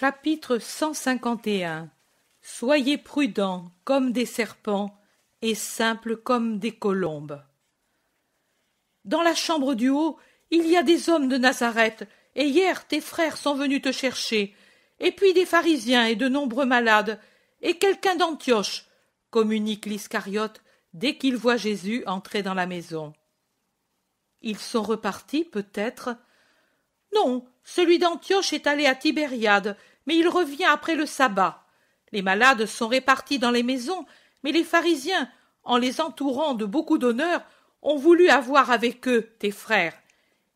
Chapitre 151 Soyez prudents comme des serpents et simples comme des colombes. Dans la chambre du haut, il y a des hommes de Nazareth, et hier tes frères sont venus te chercher, et puis des pharisiens et de nombreux malades, et quelqu'un d'Antioche, communique l'Iscariote dès qu'il voit Jésus entrer dans la maison. Ils sont repartis, peut-être, non, celui d'Antioche est allé à Tibériade mais il revient après le sabbat. Les malades sont répartis dans les maisons, mais les pharisiens, en les entourant de beaucoup d'honneur, ont voulu avoir avec eux tes frères.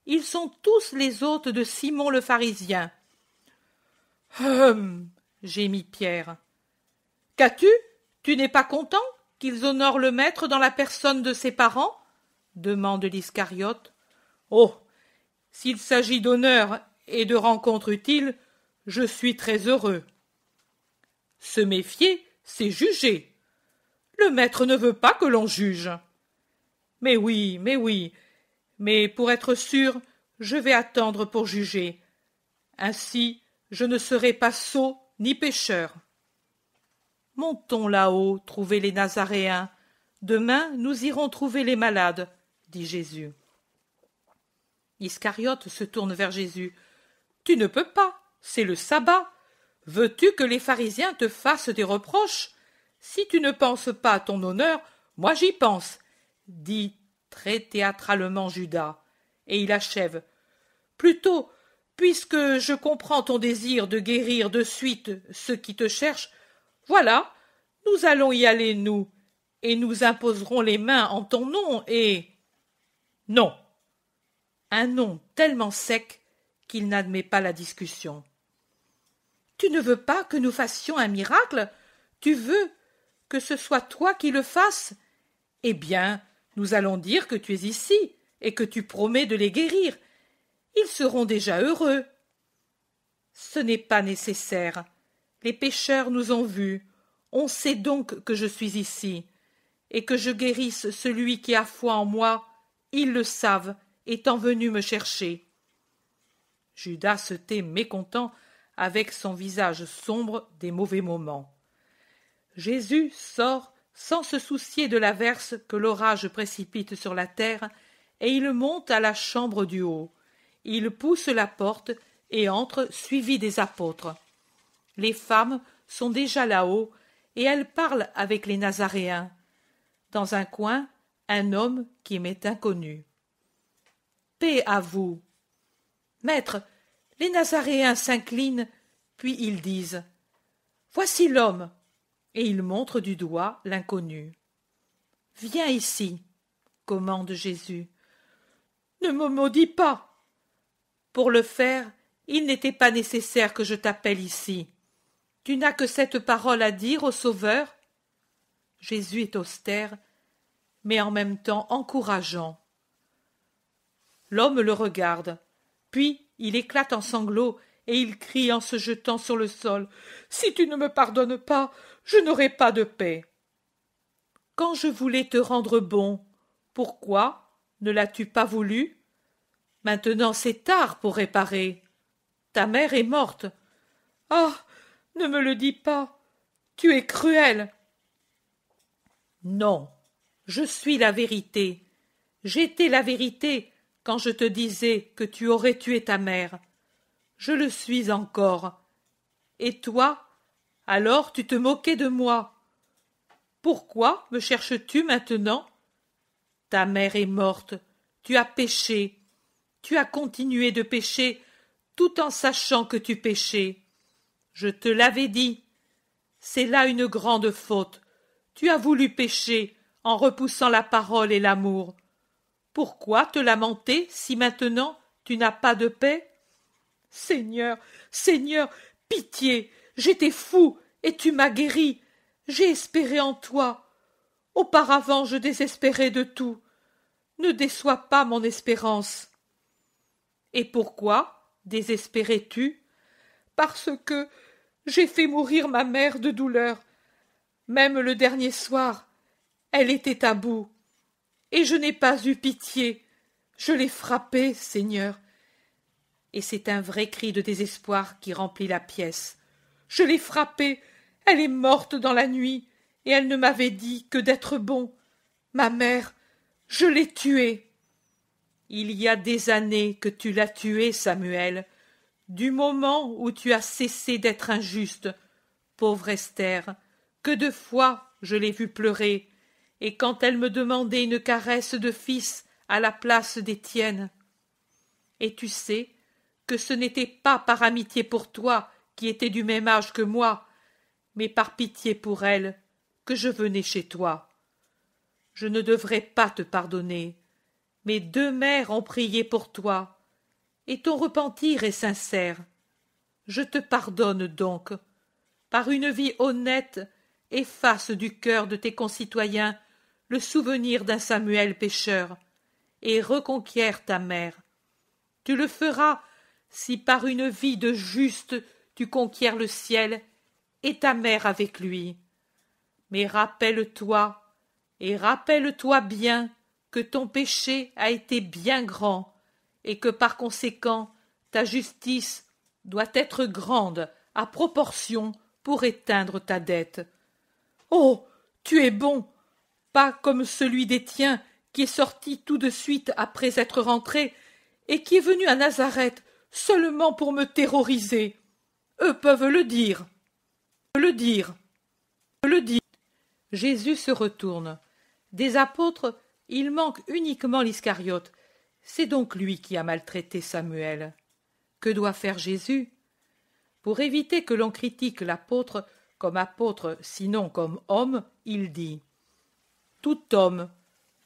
Ils sont tous les hôtes de Simon le pharisien. Hum gémit Pierre. Qu'as-tu Tu, n'es pas content qu'ils honorent le maître dans la personne de ses parents demande l'Iscariote. Oh S'il s'agit d'honneur et de rencontres utiles, je suis très heureux. Se méfier, c'est juger. Le maître ne veut pas que l'on juge. Mais oui, mais oui. Mais pour être sûr, je vais attendre pour juger. Ainsi, je ne serai pas sot ni pécheur. Montons là-haut, trouver les Nazaréens. Demain, nous irons trouver les malades, dit Jésus. Iscariote se tourne vers Jésus. Tu ne peux pas c'est le sabbat. Veux-tu que les pharisiens te fassent des reproches Si tu ne penses pas à ton honneur, moi j'y pense, dit très théâtralement Judas. Et il achève. Plutôt, puisque je comprends ton désir de guérir de suite ceux qui te cherchent, voilà, nous allons y aller, nous, et nous imposerons les mains en ton nom et. Non. Un nom tellement sec qu'il n'admet pas la discussion. Tu ne veux pas que nous fassions un miracle, tu veux que ce soit toi qui le fasses. Eh bien, nous allons dire que tu es ici, et que tu promets de les guérir. Ils seront déjà heureux. Ce n'est pas nécessaire. Les pécheurs nous ont vus. On sait donc que je suis ici, et que je guérisse celui qui a foi en moi. Ils le savent, étant venus me chercher. Judas se tait mécontent avec son visage sombre des mauvais moments. Jésus sort sans se soucier de l'averse que l'orage précipite sur la terre, et il monte à la chambre du haut. Il pousse la porte et entre suivi des apôtres. Les femmes sont déjà là-haut, et elles parlent avec les Nazaréens. Dans un coin, un homme qui m'est inconnu. Paix à vous. Maître, les Nazaréens s'inclinent, puis ils disent Voici l'homme et ils montrent du doigt l'inconnu. Viens ici, commande Jésus. Ne me maudis pas. Pour le faire, il n'était pas nécessaire que je t'appelle ici. Tu n'as que cette parole à dire au Sauveur. Jésus est austère, mais en même temps encourageant. L'homme le regarde, puis il éclate en sanglots et il crie en se jetant sur le sol. Si tu ne me pardonnes pas, je n'aurai pas de paix. Quand je voulais te rendre bon, pourquoi ne l'as-tu pas voulu Maintenant c'est tard pour réparer. Ta mère est morte. Ah ne me le dis pas. Tu es cruel. Non, je suis la vérité. J'étais la vérité quand je te disais que tu aurais tué ta mère. Je le suis encore. Et toi, alors tu te moquais de moi. Pourquoi me cherches-tu maintenant Ta mère est morte. Tu as péché. Tu as continué de pécher tout en sachant que tu péchais. Je te l'avais dit. C'est là une grande faute. Tu as voulu pécher en repoussant la parole et l'amour. Pourquoi te lamenter si maintenant tu n'as pas de paix? Seigneur, Seigneur, pitié. J'étais fou, et tu m'as guéri. J'ai espéré en toi. Auparavant je désespérais de tout. Ne déçois pas mon espérance. Et pourquoi désespérais tu? Parce que j'ai fait mourir ma mère de douleur. Même le dernier soir, elle était à bout et je n'ai pas eu pitié. Je l'ai frappée, Seigneur. Et c'est un vrai cri de désespoir qui remplit la pièce. Je l'ai frappée. Elle est morte dans la nuit, et elle ne m'avait dit que d'être bon. Ma mère, je l'ai tuée. Il y a des années que tu l'as tuée, Samuel, du moment où tu as cessé d'être injuste. Pauvre Esther, que de fois je l'ai vue pleurer, et quand elle me demandait une caresse de fils à la place des tiennes. Et tu sais que ce n'était pas par amitié pour toi, qui était du même âge que moi, mais par pitié pour elle, que je venais chez toi. Je ne devrais pas te pardonner. Mes deux mères ont prié pour toi, et ton repentir est sincère. Je te pardonne donc. Par une vie honnête, efface du cœur de tes concitoyens le souvenir d'un Samuel pécheur, et reconquiert ta mère. Tu le feras si par une vie de juste tu conquiers le ciel et ta mère avec lui. Mais rappelle-toi, et rappelle-toi bien que ton péché a été bien grand, et que par conséquent ta justice doit être grande à proportion pour éteindre ta dette. Oh. Tu es bon, pas comme celui des tiens, qui est sorti tout de suite après être rentré, et qui est venu à Nazareth seulement pour me terroriser. Eux peuvent le dire. Le dire. Le dire. Jésus se retourne. Des apôtres, il manque uniquement l'Iscariote. C'est donc lui qui a maltraité Samuel. Que doit faire Jésus Pour éviter que l'on critique l'apôtre comme apôtre, sinon comme homme, il dit tout homme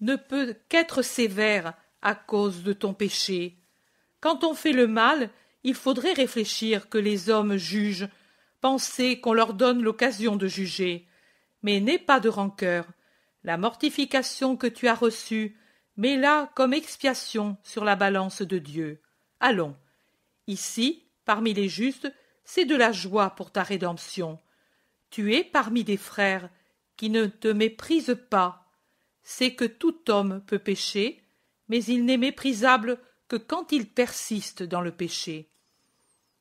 ne peut qu'être sévère à cause de ton péché. Quand on fait le mal, il faudrait réfléchir que les hommes jugent, penser qu'on leur donne l'occasion de juger. Mais n'aie pas de rancœur. La mortification que tu as reçue, mets-la comme expiation sur la balance de Dieu. Allons. Ici, parmi les justes, c'est de la joie pour ta rédemption. Tu es parmi des frères qui ne te méprisent pas c'est que tout homme peut pécher, mais il n'est méprisable que quand il persiste dans le péché.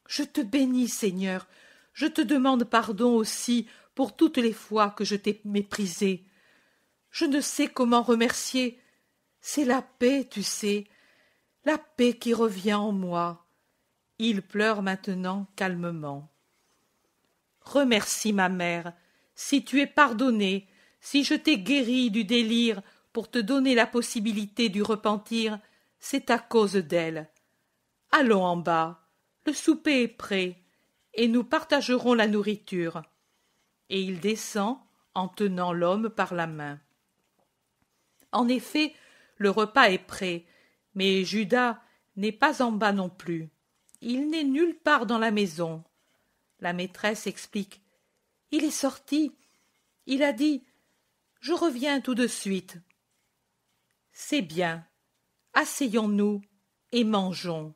Je te bénis, Seigneur, je te demande pardon aussi pour toutes les fois que je t'ai méprisé. Je ne sais comment remercier. C'est la paix, tu sais, la paix qui revient en moi. Il pleure maintenant calmement. Remercie ma mère, si tu es pardonné, si je t'ai guéri du délire pour te donner la possibilité du repentir, c'est à cause d'elle. Allons en bas, le souper est prêt, et nous partagerons la nourriture. Et il descend en tenant l'homme par la main. En effet, le repas est prêt, mais Judas n'est pas en bas non plus. Il n'est nulle part dans la maison. La maîtresse explique. Il est sorti. Il a dit je reviens tout de suite. C'est bien. Asseyons-nous et mangeons.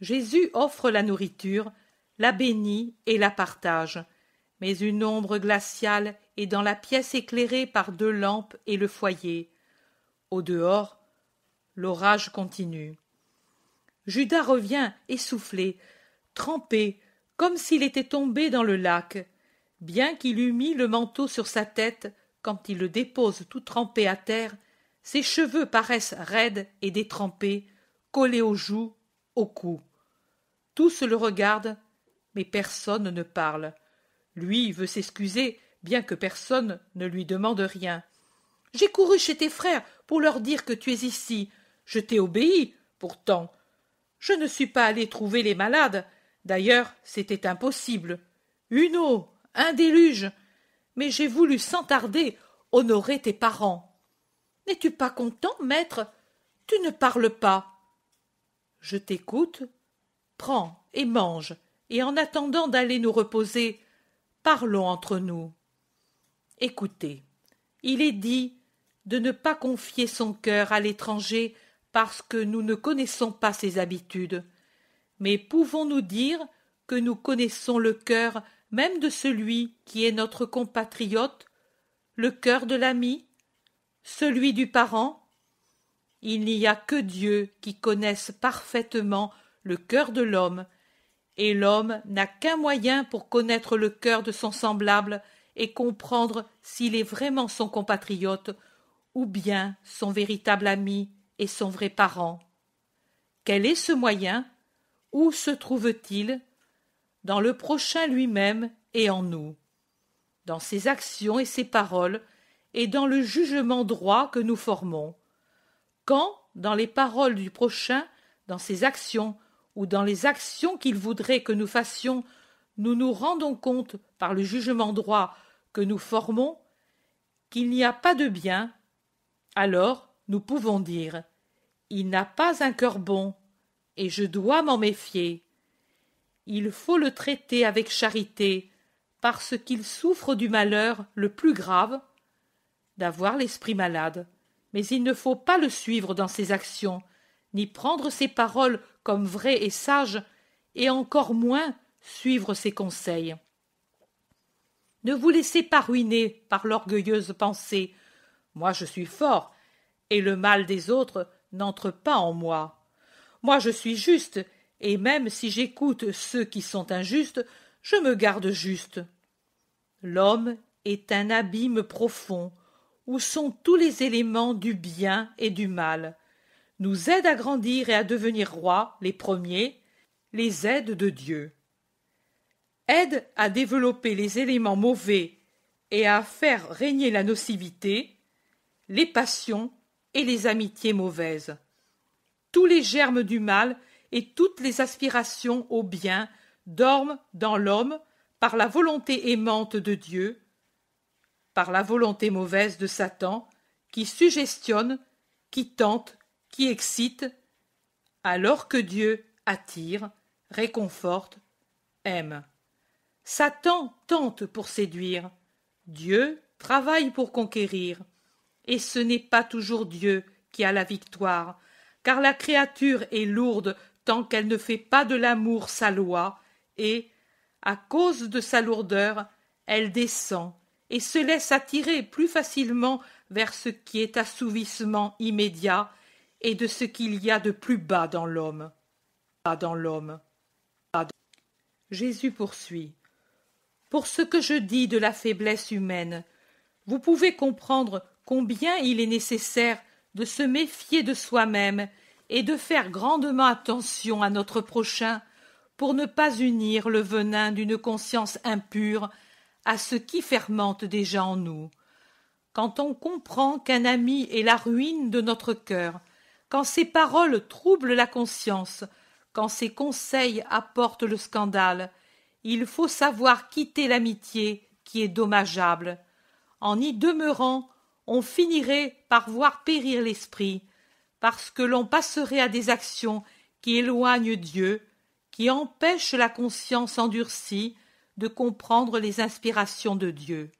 Jésus offre la nourriture, la bénit et la partage. Mais une ombre glaciale est dans la pièce éclairée par deux lampes et le foyer. Au dehors, l'orage continue. Judas revient essoufflé, trempé, comme s'il était tombé dans le lac. Bien qu'il eût mis le manteau sur sa tête, quand il le dépose tout trempé à terre, ses cheveux paraissent raides et détrempés, collés aux joues, au cou. Tous le regardent, mais personne ne parle. Lui veut s'excuser, bien que personne ne lui demande rien. J'ai couru chez tes frères pour leur dire que tu es ici. Je t'ai obéi, pourtant. Je ne suis pas allé trouver les malades. D'ailleurs, c'était impossible. Une eau, un déluge, mais j'ai voulu sans tarder honorer tes parents. N'es-tu pas content, maître Tu ne parles pas. Je t'écoute. Prends et mange, et en attendant d'aller nous reposer, parlons entre nous. Écoutez, il est dit de ne pas confier son cœur à l'étranger parce que nous ne connaissons pas ses habitudes. Mais pouvons-nous dire que nous connaissons le cœur même de celui qui est notre compatriote, le cœur de l'ami, celui du parent. Il n'y a que Dieu qui connaisse parfaitement le cœur de l'homme, et l'homme n'a qu'un moyen pour connaître le cœur de son semblable et comprendre s'il est vraiment son compatriote ou bien son véritable ami et son vrai parent. Quel est ce moyen Où se trouve-t-il dans le prochain lui-même et en nous, dans ses actions et ses paroles, et dans le jugement droit que nous formons, quand, dans les paroles du prochain, dans ses actions, ou dans les actions qu'il voudrait que nous fassions, nous nous rendons compte par le jugement droit que nous formons qu'il n'y a pas de bien, alors nous pouvons dire Il n'a pas un cœur bon, et je dois m'en méfier. Il faut le traiter avec charité, parce qu'il souffre du malheur le plus grave, d'avoir l'esprit malade. Mais il ne faut pas le suivre dans ses actions, ni prendre ses paroles comme vraies et sages, et encore moins suivre ses conseils. Ne vous laissez pas ruiner par l'orgueilleuse pensée. Moi je suis fort, et le mal des autres n'entre pas en moi. Moi je suis juste, et même si j'écoute ceux qui sont injustes, je me garde juste. L'homme est un abîme profond où sont tous les éléments du bien et du mal, nous aide à grandir et à devenir rois, les premiers, les aides de Dieu. Aide à développer les éléments mauvais et à faire régner la nocivité, les passions et les amitiés mauvaises. Tous les germes du mal et toutes les aspirations au bien dorment dans l'homme par la volonté aimante de Dieu, par la volonté mauvaise de Satan, qui suggestionne, qui tente, qui excite, alors que Dieu attire, réconforte, aime. Satan tente pour séduire, Dieu travaille pour conquérir, et ce n'est pas toujours Dieu qui a la victoire, car la créature est lourde tant qu'elle ne fait pas de l'amour sa loi, et, à cause de sa lourdeur, elle descend et se laisse attirer plus facilement vers ce qui est assouvissement immédiat et de ce qu'il y a de plus bas dans l'homme. Pas dans l'homme. Jésus poursuit. Pour ce que je dis de la faiblesse humaine, vous pouvez comprendre combien il est nécessaire de se méfier de soi-même et de faire grandement attention à notre prochain pour ne pas unir le venin d'une conscience impure à ce qui fermente déjà en nous. Quand on comprend qu'un ami est la ruine de notre cœur, quand ses paroles troublent la conscience, quand ses conseils apportent le scandale, il faut savoir quitter l'amitié qui est dommageable. En y demeurant, on finirait par voir périr l'esprit, parce que l'on passerait à des actions qui éloignent Dieu, qui empêchent la conscience endurcie de comprendre les inspirations de Dieu.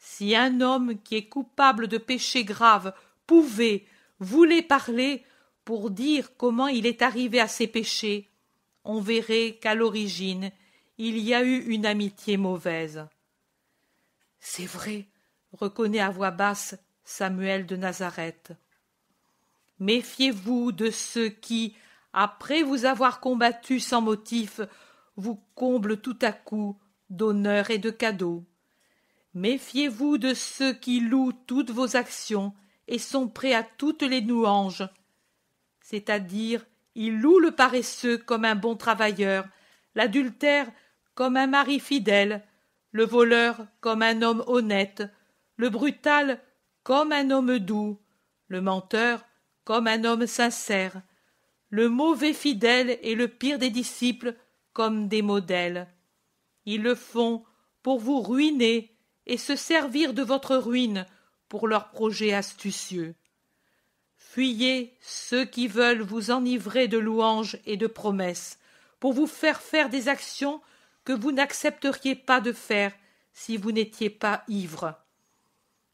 Si un homme qui est coupable de péchés graves pouvait, voulait parler pour dire comment il est arrivé à ses péchés, on verrait qu'à l'origine il y a eu une amitié mauvaise. C'est vrai, reconnaît à voix basse Samuel de Nazareth. Méfiez-vous de ceux qui, après vous avoir combattu sans motif, vous comblent tout à coup d'honneur et de cadeaux. Méfiez-vous de ceux qui louent toutes vos actions et sont prêts à toutes les louanges. C'est-à-dire, ils louent le paresseux comme un bon travailleur, l'adultère comme un mari fidèle, le voleur comme un homme honnête, le brutal comme un homme doux, le menteur comme un homme sincère, le mauvais fidèle et le pire des disciples comme des modèles. Ils le font pour vous ruiner et se servir de votre ruine pour leurs projets astucieux. Fuyez ceux qui veulent vous enivrer de louanges et de promesses, pour vous faire faire des actions que vous n'accepteriez pas de faire si vous n'étiez pas ivre.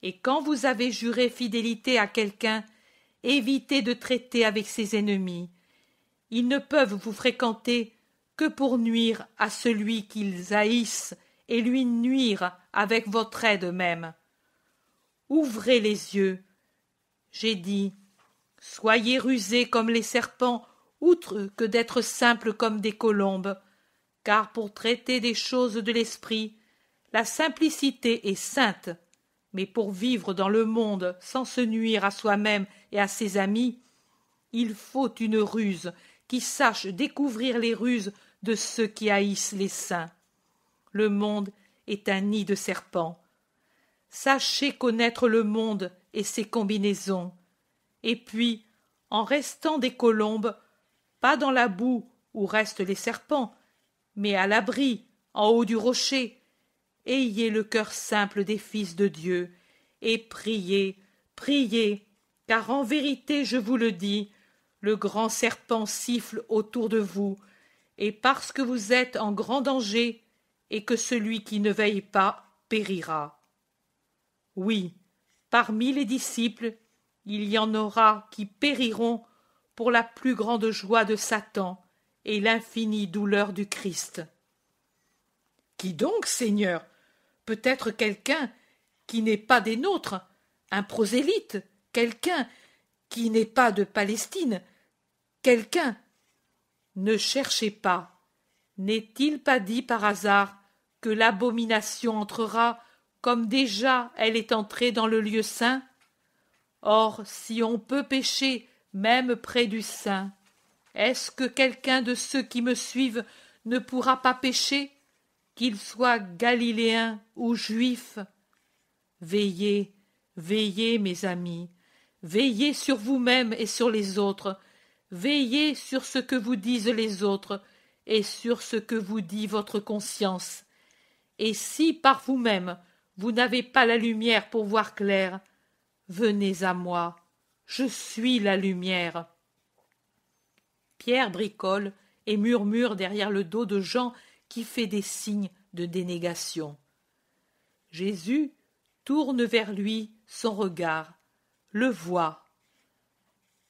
Et quand vous avez juré fidélité à quelqu'un évitez de traiter avec ses ennemis. Ils ne peuvent vous fréquenter que pour nuire à celui qu'ils haïssent et lui nuire avec votre aide même. Ouvrez les yeux. J'ai dit Soyez rusés comme les serpents, outre que d'être simples comme des colombes, car pour traiter des choses de l'esprit, la simplicité est sainte mais pour vivre dans le monde sans se nuire à soi-même et à ses amis, il faut une ruse qui sache découvrir les ruses de ceux qui haïssent les saints. Le monde est un nid de serpents. Sachez connaître le monde et ses combinaisons. Et puis, en restant des colombes, pas dans la boue où restent les serpents, mais à l'abri, en haut du rocher, ayez le cœur simple des fils de Dieu, et priez, priez, car en vérité je vous le dis, le grand serpent siffle autour de vous, et parce que vous êtes en grand danger, et que celui qui ne veille pas périra. Oui, parmi les disciples, il y en aura qui périront pour la plus grande joie de Satan et l'infinie douleur du Christ. Qui donc, Seigneur peut-être quelqu'un qui n'est pas des nôtres, un prosélyte, quelqu'un qui n'est pas de Palestine, quelqu'un. Ne cherchez pas. N'est-il pas dit par hasard que l'abomination entrera comme déjà elle est entrée dans le lieu saint Or, si on peut pécher même près du saint, est-ce que quelqu'un de ceux qui me suivent ne pourra pas pécher qu'ils soient galiléens ou juifs. Veillez, veillez, mes amis, veillez sur vous-même et sur les autres, veillez sur ce que vous disent les autres et sur ce que vous dit votre conscience. Et si par vous-même vous n'avez pas la lumière pour voir clair, venez à moi, je suis la lumière. Pierre bricole et murmure derrière le dos de Jean qui fait des signes de dénégation. Jésus tourne vers lui son regard, le voit.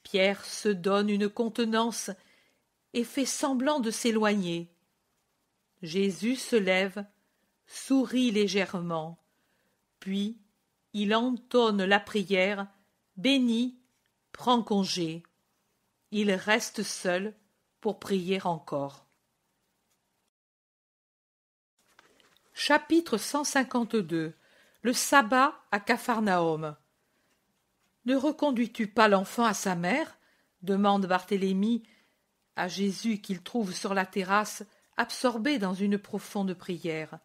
Pierre se donne une contenance et fait semblant de s'éloigner. Jésus se lève, sourit légèrement, puis il entonne la prière, bénit, prend congé. Il reste seul pour prier encore. Chapitre 152 Le sabbat à Capharnaüm. Ne reconduis-tu pas l'enfant à sa mère demande Barthélemy à Jésus qu'il trouve sur la terrasse, absorbé dans une profonde prière.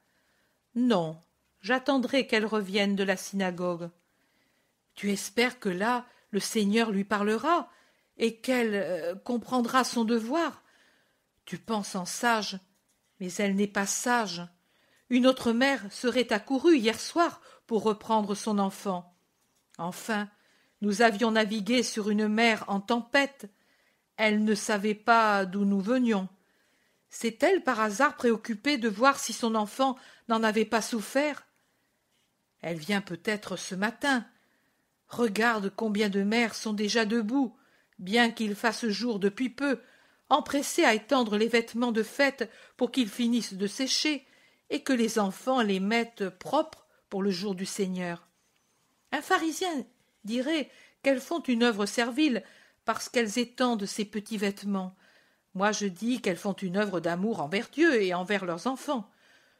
Non, j'attendrai qu'elle revienne de la synagogue. Tu espères que là, le Seigneur lui parlera et qu'elle euh, comprendra son devoir. Tu penses en sage, mais elle n'est pas sage. Une autre mère serait accourue hier soir pour reprendre son enfant. Enfin, nous avions navigué sur une mer en tempête. Elle ne savait pas d'où nous venions. S'est elle par hasard préoccupée de voir si son enfant n'en avait pas souffert? Elle vient peut-être ce matin. Regarde combien de mères sont déjà debout, bien qu'il fasse jour depuis peu, empressées à étendre les vêtements de fête pour qu'ils finissent de sécher, et que les enfants les mettent propres pour le jour du Seigneur. Un pharisien dirait qu'elles font une œuvre servile parce qu'elles étendent ces petits vêtements. Moi je dis qu'elles font une œuvre d'amour envers Dieu et envers leurs enfants.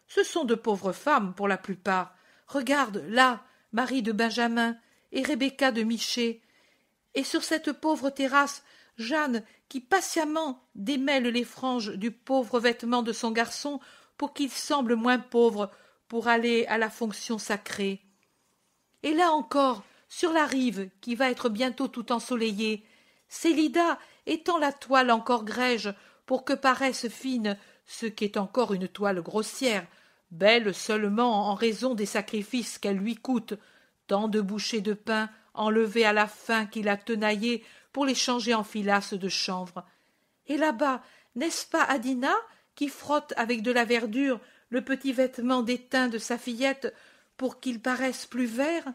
Ce sont de pauvres femmes pour la plupart. Regarde, là, Marie de Benjamin et Rebecca de Miché, et sur cette pauvre terrasse, Jeanne qui patiemment démêle les franges du pauvre vêtement de son garçon pour qu'il semble moins pauvre pour aller à la fonction sacrée. Et là encore, sur la rive, qui va être bientôt tout ensoleillée, Célida étend la toile encore grège pour que paraisse fine ce qu'est encore une toile grossière, belle seulement en raison des sacrifices qu'elle lui coûte, tant de bouchées de pain enlevées à la faim qu'il a tenaillées pour les changer en filasse de chanvre. Et là-bas, n'est-ce pas Adina qui frotte avec de la verdure le petit vêtement d'étain de sa fillette pour qu'il paraisse plus vert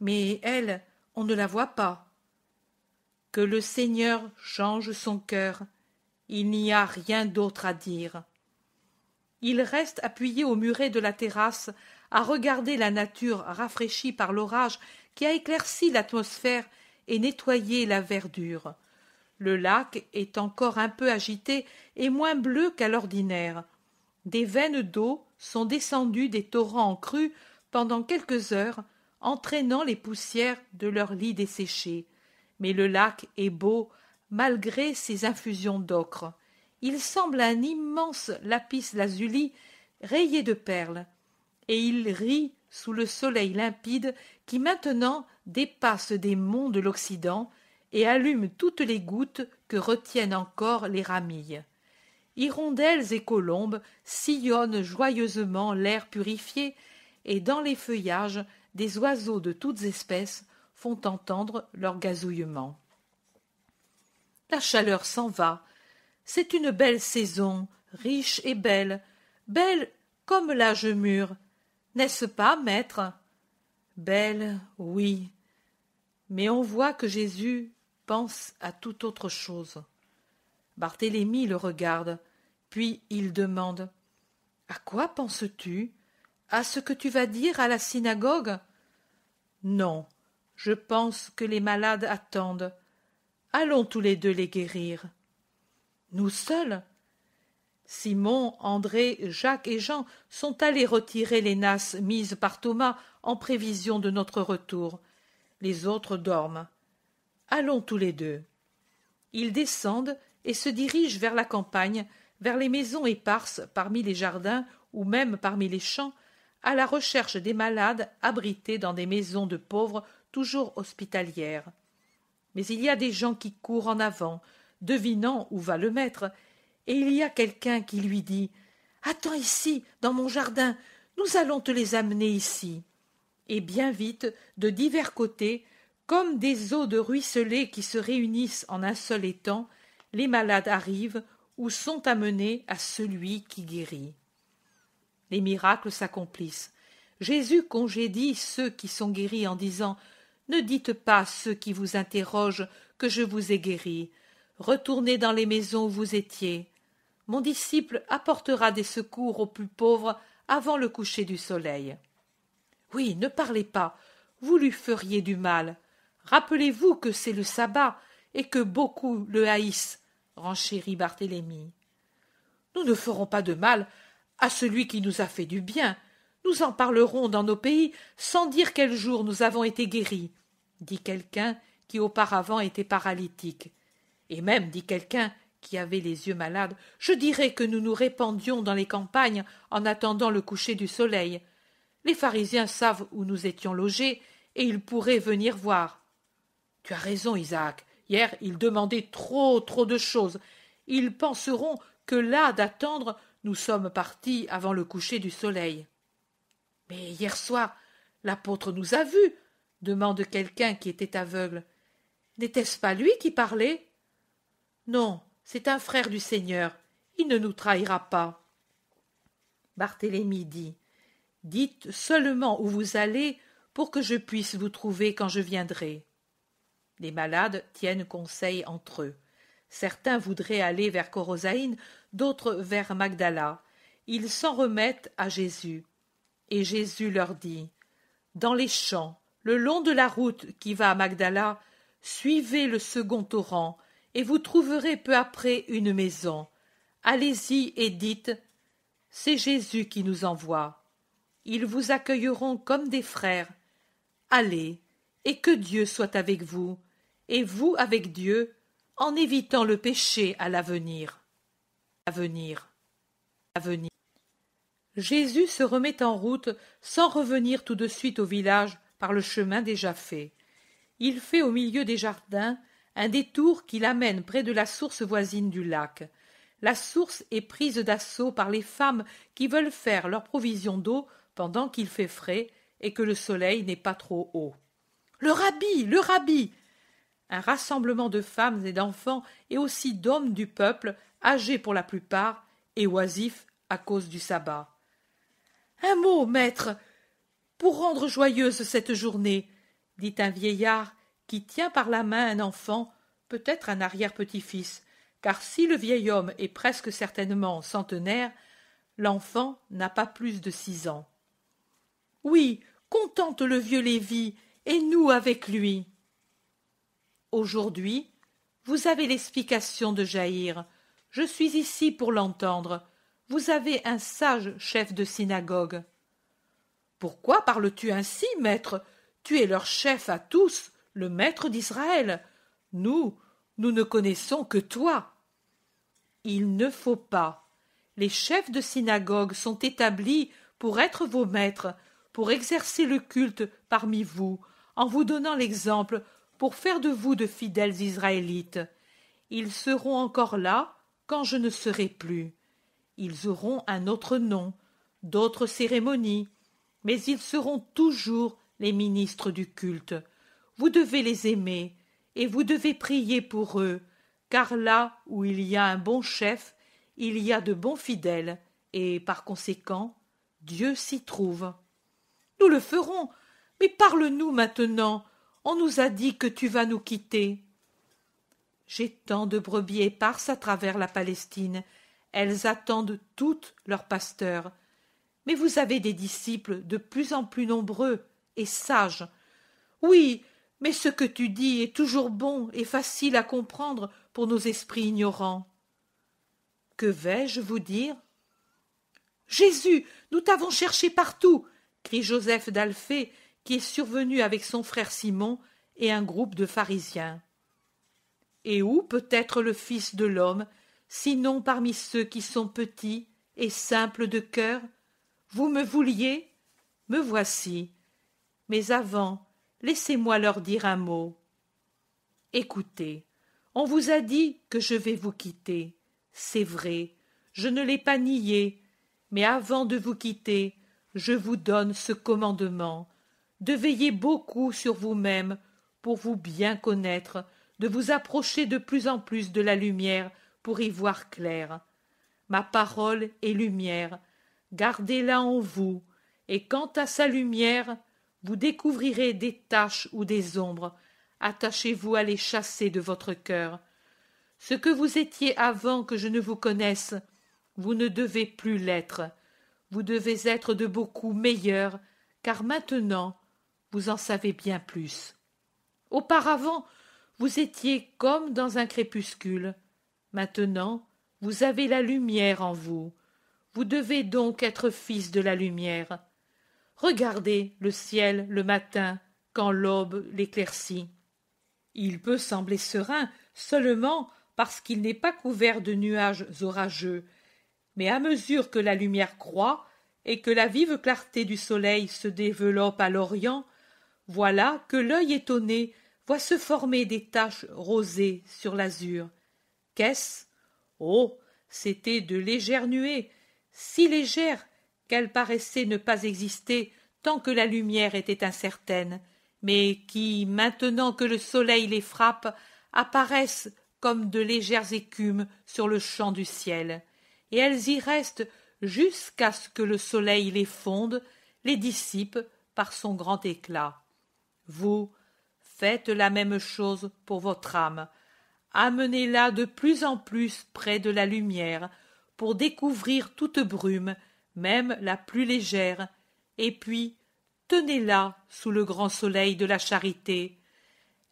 Mais elle, on ne la voit pas. Que le Seigneur change son cœur, il n'y a rien d'autre à dire. Il reste appuyé au muret de la terrasse à regarder la nature rafraîchie par l'orage qui a éclairci l'atmosphère et nettoyé la verdure. Le lac est encore un peu agité et moins bleu qu'à l'ordinaire. Des veines d'eau sont descendues des torrents en pendant quelques heures, entraînant les poussières de leur lit desséchés. Mais le lac est beau malgré ses infusions d'ocre. Il semble un immense lapis lazuli rayé de perles, et il rit sous le soleil limpide qui maintenant dépasse des monts de l'Occident et allume toutes les gouttes que retiennent encore les ramilles. Hirondelles et colombes sillonnent joyeusement l'air purifié, et dans les feuillages, des oiseaux de toutes espèces font entendre leur gazouillement. La chaleur s'en va. C'est une belle saison, riche et belle, belle comme l'âge mûr. N'est-ce pas, maître Belle, oui. Mais on voit que Jésus pense à tout autre chose. Barthélemy le regarde, puis il demande À quoi penses-tu À ce que tu vas dire à la synagogue Non, je pense que les malades attendent. Allons tous les deux les guérir. Nous seuls Simon, André, Jacques et Jean sont allés retirer les nasses mises par Thomas en prévision de notre retour. Les autres dorment. Allons tous les deux. Ils descendent et se dirigent vers la campagne, vers les maisons éparses parmi les jardins ou même parmi les champs, à la recherche des malades abrités dans des maisons de pauvres toujours hospitalières. Mais il y a des gens qui courent en avant, devinant où va le maître, et il y a quelqu'un qui lui dit Attends ici, dans mon jardin, nous allons te les amener ici. Et bien vite, de divers côtés, comme des eaux de ruisselés qui se réunissent en un seul étang, les malades arrivent ou sont amenés à celui qui guérit. Les miracles s'accomplissent. Jésus congédie ceux qui sont guéris en disant Ne dites pas à ceux qui vous interrogent que je vous ai guéri. Retournez dans les maisons où vous étiez. Mon disciple apportera des secours aux plus pauvres avant le coucher du soleil. Oui, ne parlez pas, vous lui feriez du mal. Rappelez-vous que c'est le sabbat et que beaucoup le haïssent, renchérit Barthélemy. Nous ne ferons pas de mal à celui qui nous a fait du bien. Nous en parlerons dans nos pays sans dire quel jour nous avons été guéris, dit quelqu'un qui auparavant était paralytique. Et même, dit quelqu'un qui avait les yeux malades, je dirais que nous nous répandions dans les campagnes en attendant le coucher du soleil. Les pharisiens savent où nous étions logés, et ils pourraient venir voir. Tu as raison, Isaac. Hier, ils demandaient trop, trop de choses. Ils penseront que là, d'attendre, nous sommes partis avant le coucher du soleil. Mais hier soir, l'apôtre nous a vus, demande quelqu'un qui était aveugle. N'était-ce pas lui qui parlait Non, c'est un frère du Seigneur. Il ne nous trahira pas. Barthélemy dit Dites seulement où vous allez pour que je puisse vous trouver quand je viendrai. Les malades tiennent conseil entre eux. Certains voudraient aller vers Corosaïne, d'autres vers Magdala. Ils s'en remettent à Jésus. Et Jésus leur dit Dans les champs, le long de la route qui va à Magdala, suivez le second torrent, et vous trouverez peu après une maison. Allez-y et dites C'est Jésus qui nous envoie. Ils vous accueilleront comme des frères. Allez, et que Dieu soit avec vous et vous avec Dieu, en évitant le péché à l'avenir. Avenir. Avenir. Jésus se remet en route sans revenir tout de suite au village par le chemin déjà fait. Il fait au milieu des jardins un détour qui l'amène près de la source voisine du lac. La source est prise d'assaut par les femmes qui veulent faire leur provision d'eau pendant qu'il fait frais et que le soleil n'est pas trop haut. Le rabbi, le rabbi un rassemblement de femmes et d'enfants et aussi d'hommes du peuple, âgés pour la plupart, et oisifs à cause du sabbat. Un mot, maître, pour rendre joyeuse cette journée, dit un vieillard qui tient par la main un enfant, peut-être un arrière-petit-fils, car si le vieil homme est presque certainement centenaire, l'enfant n'a pas plus de six ans. Oui, contente le vieux Lévi, et nous avec lui. Aujourd'hui, vous avez l'explication de Jaïr. Je suis ici pour l'entendre. Vous avez un sage chef de synagogue. Pourquoi parles-tu ainsi, maître Tu es leur chef à tous, le maître d'Israël. Nous, nous ne connaissons que toi. Il ne faut pas. Les chefs de synagogue sont établis pour être vos maîtres, pour exercer le culte parmi vous, en vous donnant l'exemple pour faire de vous de fidèles Israélites. Ils seront encore là quand je ne serai plus. Ils auront un autre nom, d'autres cérémonies, mais ils seront toujours les ministres du culte. Vous devez les aimer, et vous devez prier pour eux, car là où il y a un bon chef, il y a de bons fidèles, et par conséquent, Dieu s'y trouve. Nous le ferons, mais parle-nous maintenant on nous a dit que tu vas nous quitter. J'ai tant de brebis éparses à travers la Palestine. Elles attendent toutes leurs pasteurs. Mais vous avez des disciples de plus en plus nombreux et sages. Oui, mais ce que tu dis est toujours bon et facile à comprendre pour nos esprits ignorants. Que vais-je vous dire Jésus, nous t'avons cherché partout, crie Joseph d'Alphée qui est survenu avec son frère Simon et un groupe de pharisiens. Et où peut être le Fils de l'homme, sinon parmi ceux qui sont petits et simples de cœur Vous me vouliez Me voici. Mais avant, laissez-moi leur dire un mot. Écoutez, on vous a dit que je vais vous quitter. C'est vrai, je ne l'ai pas nié, mais avant de vous quitter, je vous donne ce commandement de veiller beaucoup sur vous-même pour vous bien connaître, de vous approcher de plus en plus de la lumière pour y voir clair. Ma parole est lumière, gardez-la en vous, et quant à sa lumière, vous découvrirez des taches ou des ombres, attachez-vous à les chasser de votre cœur. Ce que vous étiez avant que je ne vous connaisse, vous ne devez plus l'être. Vous devez être de beaucoup meilleur, car maintenant vous en savez bien plus. Auparavant, vous étiez comme dans un crépuscule. Maintenant, vous avez la lumière en vous. Vous devez donc être fils de la lumière. Regardez le ciel le matin quand l'aube l'éclaircit. Il peut sembler serein seulement parce qu'il n'est pas couvert de nuages orageux, mais à mesure que la lumière croît et que la vive clarté du soleil se développe à l'orient, voilà que l'œil étonné voit se former des taches rosées sur l'azur. Qu'est-ce Oh C'étaient de légères nuées, si légères qu'elles paraissaient ne pas exister tant que la lumière était incertaine, mais qui, maintenant que le soleil les frappe, apparaissent comme de légères écumes sur le champ du ciel, et elles y restent jusqu'à ce que le soleil les fonde, les dissipe par son grand éclat. Vous faites la même chose pour votre âme. Amenez-la de plus en plus près de la lumière pour découvrir toute brume, même la plus légère, et puis tenez-la sous le grand soleil de la charité.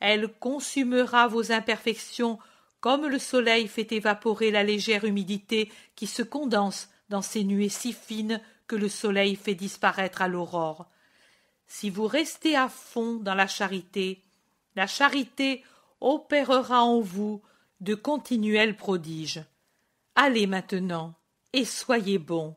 Elle consumera vos imperfections comme le soleil fait évaporer la légère humidité qui se condense dans ces nuées si fines que le soleil fait disparaître à l'aurore si vous restez à fond dans la charité, la charité opérera en vous de continuels prodiges. Allez maintenant, et soyez bons.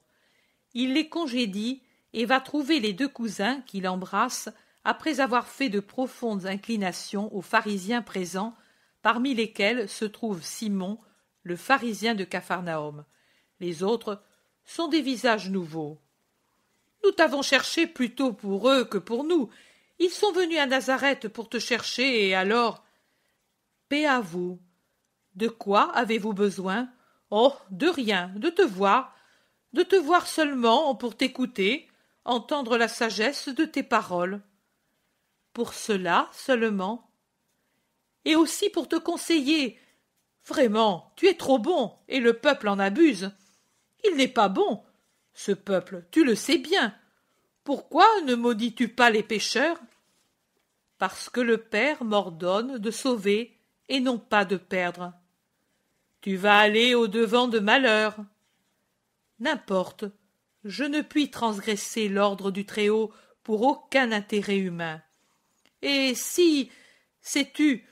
Il les congédie et va trouver les deux cousins qu'il embrasse après avoir fait de profondes inclinations aux pharisiens présents, parmi lesquels se trouve Simon, le pharisien de Capharnaüm. Les autres sont des visages nouveaux. Nous t'avons cherché plutôt pour eux que pour nous. Ils sont venus à Nazareth pour te chercher, et alors. Paix à vous. De quoi avez-vous besoin Oh, de rien, de te voir, de te voir seulement pour t'écouter, entendre la sagesse de tes paroles. Pour cela seulement. Et aussi pour te conseiller. Vraiment, tu es trop bon, et le peuple en abuse. Il n'est pas bon, ce peuple, tu le sais bien. Pourquoi ne maudis tu pas les pécheurs? Parce que le Père m'ordonne de sauver et non pas de perdre. Tu vas aller au devant de malheur. N'importe, je ne puis transgresser l'ordre du Très-Haut pour aucun intérêt humain. Et si, sais-tu,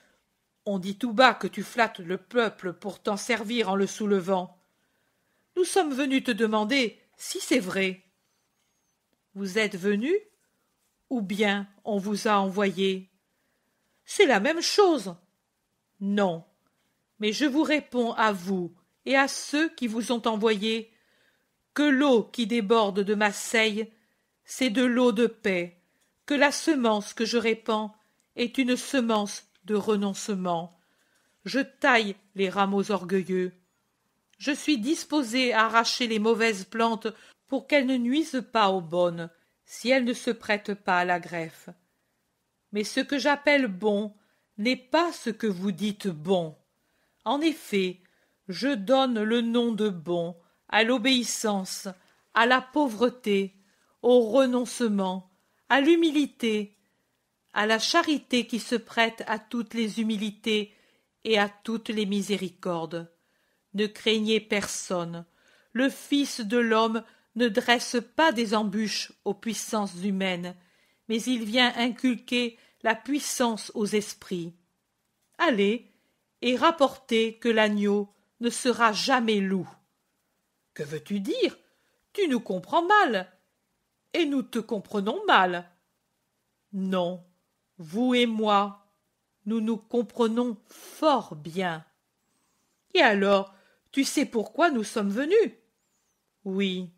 on dit tout bas que tu flattes le peuple pour t'en servir en le soulevant. Nous sommes venus te demander si c'est vrai. Vous êtes venu ou bien on vous a envoyé C'est la même chose. Non. Mais je vous réponds à vous et à ceux qui vous ont envoyé que l'eau qui déborde de ma seille, c'est de l'eau de paix, que la semence que je répands est une semence de renoncement. Je taille les rameaux orgueilleux je suis disposé à arracher les mauvaises plantes pour qu'elles ne nuisent pas aux bonnes, si elles ne se prêtent pas à la greffe. Mais ce que j'appelle bon n'est pas ce que vous dites bon. En effet, je donne le nom de bon à l'obéissance, à la pauvreté, au renoncement, à l'humilité, à la charité qui se prête à toutes les humilités et à toutes les miséricordes. Ne craignez personne. Le Fils de l'homme ne dresse pas des embûches aux puissances humaines, mais il vient inculquer la puissance aux esprits. Allez, et rapportez que l'agneau ne sera jamais loup. Que veux-tu dire Tu nous comprends mal, et nous te comprenons mal. Non, vous et moi, nous nous comprenons fort bien. Et alors, tu sais pourquoi nous sommes venus Oui,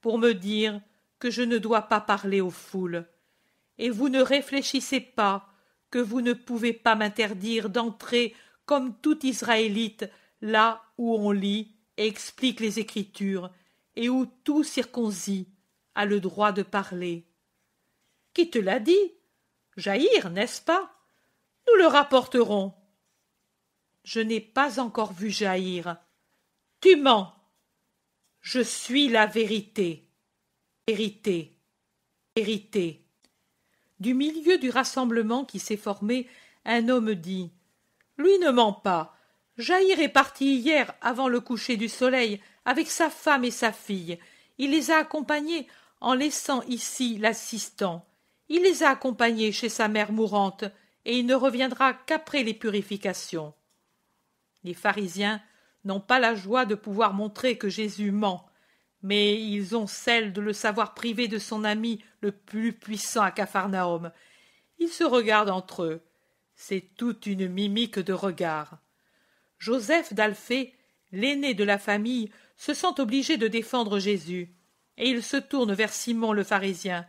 pour me dire que je ne dois pas parler aux foules. Et vous ne réfléchissez pas que vous ne pouvez pas m'interdire d'entrer comme tout Israélite là où on lit et explique les Écritures, et où tout circoncis a le droit de parler. Qui te l'a dit Jaïr, n'est-ce pas Nous le rapporterons. Je n'ai pas encore vu Jaïr, tu mens. Je suis la vérité. Vérité. Vérité. Du milieu du rassemblement qui s'est formé, un homme dit Lui ne ment pas. Jaïr est parti hier avant le coucher du soleil avec sa femme et sa fille. Il les a accompagnés en laissant ici l'assistant. Il les a accompagnés chez sa mère mourante et il ne reviendra qu'après les purifications. Les pharisiens n'ont pas la joie de pouvoir montrer que Jésus ment, mais ils ont celle de le savoir privé de son ami le plus puissant à Capharnaüm. Ils se regardent entre eux. C'est toute une mimique de regard. Joseph d'Alphée, l'aîné de la famille, se sent obligé de défendre Jésus, et il se tourne vers Simon le pharisien.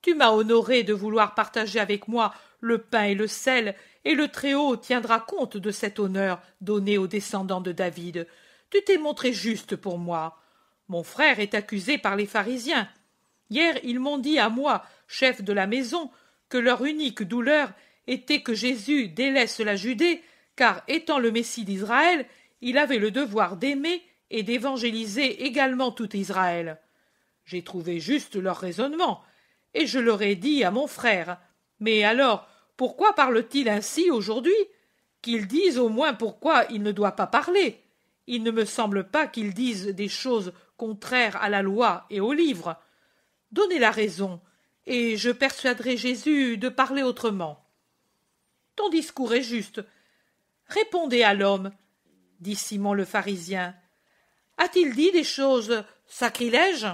Tu m'as honoré de vouloir partager avec moi le pain et le sel, et le Très-Haut tiendra compte de cet honneur donné aux descendants de David. Tu t'es montré juste pour moi. Mon frère est accusé par les pharisiens. Hier, ils m'ont dit à moi, chef de la maison, que leur unique douleur était que Jésus délaisse la Judée, car étant le Messie d'Israël, il avait le devoir d'aimer et d'évangéliser également tout Israël. J'ai trouvé juste leur raisonnement, et je leur ai dit à mon frère. Mais alors, pourquoi parle-t-il ainsi aujourd'hui Qu'il dise au moins pourquoi il ne doit pas parler. Il ne me semble pas qu'il dise des choses contraires à la loi et au livre. Donnez la raison, et je persuaderai Jésus de parler autrement. Ton discours est juste. Répondez à l'homme, dit Simon le pharisien. A-t-il dit des choses sacrilèges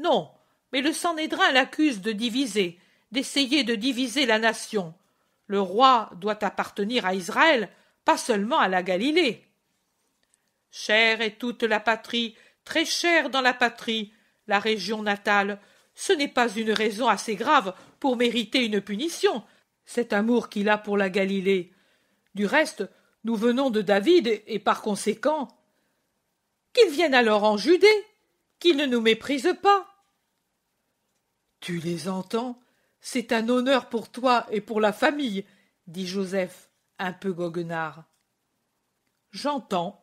Non, mais le Sanhédrin l'accuse de diviser d'essayer de diviser la nation. Le roi doit appartenir à Israël, pas seulement à la Galilée. Chère est toute la patrie, très chère dans la patrie, la région natale. Ce n'est pas une raison assez grave pour mériter une punition, cet amour qu'il a pour la Galilée. Du reste, nous venons de David, et par conséquent. Qu'il vienne alors en Judée, qu'il ne nous méprise pas. Tu les entends, c'est un honneur pour toi et pour la famille, dit Joseph, un peu goguenard. J'entends.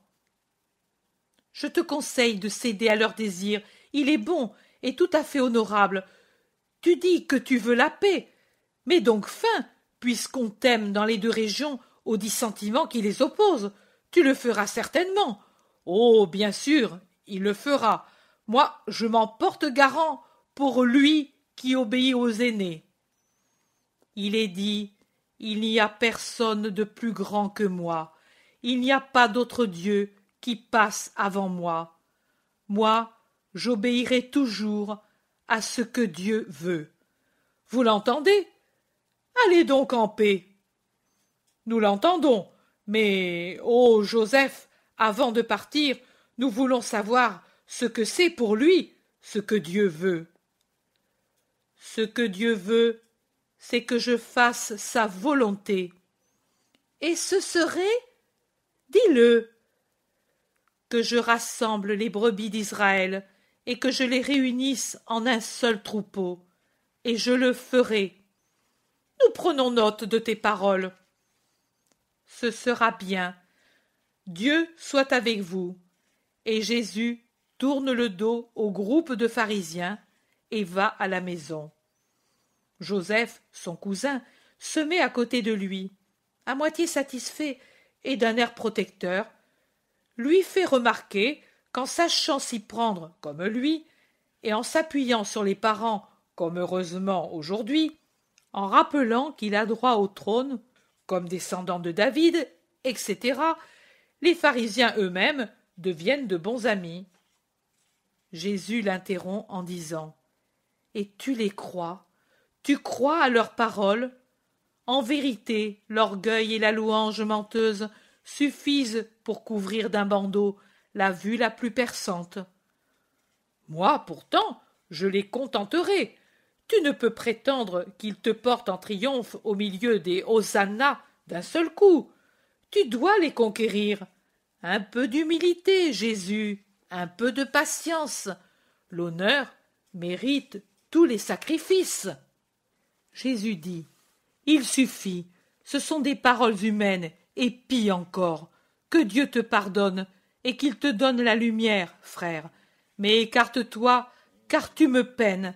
Je te conseille de céder à leur désir. Il est bon et tout à fait honorable. Tu dis que tu veux la paix. mais donc fin, puisqu'on t'aime dans les deux régions aux dissentiments qui les opposent. Tu le feras certainement. Oh, bien sûr, il le fera. Moi, je m'en porte garant pour lui qui obéit aux aînés. Il est dit Il n'y a personne de plus grand que moi, il n'y a pas d'autre Dieu qui passe avant moi. Moi, j'obéirai toujours à ce que Dieu veut. Vous l'entendez Allez donc en paix. Nous l'entendons, mais ô oh, Joseph, avant de partir, nous voulons savoir ce que c'est pour lui, ce que Dieu veut. Ce que Dieu veut, c'est que je fasse sa volonté. Et ce serait Dis-le que je rassemble les brebis d'Israël et que je les réunisse en un seul troupeau, et je le ferai. Nous prenons note de tes paroles. Ce sera bien. Dieu soit avec vous. Et Jésus tourne le dos au groupe de pharisiens et va à la maison. Joseph, son cousin, se met à côté de lui, à moitié satisfait et d'un air protecteur, lui fait remarquer qu'en sachant s'y prendre comme lui, et en s'appuyant sur les parents comme heureusement aujourd'hui, en rappelant qu'il a droit au trône, comme descendant de David, etc., les pharisiens eux-mêmes deviennent de bons amis. Jésus l'interrompt en disant Et tu les crois tu crois à leurs paroles En vérité, l'orgueil et la louange menteuse suffisent pour couvrir d'un bandeau la vue la plus perçante. Moi, pourtant, je les contenterai. Tu ne peux prétendre qu'ils te portent en triomphe au milieu des hosannas d'un seul coup. Tu dois les conquérir. Un peu d'humilité, Jésus, un peu de patience. L'honneur mérite tous les sacrifices. Jésus dit Il suffit, ce sont des paroles humaines, et pis encore. Que Dieu te pardonne et qu'il te donne la lumière, frère. Mais écarte-toi, car tu me peines.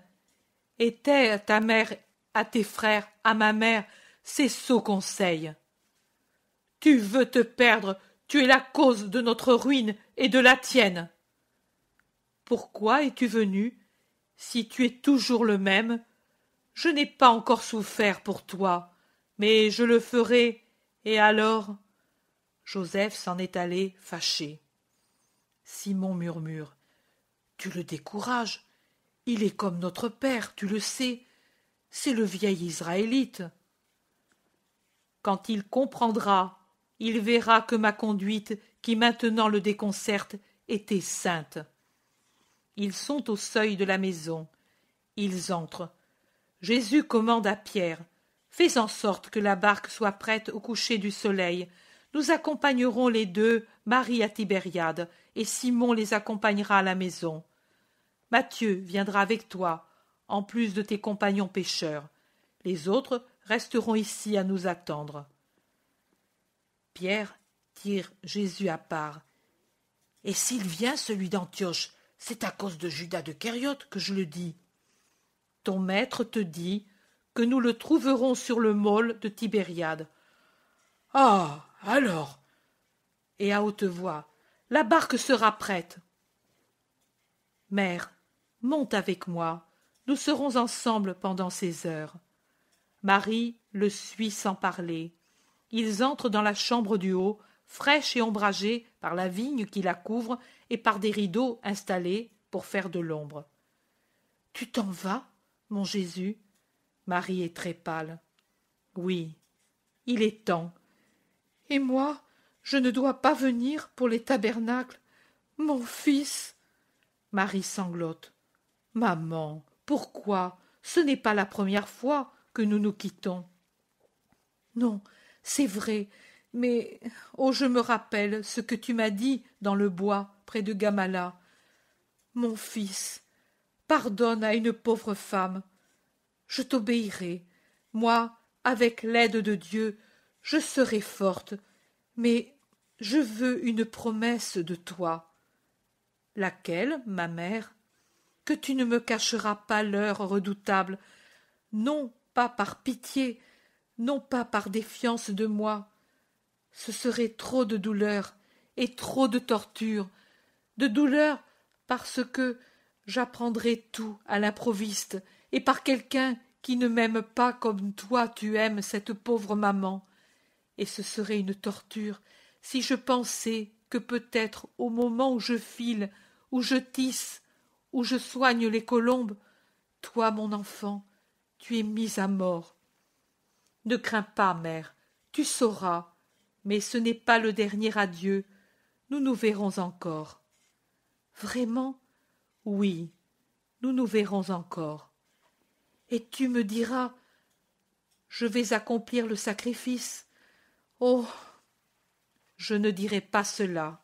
tais à ta mère, à tes frères, à ma mère, ces sots conseils. Tu veux te perdre, tu es la cause de notre ruine et de la tienne. Pourquoi es-tu venu, si tu es toujours le même, je n'ai pas encore souffert pour toi, mais je le ferai, et alors. Joseph s'en est allé fâché. Simon murmure. Tu le décourages. Il est comme notre père, tu le sais. C'est le vieil Israélite. Quand il comprendra, il verra que ma conduite, qui maintenant le déconcerte, était sainte. Ils sont au seuil de la maison. Ils entrent. Jésus commande à Pierre. Fais en sorte que la barque soit prête au coucher du soleil. Nous accompagnerons les deux, Marie à Tibériade, et Simon les accompagnera à la maison. Matthieu viendra avec toi, en plus de tes compagnons pêcheurs. Les autres resteront ici à nous attendre. Pierre tire Jésus à part. Et s'il vient, celui d'Antioche, c'est à cause de Judas de Kériote que je le dis. Ton maître te dit que nous le trouverons sur le môle de Tibériade. Ah. Alors. Et à haute voix. La barque sera prête. Mère, monte avec moi. Nous serons ensemble pendant ces heures. Marie le suit sans parler. Ils entrent dans la chambre du haut, fraîche et ombragée par la vigne qui la couvre et par des rideaux installés pour faire de l'ombre. Tu t'en vas mon Jésus. Marie est très pâle. Oui, il est temps. Et moi, je ne dois pas venir pour les tabernacles. Mon fils. Marie sanglote. Maman, pourquoi? Ce n'est pas la première fois que nous nous quittons. Non, c'est vrai, mais oh, je me rappelle ce que tu m'as dit dans le bois près de Gamala. Mon fils, pardonne à une pauvre femme. Je t'obéirai. Moi, avec l'aide de Dieu, je serai forte, mais je veux une promesse de toi. Laquelle, ma mère Que tu ne me cacheras pas l'heure redoutable, non pas par pitié, non pas par défiance de moi. Ce serait trop de douleur et trop de torture, de douleur parce que j'apprendrai tout à l'improviste et par quelqu'un qui ne m'aime pas comme toi tu aimes cette pauvre maman. Et ce serait une torture si je pensais que peut-être au moment où je file, où je tisse, où je soigne les colombes, toi, mon enfant, tu es mise à mort. Ne crains pas, mère, tu sauras, mais ce n'est pas le dernier adieu, nous nous verrons encore. Vraiment, oui, nous nous verrons encore. Et tu me diras Je vais accomplir le sacrifice. Oh. Je ne dirai pas cela,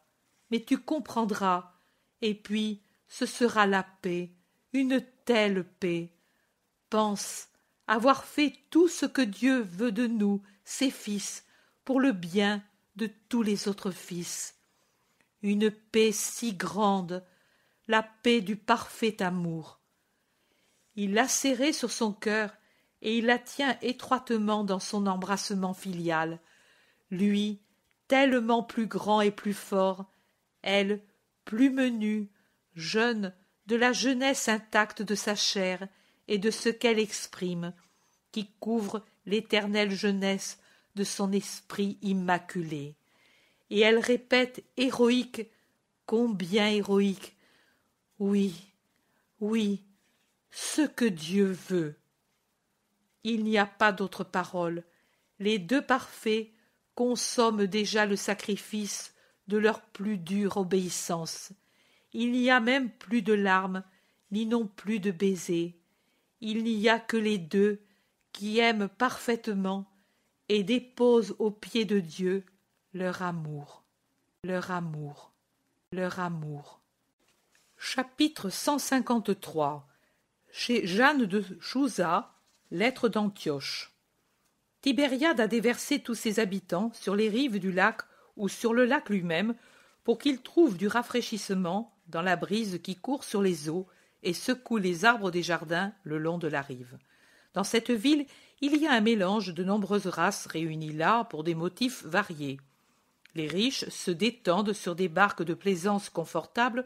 mais tu comprendras, et puis ce sera la paix, une telle paix. Pense avoir fait tout ce que Dieu veut de nous, ses fils, pour le bien de tous les autres fils. Une paix si grande la paix du parfait amour. Il l'a serrée sur son cœur et il la tient étroitement dans son embrassement filial. Lui, tellement plus grand et plus fort, elle, plus menue, jeune, de la jeunesse intacte de sa chair et de ce qu'elle exprime, qui couvre l'éternelle jeunesse de son esprit immaculé. Et elle répète héroïque, combien héroïque, oui, oui, ce que Dieu veut. Il n'y a pas d'autre parole. Les deux parfaits consomment déjà le sacrifice de leur plus dure obéissance. Il n'y a même plus de larmes, ni non plus de baisers. Il n'y a que les deux qui aiment parfaitement et déposent aux pieds de Dieu leur amour, leur amour, leur amour. Chapitre 153 Chez Jeanne de Chouza, lettre d'Antioche. Tibériade a déversé tous ses habitants sur les rives du lac ou sur le lac lui-même pour qu'ils trouvent du rafraîchissement dans la brise qui court sur les eaux et secoue les arbres des jardins le long de la rive. Dans cette ville, il y a un mélange de nombreuses races réunies là pour des motifs variés. Les riches se détendent sur des barques de plaisance confortables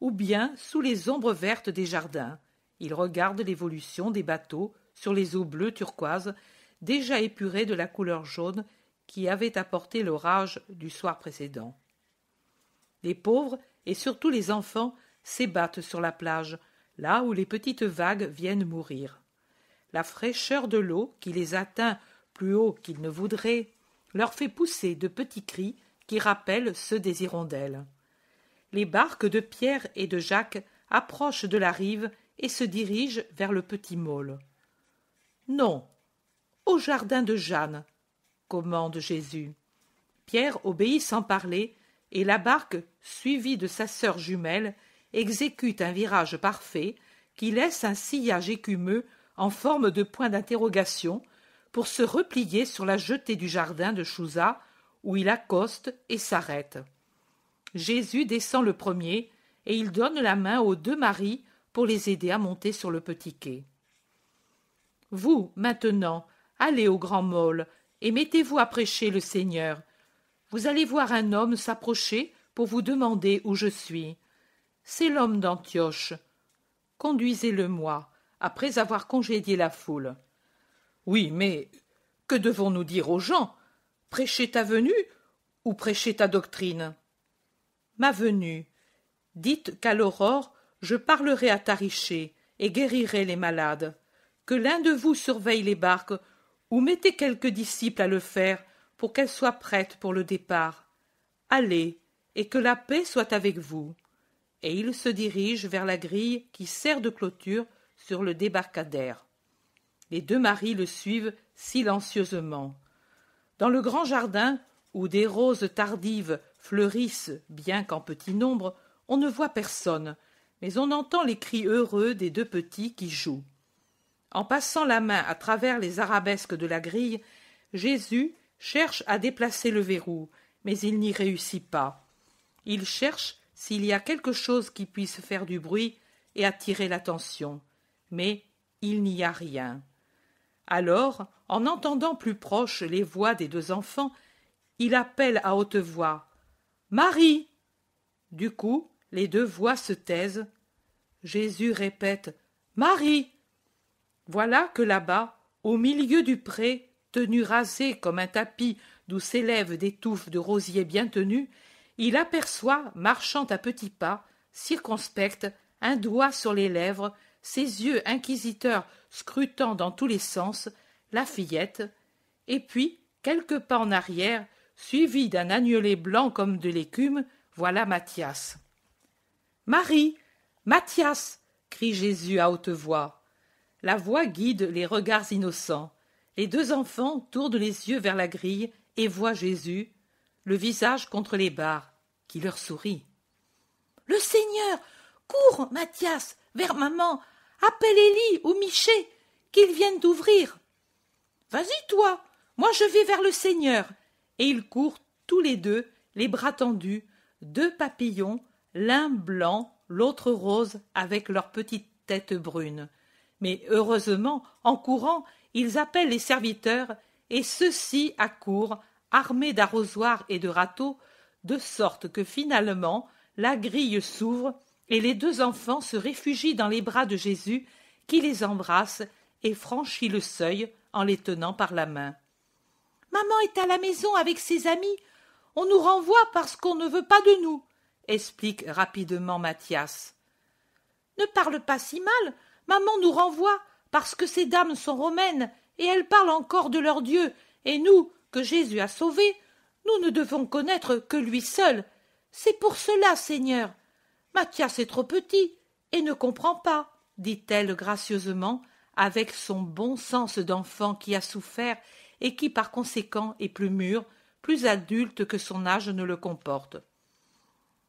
ou bien sous les ombres vertes des jardins. Ils regardent l'évolution des bateaux sur les eaux bleues turquoises, déjà épurées de la couleur jaune qui avait apporté l'orage du soir précédent. Les pauvres, et surtout les enfants, s'ébattent sur la plage, là où les petites vagues viennent mourir. La fraîcheur de l'eau qui les atteint plus haut qu'ils ne voudraient leur fait pousser de petits cris qui rappellent ceux des hirondelles les barques de Pierre et de Jacques approchent de la rive et se dirigent vers le petit môle. Non, au jardin de Jeanne, commande Jésus. Pierre obéit sans parler, et la barque, suivie de sa sœur jumelle, exécute un virage parfait qui laisse un sillage écumeux en forme de point d'interrogation pour se replier sur la jetée du jardin de Chouza où il accoste et s'arrête. Jésus descend le premier et il donne la main aux deux maris pour les aider à monter sur le petit quai. Vous, maintenant, allez au grand môle et mettez-vous à prêcher le Seigneur. Vous allez voir un homme s'approcher pour vous demander où je suis. C'est l'homme d'Antioche. Conduisez-le-moi, après avoir congédié la foule. Oui, mais que devons-nous dire aux gens Prêcher ta venue ou prêcher ta doctrine ma venue. Dites qu'à l'aurore, je parlerai à Tariché et guérirai les malades. Que l'un de vous surveille les barques ou mettez quelques disciples à le faire pour qu'elles soient prêtes pour le départ. Allez, et que la paix soit avec vous. Et il se dirige vers la grille qui sert de clôture sur le débarcadère. Les deux maris le suivent silencieusement. Dans le grand jardin, où des roses tardives fleurissent, bien qu'en petit nombre, on ne voit personne, mais on entend les cris heureux des deux petits qui jouent. En passant la main à travers les arabesques de la grille, Jésus cherche à déplacer le verrou, mais il n'y réussit pas. Il cherche s'il y a quelque chose qui puisse faire du bruit et attirer l'attention, mais il n'y a rien. Alors, en entendant plus proche les voix des deux enfants, il appelle à haute voix Marie Du coup, les deux voix se taisent. Jésus répète Marie Voilà que là-bas, au milieu du pré, tenu rasé comme un tapis d'où s'élèvent des touffes de rosiers bien tenues, il aperçoit, marchant à petits pas, circonspect, un doigt sur les lèvres, ses yeux inquisiteurs scrutant dans tous les sens la fillette, et puis, quelques pas en arrière, suivi d'un agnelet blanc comme de l'écume, voilà Mathias. Marie. Mathias. crie Jésus à haute voix. La voix guide les regards innocents. Les deux enfants tournent les yeux vers la grille et voient Jésus, le visage contre les barres, qui leur sourit. Le Seigneur. Cours, Mathias, vers maman. Appelle Élie ou Miché, qu'ils viennent d'ouvrir. Vas-y, toi, moi je vais vers le Seigneur et ils courent tous les deux, les bras tendus, deux papillons, l'un blanc, l'autre rose, avec leur petites tête brunes. Mais heureusement, en courant, ils appellent les serviteurs, et ceux-ci accourent, armés d'arrosoirs et de râteaux, de sorte que finalement la grille s'ouvre et les deux enfants se réfugient dans les bras de Jésus, qui les embrasse et franchit le seuil en les tenant par la main. Maman est à la maison avec ses amis. On nous renvoie parce qu'on ne veut pas de nous, explique rapidement Mathias. Ne parle pas si mal. Maman nous renvoie parce que ces dames sont romaines et elles parlent encore de leur Dieu, et nous, que Jésus a sauvés, nous ne devons connaître que lui seul. C'est pour cela, Seigneur. Mathias est trop petit et ne comprend pas, dit-elle gracieusement, avec son bon sens d'enfant qui a souffert et qui par conséquent est plus mûr, plus adulte que son âge ne le comporte.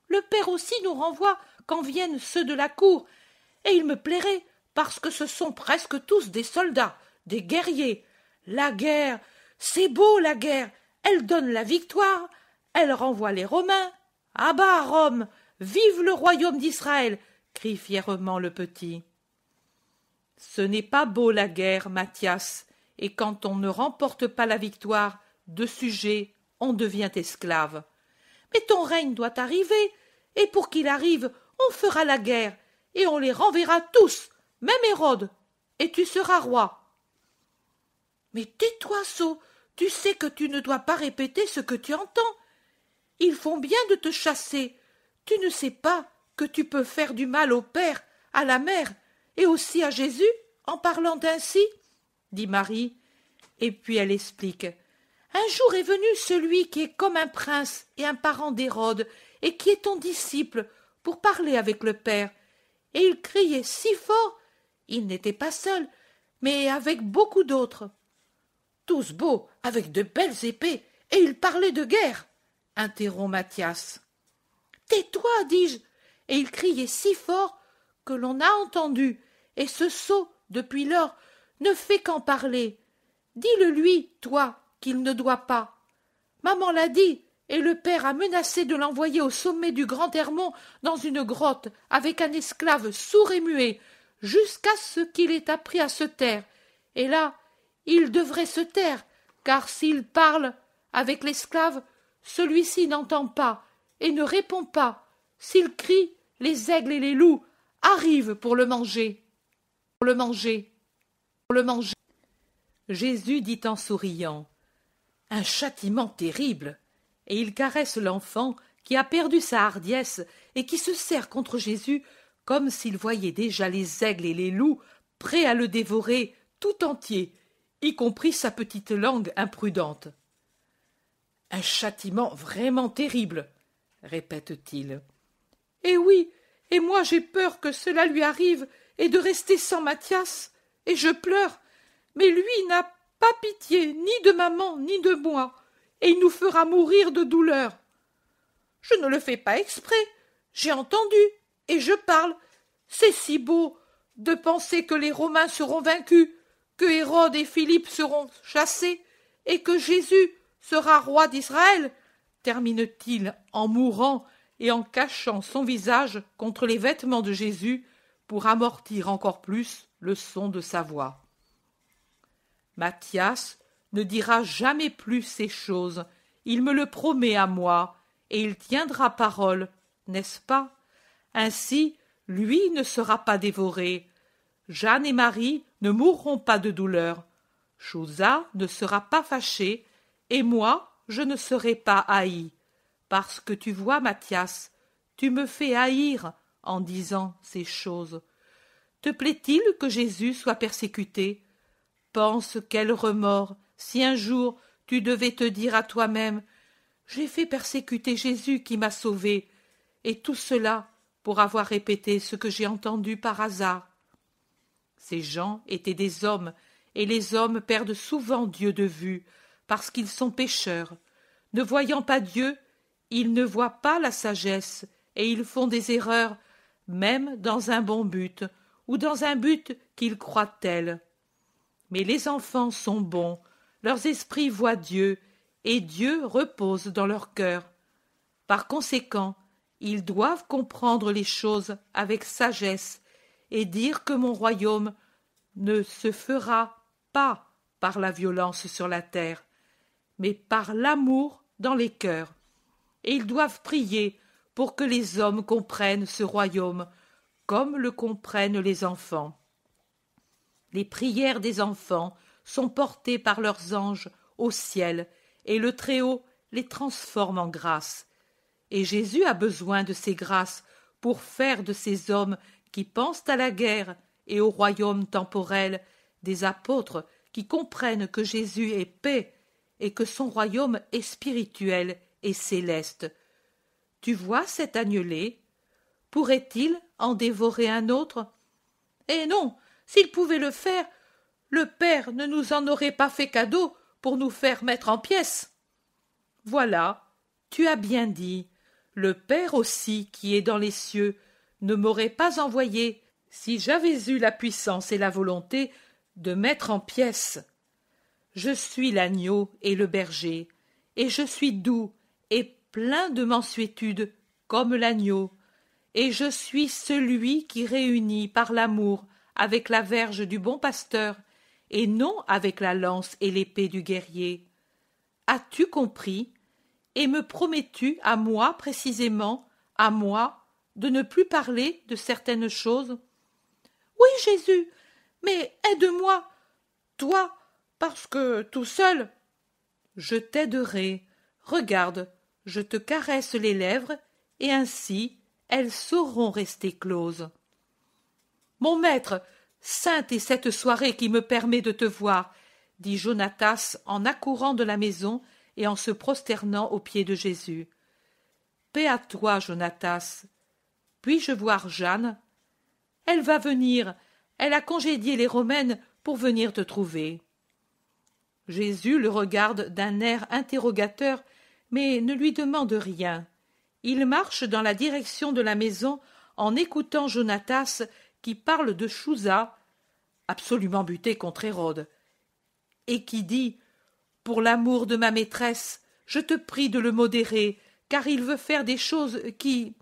Le père aussi nous renvoie quand viennent ceux de la cour, et il me plairait, parce que ce sont presque tous des soldats, des guerriers. La guerre, c'est beau la guerre, elle donne la victoire, elle renvoie les Romains. À ah bas Rome, vive le royaume d'Israël, crie fièrement le petit. Ce n'est pas beau la guerre, Mathias, et quand on ne remporte pas la victoire de sujet, on devient esclave. Mais ton règne doit arriver, et pour qu'il arrive, on fera la guerre, et on les renverra tous, même Hérode, et tu seras roi. Mais tais-toi, sot, tu sais que tu ne dois pas répéter ce que tu entends. Ils font bien de te chasser. Tu ne sais pas que tu peux faire du mal au Père, à la mère, et aussi à Jésus en parlant ainsi dit Marie, et puis elle explique. Un jour est venu celui qui est comme un prince et un parent d'Hérode, et qui est ton disciple, pour parler avec le Père. Et il criait si fort, il n'était pas seul, mais avec beaucoup d'autres. Tous beaux, avec de belles épées, et il parlait de guerre, interrompt Mathias. Tais-toi, dis-je. Et il criait si fort que l'on a entendu, et ce sot, depuis lors, ne fais qu'en parler. Dis-le lui, toi, qu'il ne doit pas. Maman l'a dit, et le père a menacé de l'envoyer au sommet du Grand Hermon dans une grotte avec un esclave sourd et muet, jusqu'à ce qu'il ait appris à se taire. Et là, il devrait se taire, car s'il parle avec l'esclave, celui-ci n'entend pas et ne répond pas. S'il crie, les aigles et les loups arrivent pour le manger. Pour le manger le manger. Jésus dit en souriant Un châtiment terrible Et il caresse l'enfant qui a perdu sa hardiesse et qui se serre contre Jésus comme s'il voyait déjà les aigles et les loups prêts à le dévorer tout entier, y compris sa petite langue imprudente. Un châtiment vraiment terrible, répète-t-il. Eh oui, et moi j'ai peur que cela lui arrive et de rester sans Mathias et je pleure. Mais lui n'a pas pitié ni de maman ni de moi, et il nous fera mourir de douleur. Je ne le fais pas exprès. J'ai entendu, et je parle. C'est si beau de penser que les Romains seront vaincus, que Hérode et Philippe seront chassés, et que Jésus sera roi d'Israël, termine-t-il en mourant et en cachant son visage contre les vêtements de Jésus pour amortir encore plus le son de sa voix. Mathias ne dira jamais plus ces choses, il me le promet à moi, et il tiendra parole, n'est-ce pas Ainsi, lui ne sera pas dévoré. Jeanne et Marie ne mourront pas de douleur. Chosa ne sera pas fâchée, et moi, je ne serai pas haï. Parce que tu vois, Mathias, tu me fais haïr en disant ces choses. Te plaît-il que Jésus soit persécuté Pense quel remords si un jour tu devais te dire à toi-même J'ai fait persécuter Jésus qui m'a sauvé, et tout cela pour avoir répété ce que j'ai entendu par hasard. Ces gens étaient des hommes, et les hommes perdent souvent Dieu de vue, parce qu'ils sont pécheurs. Ne voyant pas Dieu, ils ne voient pas la sagesse, et ils font des erreurs, même dans un bon but, ou dans un but qu'ils croient tel. Mais les enfants sont bons, leurs esprits voient Dieu, et Dieu repose dans leur cœur. Par conséquent, ils doivent comprendre les choses avec sagesse et dire que mon royaume ne se fera pas par la violence sur la terre, mais par l'amour dans les cœurs. Et ils doivent prier pour que les hommes comprennent ce royaume comme le comprennent les enfants. Les prières des enfants sont portées par leurs anges au ciel, et le Très-Haut les transforme en grâces. Et Jésus a besoin de ces grâces pour faire de ces hommes qui pensent à la guerre et au royaume temporel des apôtres qui comprennent que Jésus est paix et que son royaume est spirituel et céleste. Tu vois cet agnelé Pourrait-il en dévorer un autre eh non s'il pouvait le faire le père ne nous en aurait pas fait cadeau pour nous faire mettre en pièces voilà tu as bien dit le père aussi qui est dans les cieux ne m'aurait pas envoyé si j'avais eu la puissance et la volonté de mettre en pièces je suis l'agneau et le berger et je suis doux et plein de mansuétude comme l'agneau et je suis celui qui réunit par l'amour avec la verge du bon pasteur, et non avec la lance et l'épée du guerrier. As-tu compris Et me promets-tu à moi précisément, à moi, de ne plus parler de certaines choses Oui, Jésus, mais aide-moi, toi, parce que tout seul. Je t'aiderai. Regarde, je te caresse les lèvres, et ainsi elles sauront rester closes. Mon maître, sainte est cette soirée qui me permet de te voir, dit Jonatas en accourant de la maison et en se prosternant aux pieds de Jésus. Paix à toi, Jonatas. Puis-je voir Jeanne Elle va venir. Elle a congédié les Romaines pour venir te trouver. Jésus le regarde d'un air interrogateur, mais ne lui demande rien. Il marche dans la direction de la maison en écoutant Jonatas qui parle de Chouza, absolument buté contre Hérode, et qui dit Pour l'amour de ma maîtresse, je te prie de le modérer, car il veut faire des choses qui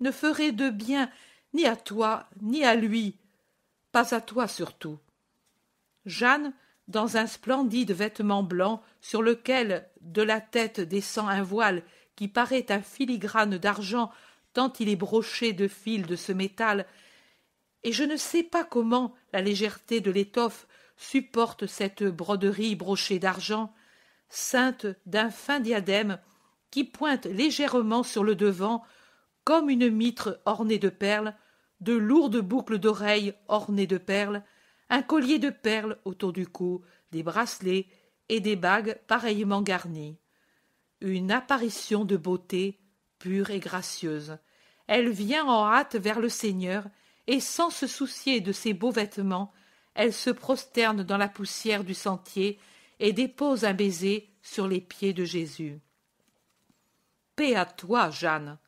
ne feraient de bien ni à toi, ni à lui, pas à toi surtout. Jeanne, dans un splendide vêtement blanc sur lequel de la tête descend un voile qui paraît un filigrane d'argent tant il est broché de fils de ce métal, et je ne sais pas comment la légèreté de l'étoffe supporte cette broderie brochée d'argent, ceinte d'un fin diadème qui pointe légèrement sur le devant, comme une mitre ornée de perles, de lourdes boucles d'oreilles ornées de perles, un collier de perles autour du cou, des bracelets et des bagues pareillement garnies une apparition de beauté pure et gracieuse. Elle vient en hâte vers le Seigneur, et sans se soucier de ses beaux vêtements, elle se prosterne dans la poussière du sentier et dépose un baiser sur les pieds de Jésus. Paix à toi, Jeanne.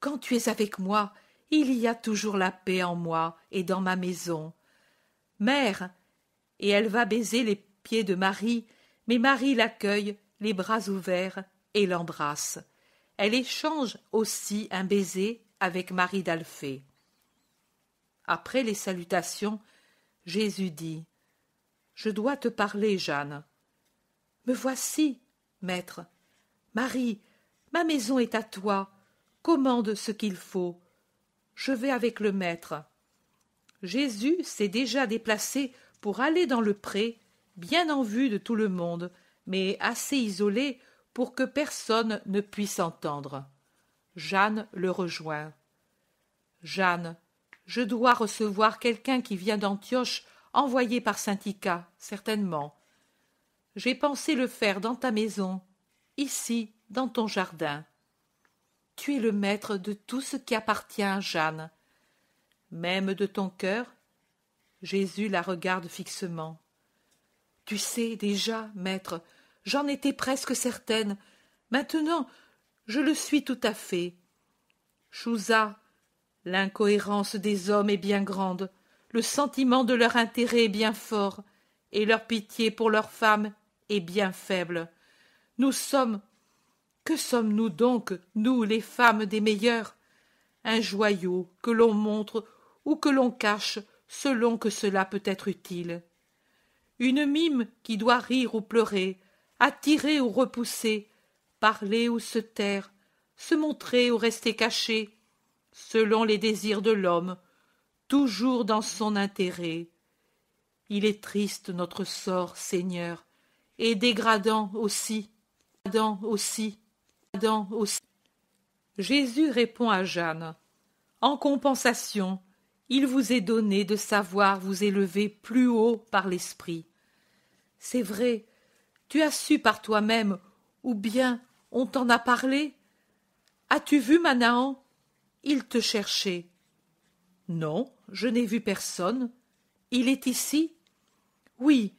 Quand tu es avec moi, il y a toujours la paix en moi et dans ma maison. Mère. Et elle va baiser les pieds de Marie, mais Marie l'accueille les bras ouverts, et l'embrasse. Elle échange aussi un baiser avec Marie d'Alphée. Après les salutations, Jésus dit Je dois te parler, Jeanne. Me voici, maître. Marie, ma maison est à toi. Commande ce qu'il faut. Je vais avec le maître. Jésus s'est déjà déplacé pour aller dans le pré, bien en vue de tout le monde, mais assez isolé pour que personne ne puisse entendre. Jeanne le rejoint. Jeanne, je dois recevoir quelqu'un qui vient d'Antioche, envoyé par Syndicat, certainement. J'ai pensé le faire dans ta maison, ici, dans ton jardin. Tu es le maître de tout ce qui appartient à Jeanne, même de ton cœur. Jésus la regarde fixement. Tu sais déjà, maître, j'en étais presque certaine. Maintenant, je le suis tout à fait. Chouza, l'incohérence des hommes est bien grande, le sentiment de leur intérêt est bien fort, et leur pitié pour leurs femmes est bien faible. Nous sommes. Que sommes-nous donc, nous les femmes des meilleurs Un joyau que l'on montre ou que l'on cache selon que cela peut être utile. Une mime qui doit rire ou pleurer, attirer ou repousser, parler ou se taire, se montrer ou rester caché, selon les désirs de l'homme, toujours dans son intérêt. Il est triste notre sort, Seigneur, et dégradant aussi, dégradant aussi, dégradant aussi. Jésus répond à Jeanne. En compensation, il vous est donné de savoir vous élever plus haut par l'esprit. C'est vrai, tu as su par toi-même, ou bien on t'en a parlé As-tu vu Manahan Il te cherchait. Non, je n'ai vu personne. Il est ici Oui,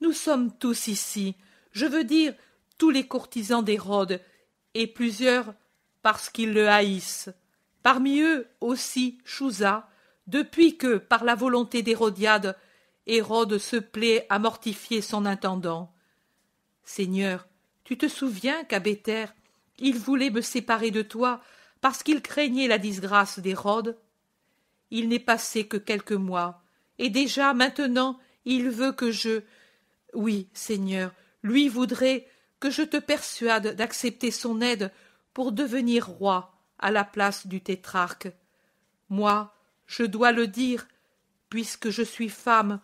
nous sommes tous ici. Je veux dire tous les courtisans d'Hérode, et plusieurs parce qu'ils le haïssent. Parmi eux aussi Chouza, depuis que, par la volonté d'Hérodiade, Hérode se plaît à mortifier son intendant. Seigneur, tu te souviens qu'à il voulait me séparer de toi parce qu'il craignait la disgrâce d'Hérode. Il n'est passé que quelques mois, et déjà maintenant il veut que je. Oui, Seigneur, lui voudrait que je te persuade d'accepter son aide pour devenir roi à la place du tétrarque. Moi, je dois le dire, puisque je suis femme,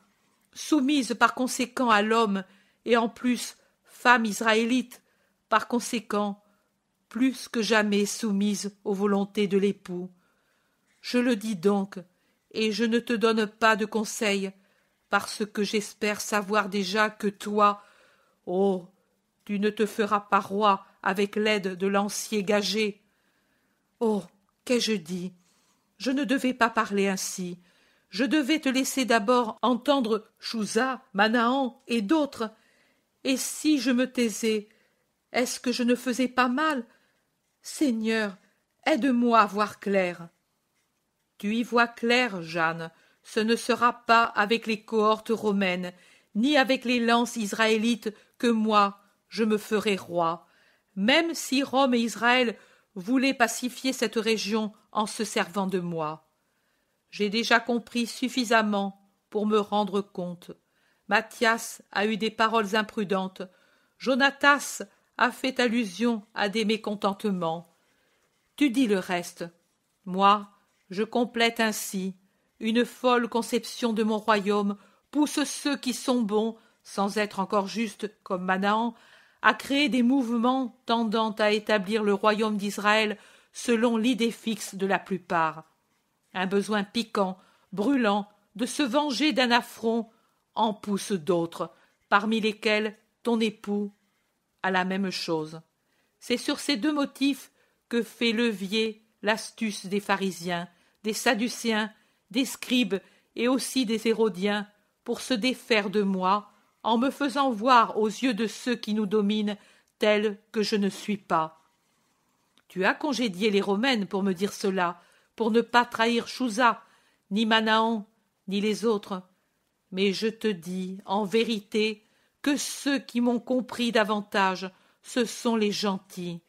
soumise par conséquent à l'homme, et en plus femme israélite, par conséquent, plus que jamais soumise aux volontés de l'époux. Je le dis donc, et je ne te donne pas de conseils, parce que j'espère savoir déjà que toi, oh, tu ne te feras pas roi avec l'aide de l'ancien gagé. Oh, qu'ai-je dit Je ne devais pas parler ainsi. Je devais te laisser d'abord entendre Chouza, Manahan et d'autres, et si je me taisais, est-ce que je ne faisais pas mal Seigneur, aide-moi à voir clair. Tu y vois clair, Jeanne. Ce ne sera pas avec les cohortes romaines, ni avec les lances israélites que moi, je me ferai roi. Même si Rome et Israël voulaient pacifier cette région en se servant de moi. J'ai déjà compris suffisamment pour me rendre compte Mathias a eu des paroles imprudentes. Jonathas a fait allusion à des mécontentements. Tu dis le reste. Moi, je complète ainsi. Une folle conception de mon royaume pousse ceux qui sont bons, sans être encore justes comme Manaan, à créer des mouvements tendant à établir le royaume d'Israël selon l'idée fixe de la plupart. Un besoin piquant, brûlant, de se venger d'un affront en pousse d'autres, parmi lesquels ton époux a la même chose. C'est sur ces deux motifs que fait levier l'astuce des pharisiens, des sadducéens, des scribes et aussi des hérodiens pour se défaire de moi en me faisant voir aux yeux de ceux qui nous dominent tel que je ne suis pas. Tu as congédié les Romaines pour me dire cela, pour ne pas trahir Chouza, ni Manaon, ni les autres. Mais je te dis, en vérité, que ceux qui m'ont compris davantage, ce sont les gentils.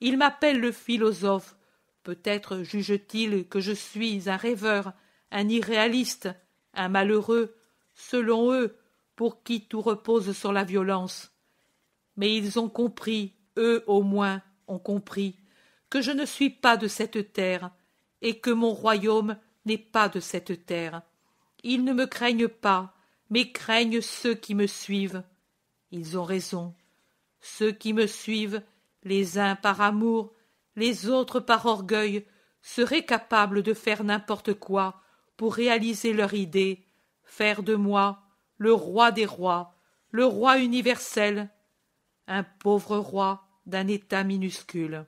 Ils m'appellent le philosophe. Peut-être jugent-ils que je suis un rêveur, un irréaliste, un malheureux, selon eux, pour qui tout repose sur la violence. Mais ils ont compris, eux au moins ont compris, que je ne suis pas de cette terre, et que mon royaume n'est pas de cette terre. Ils ne me craignent pas, mais craignent ceux qui me suivent. Ils ont raison. Ceux qui me suivent, les uns par amour, les autres par orgueil, seraient capables de faire n'importe quoi pour réaliser leur idée, faire de moi le roi des rois, le roi universel, un pauvre roi d'un état minuscule.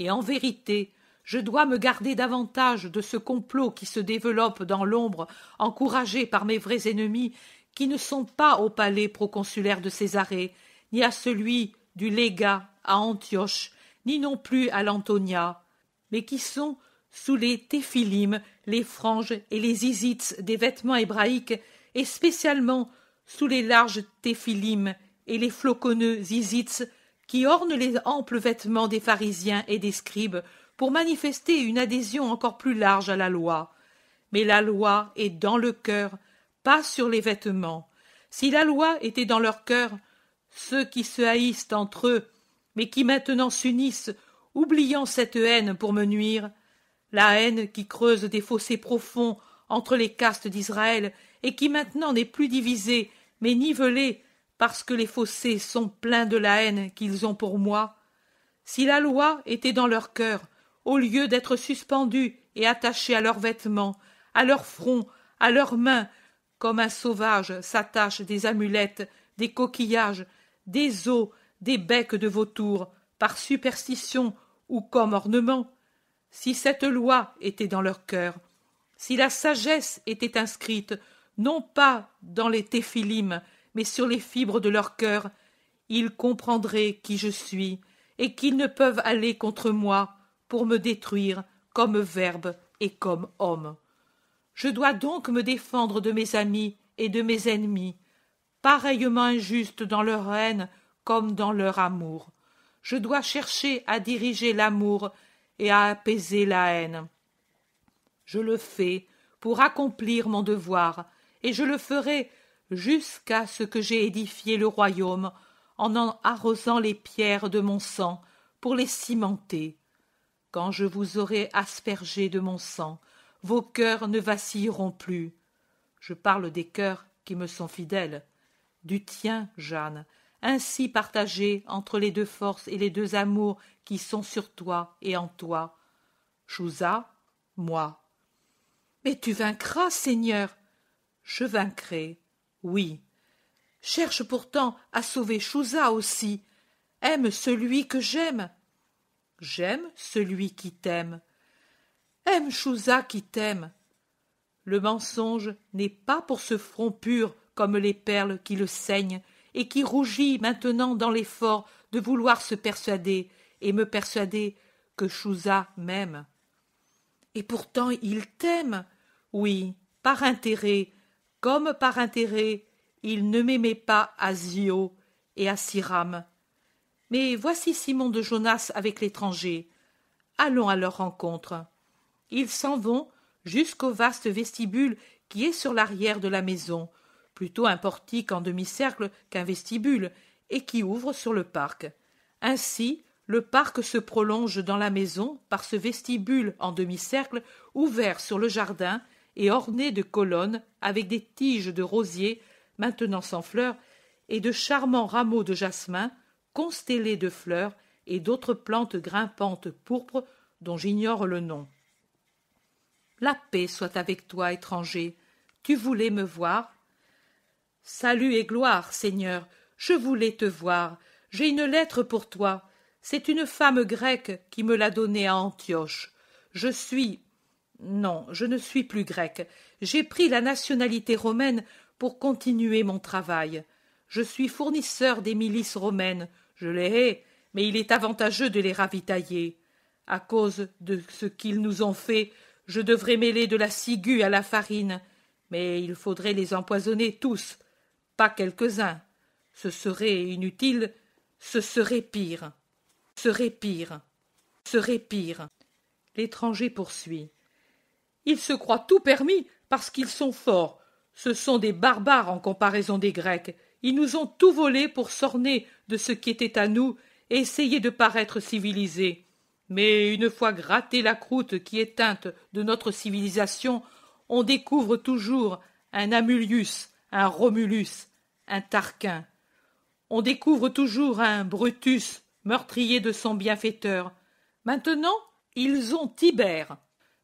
Et en vérité, je dois me garder davantage de ce complot qui se développe dans l'ombre, encouragé par mes vrais ennemis, qui ne sont pas au palais proconsulaire de Césarée, ni à celui du légat à Antioche, ni non plus à l'Antonia, mais qui sont sous les téphilimes, les franges et les isites des vêtements hébraïques, et spécialement sous les larges téphilimes et les floconneux isites qui ornent les amples vêtements des pharisiens et des scribes, pour manifester une adhésion encore plus large à la loi. Mais la loi est dans le cœur, pas sur les vêtements. Si la loi était dans leur cœur, ceux qui se haïssent entre eux, mais qui maintenant s'unissent, oubliant cette haine pour me nuire, la haine qui creuse des fossés profonds entre les castes d'Israël et qui maintenant n'est plus divisée, mais nivelée, parce que les fossés sont pleins de la haine qu'ils ont pour moi. Si la loi était dans leur cœur, au lieu d'être suspendus et attachés à leurs vêtements, à leur front, à leurs mains, comme un sauvage s'attache des amulettes, des coquillages, des os, des becs de vautours, par superstition ou comme ornement. Si cette loi était dans leur cœur, si la sagesse était inscrite, non pas dans les téphilimes, mais sur les fibres de leur cœur, ils comprendraient qui je suis, et qu'ils ne peuvent aller contre moi, pour me détruire comme verbe et comme homme. Je dois donc me défendre de mes amis et de mes ennemis, pareillement injustes dans leur haine comme dans leur amour. Je dois chercher à diriger l'amour et à apaiser la haine. Je le fais pour accomplir mon devoir, et je le ferai jusqu'à ce que j'aie édifié le royaume en en arrosant les pierres de mon sang pour les cimenter. Quand je vous aurai aspergé de mon sang, vos cœurs ne vacilleront plus. Je parle des cœurs qui me sont fidèles. Du tien, Jeanne, ainsi partagé entre les deux forces et les deux amours qui sont sur toi et en toi. Chouza, moi. Mais tu vaincras, Seigneur. Je vaincrai, oui. Cherche pourtant à sauver Chouza aussi. Aime celui que j'aime. J'aime celui qui t'aime. Aime Chouza qui t'aime. Le mensonge n'est pas pour ce front pur comme les perles qui le saignent et qui rougit maintenant dans l'effort de vouloir se persuader et me persuader que Chouza m'aime. Et pourtant il t'aime. Oui, par intérêt, comme par intérêt, il ne m'aimait pas à Zio et à mais voici Simon de Jonas avec l'étranger. Allons à leur rencontre. Ils s'en vont jusqu'au vaste vestibule qui est sur l'arrière de la maison, plutôt un portique en demi-cercle qu'un vestibule, et qui ouvre sur le parc. Ainsi, le parc se prolonge dans la maison par ce vestibule en demi-cercle ouvert sur le jardin et orné de colonnes avec des tiges de rosiers, maintenant sans fleurs, et de charmants rameaux de jasmin, constellée de fleurs et d'autres plantes grimpantes pourpres dont j'ignore le nom. La paix soit avec toi, étranger. Tu voulais me voir. Salut et gloire, Seigneur. Je voulais te voir. J'ai une lettre pour toi. C'est une femme grecque qui me l'a donnée à Antioche. Je suis non, je ne suis plus grec. J'ai pris la nationalité romaine pour continuer mon travail. Je suis fournisseur des milices romaines. Je les hais, mais il est avantageux de les ravitailler. À cause de ce qu'ils nous ont fait, je devrais mêler de la ciguë à la farine, mais il faudrait les empoisonner tous, pas quelques-uns. Ce serait inutile, ce serait pire, ce serait pire, ce serait pire. L'étranger poursuit. Ils se croient tout permis parce qu'ils sont forts. Ce sont des barbares en comparaison des Grecs. Ils nous ont tout volé pour s'orner de ce qui était à nous et essayer de paraître civilisés. Mais une fois grattée la croûte qui est teinte de notre civilisation, on découvre toujours un Amulius, un Romulus, un Tarquin. On découvre toujours un Brutus, meurtrier de son bienfaiteur. Maintenant, ils ont Tibère.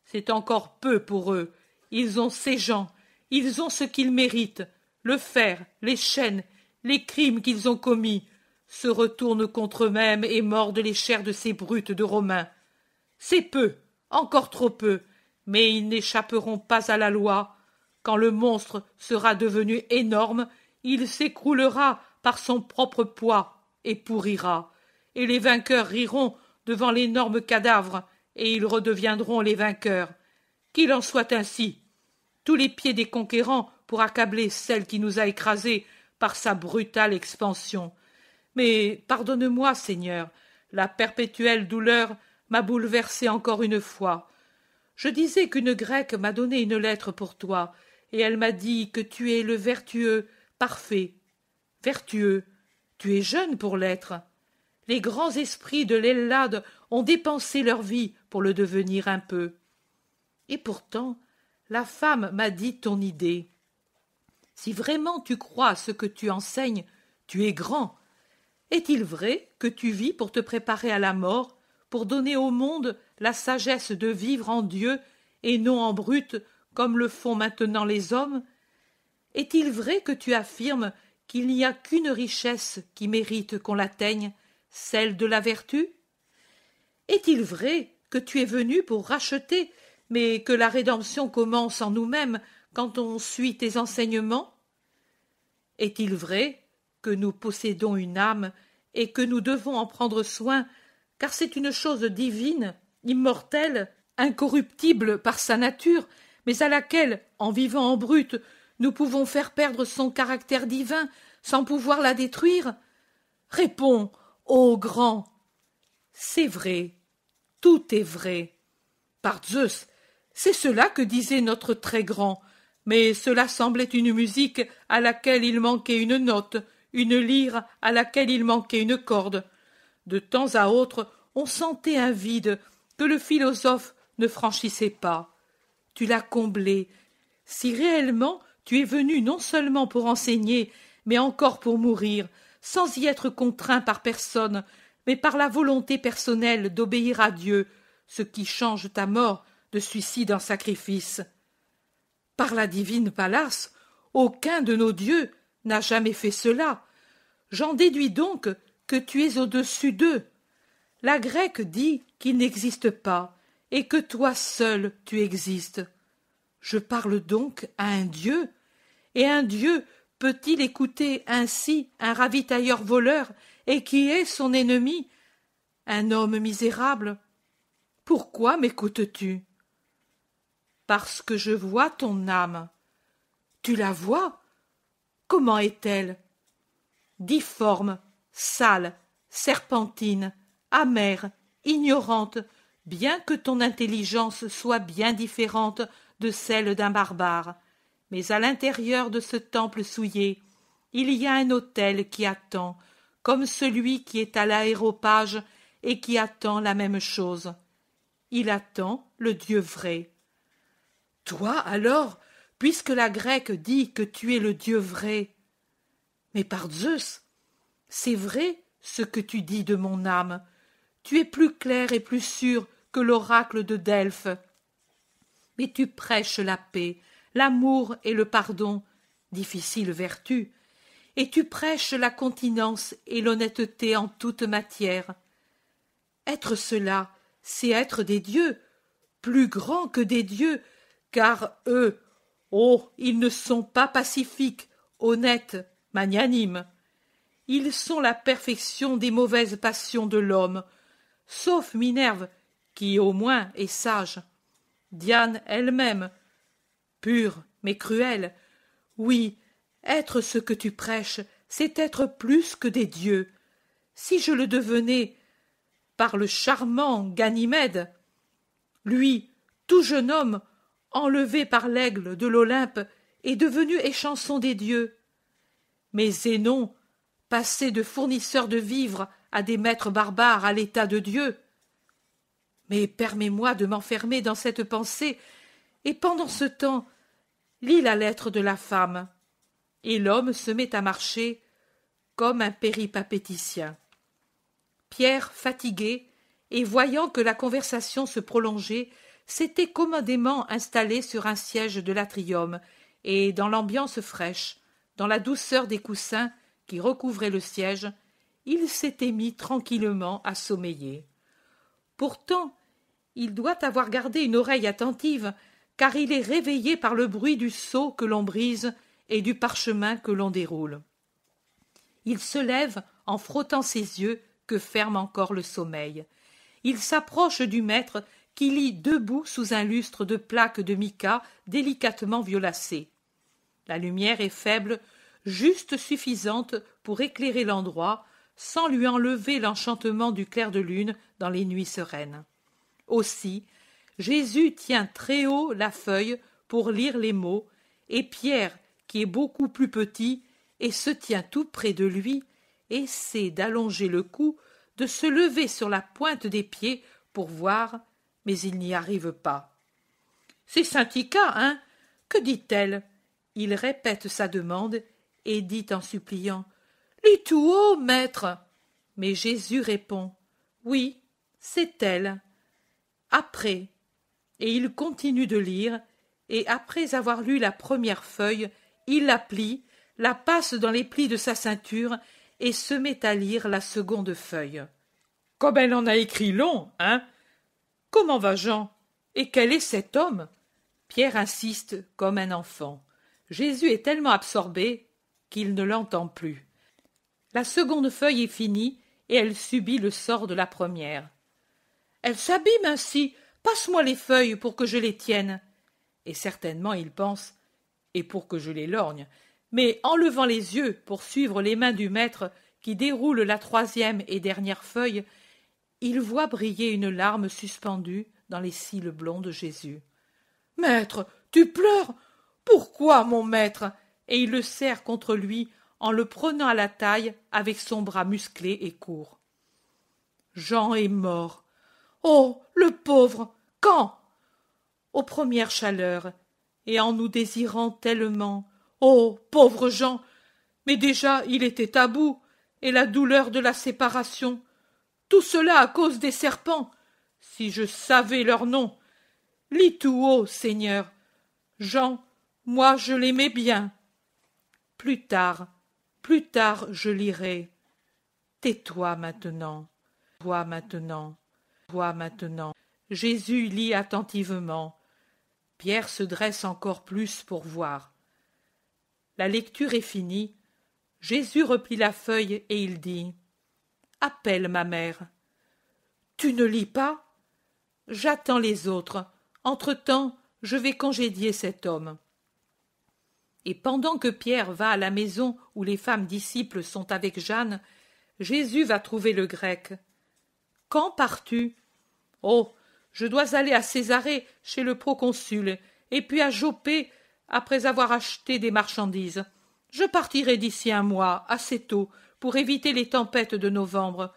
C'est encore peu pour eux. Ils ont ces gens. Ils ont ce qu'ils méritent le fer, les chaînes, les crimes qu'ils ont commis, se retournent contre eux-mêmes et mordent les chairs de ces brutes de Romains. C'est peu, encore trop peu, mais ils n'échapperont pas à la loi. Quand le monstre sera devenu énorme, il s'écroulera par son propre poids et pourrira, et les vainqueurs riront devant l'énorme cadavre, et ils redeviendront les vainqueurs. Qu'il en soit ainsi. Tous les pieds des conquérants pour accabler celle qui nous a écrasés par sa brutale expansion. Mais pardonne-moi, Seigneur, la perpétuelle douleur m'a bouleversé encore une fois. Je disais qu'une grecque m'a donné une lettre pour toi, et elle m'a dit que tu es le vertueux, parfait. Vertueux, tu es jeune pour l'être. Les grands esprits de l'Hellade ont dépensé leur vie pour le devenir un peu. Et pourtant, la femme m'a dit ton idée. Si vraiment tu crois à ce que tu enseignes, tu es grand. Est-il vrai que tu vis pour te préparer à la mort, pour donner au monde la sagesse de vivre en Dieu et non en brute comme le font maintenant les hommes Est-il vrai que tu affirmes qu'il n'y a qu'une richesse qui mérite qu'on l'atteigne, celle de la vertu Est-il vrai que tu es venu pour racheter, mais que la rédemption commence en nous-mêmes quand on suit tes enseignements Est-il vrai que nous possédons une âme et que nous devons en prendre soin, car c'est une chose divine, immortelle, incorruptible par sa nature, mais à laquelle, en vivant en brute, nous pouvons faire perdre son caractère divin sans pouvoir la détruire Réponds, ô grand C'est vrai, tout est vrai. Par Zeus, c'est cela que disait notre très grand, mais cela semblait une musique à laquelle il manquait une note, une lyre à laquelle il manquait une corde. De temps à autre, on sentait un vide que le philosophe ne franchissait pas. Tu l'as comblé. Si réellement tu es venu non seulement pour enseigner, mais encore pour mourir, sans y être contraint par personne, mais par la volonté personnelle d'obéir à Dieu, ce qui change ta mort de suicide en sacrifice. Par la divine palace, aucun de nos dieux n'a jamais fait cela. J'en déduis donc que tu es au-dessus d'eux. La grecque dit qu'il n'existe pas et que toi seul tu existes. Je parle donc à un dieu, et un dieu peut-il écouter ainsi un ravitailleur voleur et qui est son ennemi, un homme misérable Pourquoi m'écoutes-tu parce que je vois ton âme. Tu la vois Comment est-elle Difforme, sale, serpentine, amère, ignorante, bien que ton intelligence soit bien différente de celle d'un barbare. Mais à l'intérieur de ce temple souillé, il y a un autel qui attend, comme celui qui est à l'aéropage et qui attend la même chose. Il attend le Dieu vrai. Toi alors, puisque la grecque dit que tu es le Dieu vrai. Mais par Zeus, c'est vrai ce que tu dis de mon âme. Tu es plus clair et plus sûr que l'oracle de Delphes. Mais tu prêches la paix, l'amour et le pardon, difficile vertu, et tu prêches la continence et l'honnêteté en toute matière. Être cela, c'est être des dieux, plus grands que des dieux, car eux, oh, ils ne sont pas pacifiques, honnêtes, magnanimes. Ils sont la perfection des mauvaises passions de l'homme, sauf Minerve, qui au moins est sage. Diane elle-même, pure mais cruelle. Oui, être ce que tu prêches, c'est être plus que des dieux. Si je le devenais, par le charmant Ganymède, lui, tout jeune homme, enlevé par l'aigle de l'Olympe et devenu échanson des dieux. Mais Zénon, passé de fournisseur de vivres à des maîtres barbares à l'état de Dieu. Mais permets-moi de m'enfermer dans cette pensée, et pendant ce temps, lis la lettre de la femme. Et l'homme se met à marcher comme un péripapéticien. Pierre, fatigué, et voyant que la conversation se prolongeait, s'était commodément installé sur un siège de l'atrium, et dans l'ambiance fraîche, dans la douceur des coussins qui recouvraient le siège, il s'était mis tranquillement à sommeiller. Pourtant, il doit avoir gardé une oreille attentive, car il est réveillé par le bruit du seau que l'on brise et du parchemin que l'on déroule. Il se lève en frottant ses yeux que ferme encore le sommeil. Il s'approche du maître qui lit debout sous un lustre de plaques de mica délicatement violacées. La lumière est faible, juste suffisante pour éclairer l'endroit, sans lui enlever l'enchantement du clair de lune dans les nuits sereines. Aussi, Jésus tient très haut la feuille pour lire les mots, et Pierre, qui est beaucoup plus petit, et se tient tout près de lui, essaie d'allonger le cou, de se lever sur la pointe des pieds pour voir mais il n'y arrive pas. C'est syndicats, hein Que dit-elle Il répète sa demande et dit en suppliant Lis tout haut, maître Mais Jésus répond Oui, c'est elle. Après. Et il continue de lire, et après avoir lu la première feuille, il la plie, la passe dans les plis de sa ceinture et se met à lire la seconde feuille. Comme elle en a écrit long, hein Comment va Jean Et quel est cet homme Pierre insiste comme un enfant. Jésus est tellement absorbé qu'il ne l'entend plus. La seconde feuille est finie et elle subit le sort de la première. Elle s'abîme ainsi. Passe-moi les feuilles pour que je les tienne. Et certainement il pense et pour que je les lorgne, mais en levant les yeux pour suivre les mains du maître qui déroule la troisième et dernière feuille, il voit briller une larme suspendue dans les cils blonds de Jésus. Maître, tu pleures Pourquoi, mon maître Et il le serre contre lui en le prenant à la taille avec son bras musclé et court. Jean est mort. Oh, le pauvre Quand Aux premières chaleurs, et en nous désirant tellement. Oh, pauvre Jean Mais déjà, il était à bout, et la douleur de la séparation tout cela à cause des serpents. Si je savais leur nom. Lis tout haut, Seigneur. Jean, moi je l'aimais bien. Plus tard, plus tard je lirai. Tais-toi maintenant. Toi maintenant. Toi maintenant. Jésus lit attentivement. Pierre se dresse encore plus pour voir. La lecture est finie. Jésus replie la feuille et il dit appelle ma mère. Tu ne lis pas J'attends les autres. Entre-temps, je vais congédier cet homme. Et pendant que Pierre va à la maison où les femmes disciples sont avec Jeanne, Jésus va trouver le grec. Quand pars-tu Oh, je dois aller à Césarée chez le proconsul, et puis à Jopé après avoir acheté des marchandises. Je partirai d'ici un mois, assez tôt, pour éviter les tempêtes de novembre.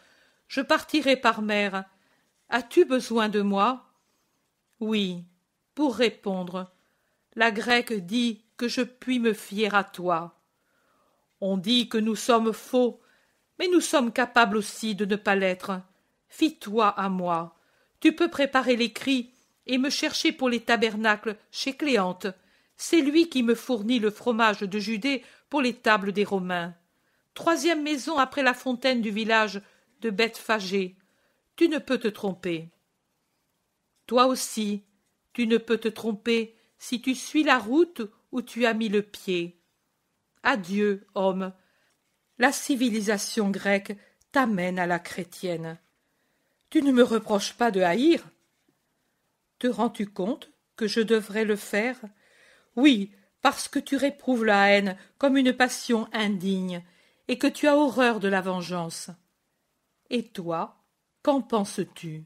Je partirai par mer. As-tu besoin de moi Oui, pour répondre. La grecque dit que je puis me fier à toi. On dit que nous sommes faux, mais nous sommes capables aussi de ne pas l'être. Fie-toi à moi. Tu peux préparer l'écrit et me chercher pour les tabernacles chez Cléante. C'est lui qui me fournit le fromage de Judée pour les tables des Romains troisième maison après la fontaine du village de Bethphagée. Tu ne peux te tromper. Toi aussi, tu ne peux te tromper si tu suis la route où tu as mis le pied. Adieu, homme. La civilisation grecque t'amène à la chrétienne. Tu ne me reproches pas de haïr. Te rends-tu compte que je devrais le faire Oui, parce que tu réprouves la haine comme une passion indigne et que tu as horreur de la vengeance. Et toi, qu'en penses-tu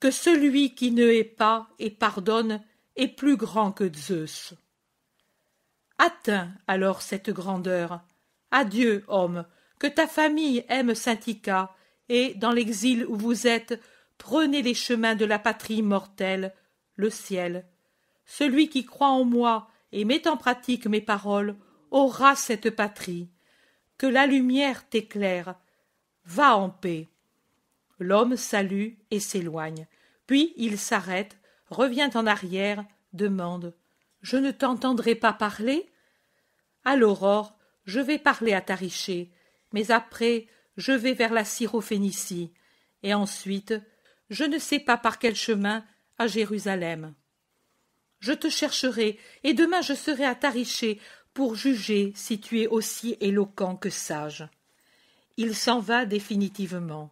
Que celui qui ne hait pas et pardonne est plus grand que Zeus. Atteins alors cette grandeur. Adieu, homme, que ta famille aime Syntica, et, dans l'exil où vous êtes, prenez les chemins de la patrie mortelle, le ciel. Celui qui croit en moi et met en pratique mes paroles aura cette patrie que la lumière t'éclaire. Va en paix. L'homme salue et s'éloigne. Puis il s'arrête, revient en arrière, demande. Je ne t'entendrai pas parler? À l'aurore, je vais parler à Tariché, mais après je vais vers la Syrophénicie, et ensuite je ne sais pas par quel chemin à Jérusalem. Je te chercherai, et demain je serai à Tariché, pour juger si tu es aussi éloquent que sage. Il s'en va définitivement.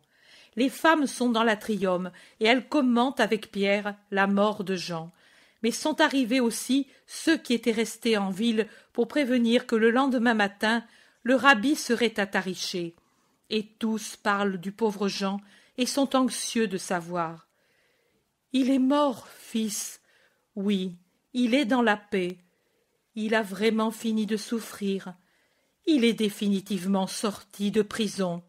Les femmes sont dans l'atrium et elles commentent avec Pierre la mort de Jean. Mais sont arrivés aussi ceux qui étaient restés en ville pour prévenir que le lendemain matin, le rabbi serait attariché. Et tous parlent du pauvre Jean et sont anxieux de savoir. Il est mort, fils. Oui, il est dans la paix. Il a vraiment fini de souffrir. Il est définitivement sorti de prison.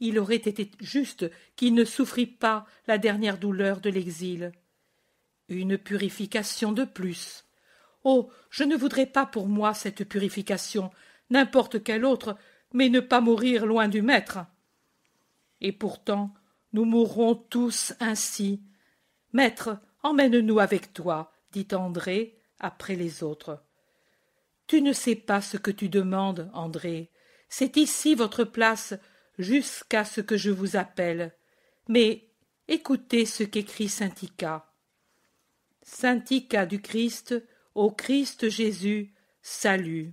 Il aurait été juste qu'il ne souffrit pas la dernière douleur de l'exil. Une purification de plus. Oh. Je ne voudrais pas pour moi cette purification, n'importe quelle autre, mais ne pas mourir loin du Maître. Et pourtant, nous mourrons tous ainsi. Maître, emmène nous avec toi, dit André après les autres. Tu ne sais pas ce que tu demandes, André. C'est ici votre place jusqu'à ce que je vous appelle. Mais écoutez ce qu'écrit saint Ica. Saint du Christ, au Christ Jésus, salut.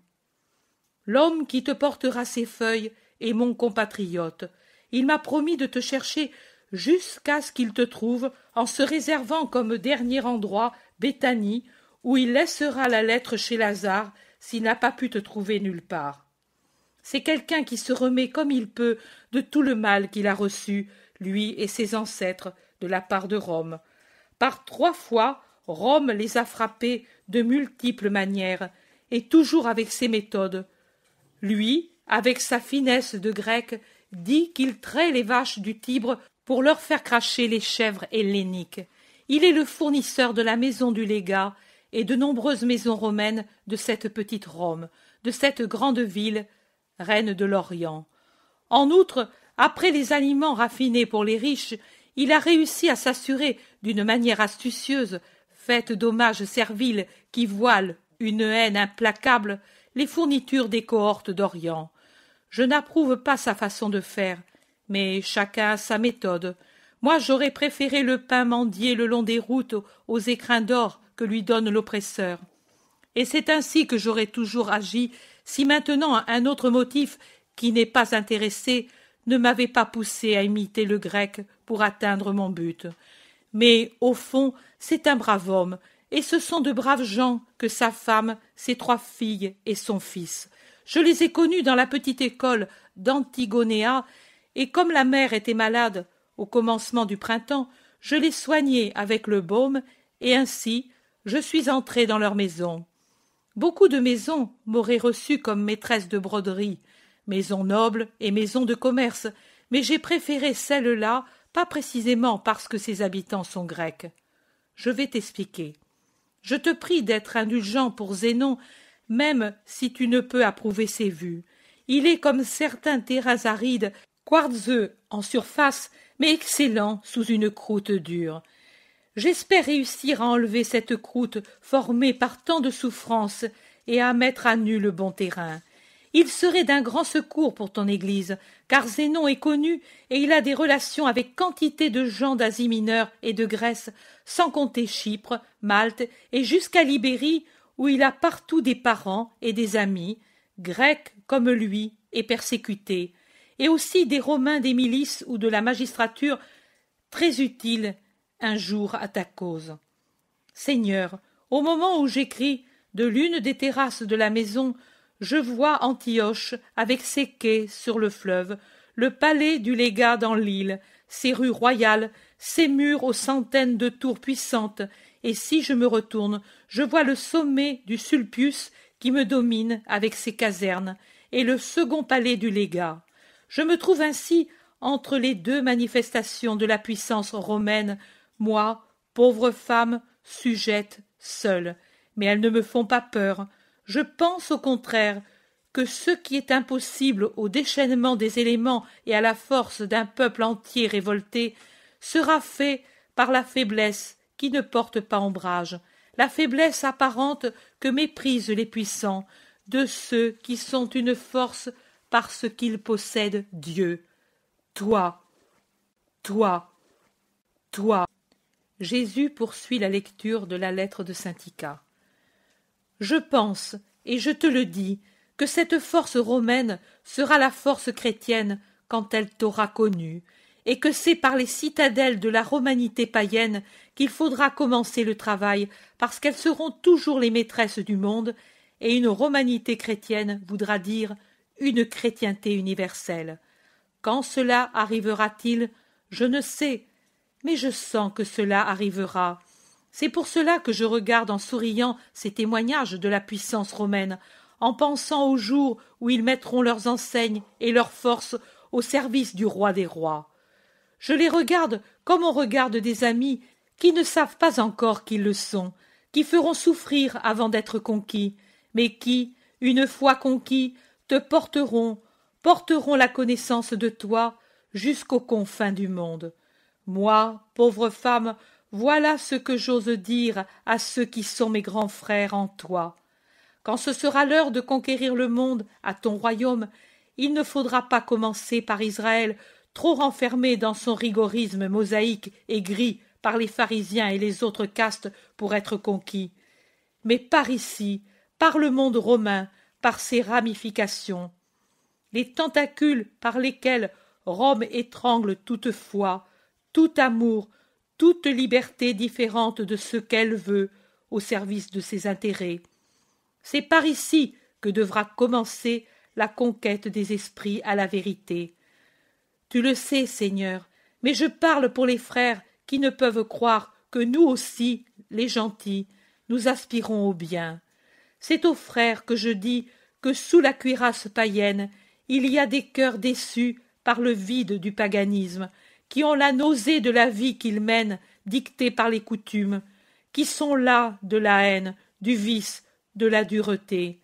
L'homme qui te portera ses feuilles est mon compatriote. Il m'a promis de te chercher jusqu'à ce qu'il te trouve en se réservant comme dernier endroit Béthanie, où il laissera la lettre chez Lazare s'il n'a pas pu te trouver nulle part. C'est quelqu'un qui se remet comme il peut de tout le mal qu'il a reçu, lui et ses ancêtres, de la part de Rome. Par trois fois, Rome les a frappés de multiples manières, et toujours avec ses méthodes. Lui, avec sa finesse de grec, dit qu'il traite les vaches du Tibre pour leur faire cracher les chèvres helléniques. Il est le fournisseur de la maison du légat et de nombreuses maisons romaines de cette petite Rome, de cette grande ville, reine de l'Orient. En outre, après les aliments raffinés pour les riches, il a réussi à s'assurer d'une manière astucieuse, faite d'hommages serviles qui voilent une haine implacable les fournitures des cohortes d'Orient. Je n'approuve pas sa façon de faire, mais chacun sa méthode. Moi j'aurais préféré le pain mendié le long des routes aux écrins d'or que lui donne l'oppresseur. Et c'est ainsi que j'aurais toujours agi si maintenant un autre motif qui n'est pas intéressé ne m'avait pas poussé à imiter le grec pour atteindre mon but. Mais au fond, c'est un brave homme, et ce sont de braves gens que sa femme, ses trois filles et son fils. Je les ai connus dans la petite école d'Antigonea, et comme la mère était malade au commencement du printemps, je les soignée avec le baume, et ainsi je suis entrée dans leur maison. Beaucoup de maisons m'auraient reçue comme maîtresse de broderie, maisons nobles et maisons de commerce, mais j'ai préféré celle-là, pas précisément parce que ses habitants sont grecs. Je vais t'expliquer. Je te prie d'être indulgent pour Zénon, même si tu ne peux approuver ses vues. Il est comme certains terrains arides, quartzeux en surface, mais excellent sous une croûte dure. J'espère réussir à enlever cette croûte formée par tant de souffrances et à mettre à nu le bon terrain. Il serait d'un grand secours pour ton Église, car Zénon est connu et il a des relations avec quantité de gens d'Asie mineure et de Grèce, sans compter Chypre, Malte et jusqu'à Libérie, où il a partout des parents et des amis, grecs comme lui et persécutés, et aussi des Romains des milices ou de la magistrature très utiles un jour à ta cause. Seigneur, au moment où j'écris, de l'une des terrasses de la maison, je vois Antioche avec ses quais sur le fleuve, le palais du légat dans l'île, ses rues royales, ses murs aux centaines de tours puissantes, et si je me retourne, je vois le sommet du Sulpius qui me domine avec ses casernes, et le second palais du légat. Je me trouve ainsi entre les deux manifestations de la puissance romaine moi, pauvre femme, sujette, seule. Mais elles ne me font pas peur. Je pense au contraire que ce qui est impossible au déchaînement des éléments et à la force d'un peuple entier révolté sera fait par la faiblesse qui ne porte pas ombrage, la faiblesse apparente que méprisent les puissants, de ceux qui sont une force parce qu'ils possèdent Dieu. Toi, toi, toi. Jésus poursuit la lecture de la lettre de saint Je pense, et je te le dis, que cette force romaine sera la force chrétienne quand elle t'aura connue, et que c'est par les citadelles de la romanité païenne qu'il faudra commencer le travail, parce qu'elles seront toujours les maîtresses du monde, et une romanité chrétienne voudra dire une chrétienté universelle. Quand cela arrivera-t-il Je ne sais, mais je sens que cela arrivera. C'est pour cela que je regarde en souriant ces témoignages de la puissance romaine, en pensant au jour où ils mettront leurs enseignes et leurs forces au service du roi des rois. Je les regarde comme on regarde des amis qui ne savent pas encore qu'ils le sont, qui feront souffrir avant d'être conquis, mais qui, une fois conquis, te porteront, porteront la connaissance de toi jusqu'aux confins du monde moi pauvre femme voilà ce que j'ose dire à ceux qui sont mes grands frères en toi quand ce sera l'heure de conquérir le monde à ton royaume il ne faudra pas commencer par israël trop renfermé dans son rigorisme mosaïque et gris par les pharisiens et les autres castes pour être conquis mais par ici par le monde romain par ses ramifications les tentacules par lesquels Rome étrangle toutefois tout amour, toute liberté différente de ce qu'elle veut, au service de ses intérêts. C'est par ici que devra commencer la conquête des esprits à la vérité. Tu le sais, Seigneur, mais je parle pour les frères qui ne peuvent croire que nous aussi, les gentils, nous aspirons au bien. C'est aux frères que je dis que sous la cuirasse païenne, il y a des cœurs déçus par le vide du paganisme qui ont la nausée de la vie qu'ils mènent, dictée par les coutumes, qui sont là de la haine, du vice, de la dureté.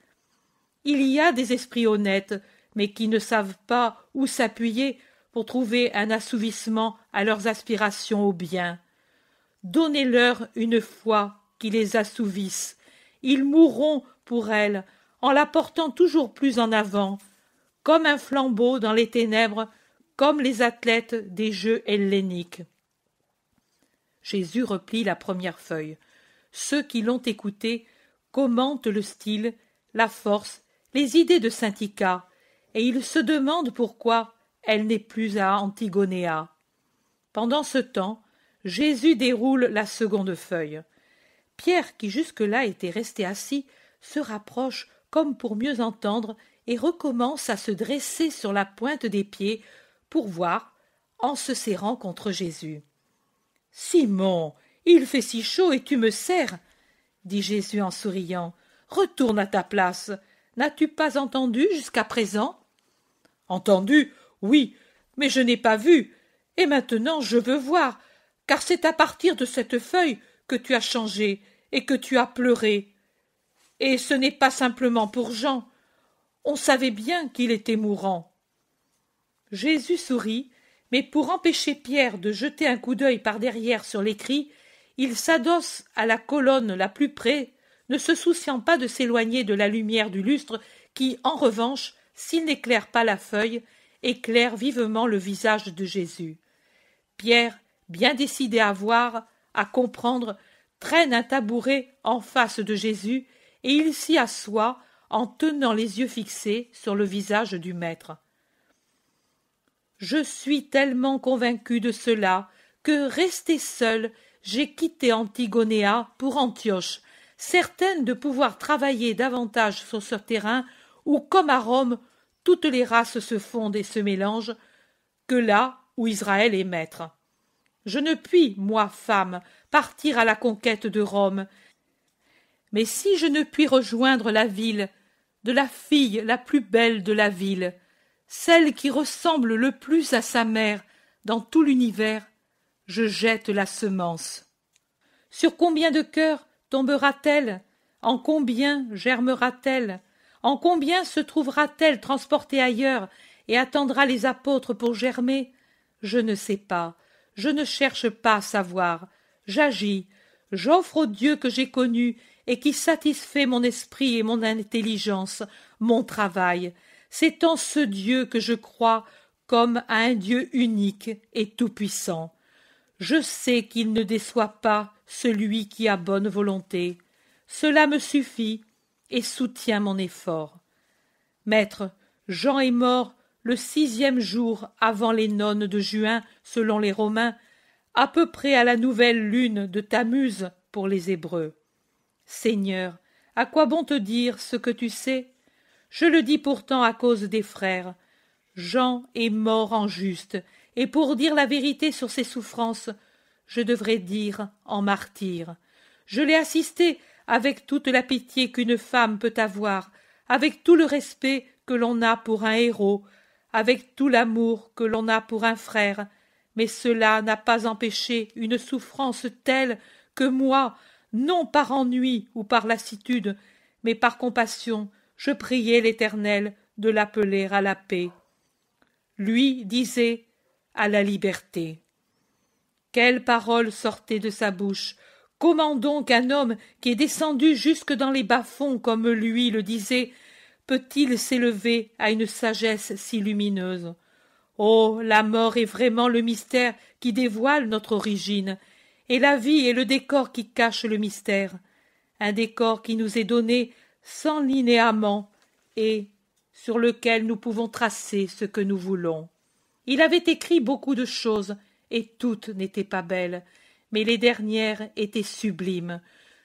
Il y a des esprits honnêtes, mais qui ne savent pas où s'appuyer pour trouver un assouvissement à leurs aspirations au bien. Donnez-leur une foi qui les assouvisse. Ils mourront pour elle en la portant toujours plus en avant, comme un flambeau dans les ténèbres comme les athlètes des Jeux helléniques. Jésus replie la première feuille. Ceux qui l'ont écouté commentent le style, la force, les idées de Syntyca, et ils se demandent pourquoi elle n'est plus à Antigonea. Pendant ce temps, Jésus déroule la seconde feuille. Pierre, qui jusque-là était resté assis, se rapproche comme pour mieux entendre et recommence à se dresser sur la pointe des pieds pour voir, en se serrant contre Jésus. Simon, il fait si chaud et tu me serres, dit Jésus en souriant. Retourne à ta place. N'as-tu pas entendu jusqu'à présent Entendu, oui, mais je n'ai pas vu. Et maintenant je veux voir, car c'est à partir de cette feuille que tu as changé et que tu as pleuré. Et ce n'est pas simplement pour Jean. On savait bien qu'il était mourant. Jésus sourit, mais pour empêcher Pierre de jeter un coup d'œil par derrière sur l'écrit, il s'adosse à la colonne la plus près, ne se souciant pas de s'éloigner de la lumière du lustre qui, en revanche, s'il n'éclaire pas la feuille, éclaire vivement le visage de Jésus. Pierre, bien décidé à voir, à comprendre, traîne un tabouret en face de Jésus, et il s'y assoit en tenant les yeux fixés sur le visage du Maître. Je suis tellement convaincue de cela que, restée seule, j'ai quitté Antigonéa pour Antioche, certaine de pouvoir travailler davantage sur ce terrain où, comme à Rome, toutes les races se fondent et se mélangent, que là où Israël est maître. Je ne puis, moi, femme, partir à la conquête de Rome. Mais si je ne puis rejoindre la ville, de la fille la plus belle de la ville, celle qui ressemble le plus à sa mère dans tout l'univers, je jette la semence. Sur combien de cœurs tombera-t-elle En combien germera-t-elle En combien se trouvera-t-elle transportée ailleurs et attendra les apôtres pour germer Je ne sais pas. Je ne cherche pas à savoir. J'agis. J'offre au Dieu que j'ai connu et qui satisfait mon esprit et mon intelligence, mon travail, c'est en ce Dieu que je crois comme à un Dieu unique et tout-puissant. Je sais qu'il ne déçoit pas celui qui a bonne volonté. Cela me suffit et soutient mon effort. Maître, Jean est mort le sixième jour avant les nonnes de juin selon les Romains, à peu près à la nouvelle lune de Tamuse pour les Hébreux. Seigneur, à quoi bon te dire ce que tu sais je le dis pourtant à cause des frères. Jean est mort en juste, et pour dire la vérité sur ses souffrances, je devrais dire en martyr. Je l'ai assisté avec toute la pitié qu'une femme peut avoir, avec tout le respect que l'on a pour un héros, avec tout l'amour que l'on a pour un frère, mais cela n'a pas empêché une souffrance telle que moi, non par ennui ou par lassitude, mais par compassion, je priais l'Éternel de l'appeler à la paix. Lui disait à la liberté. Quelles paroles sortaient de sa bouche Comment donc un homme qui est descendu jusque dans les bas-fonds, comme lui le disait, peut-il s'élever à une sagesse si lumineuse Oh, la mort est vraiment le mystère qui dévoile notre origine, et la vie est le décor qui cache le mystère, un décor qui nous est donné sans linéament et sur lequel nous pouvons tracer ce que nous voulons. Il avait écrit beaucoup de choses, et toutes n'étaient pas belles, mais les dernières étaient sublimes.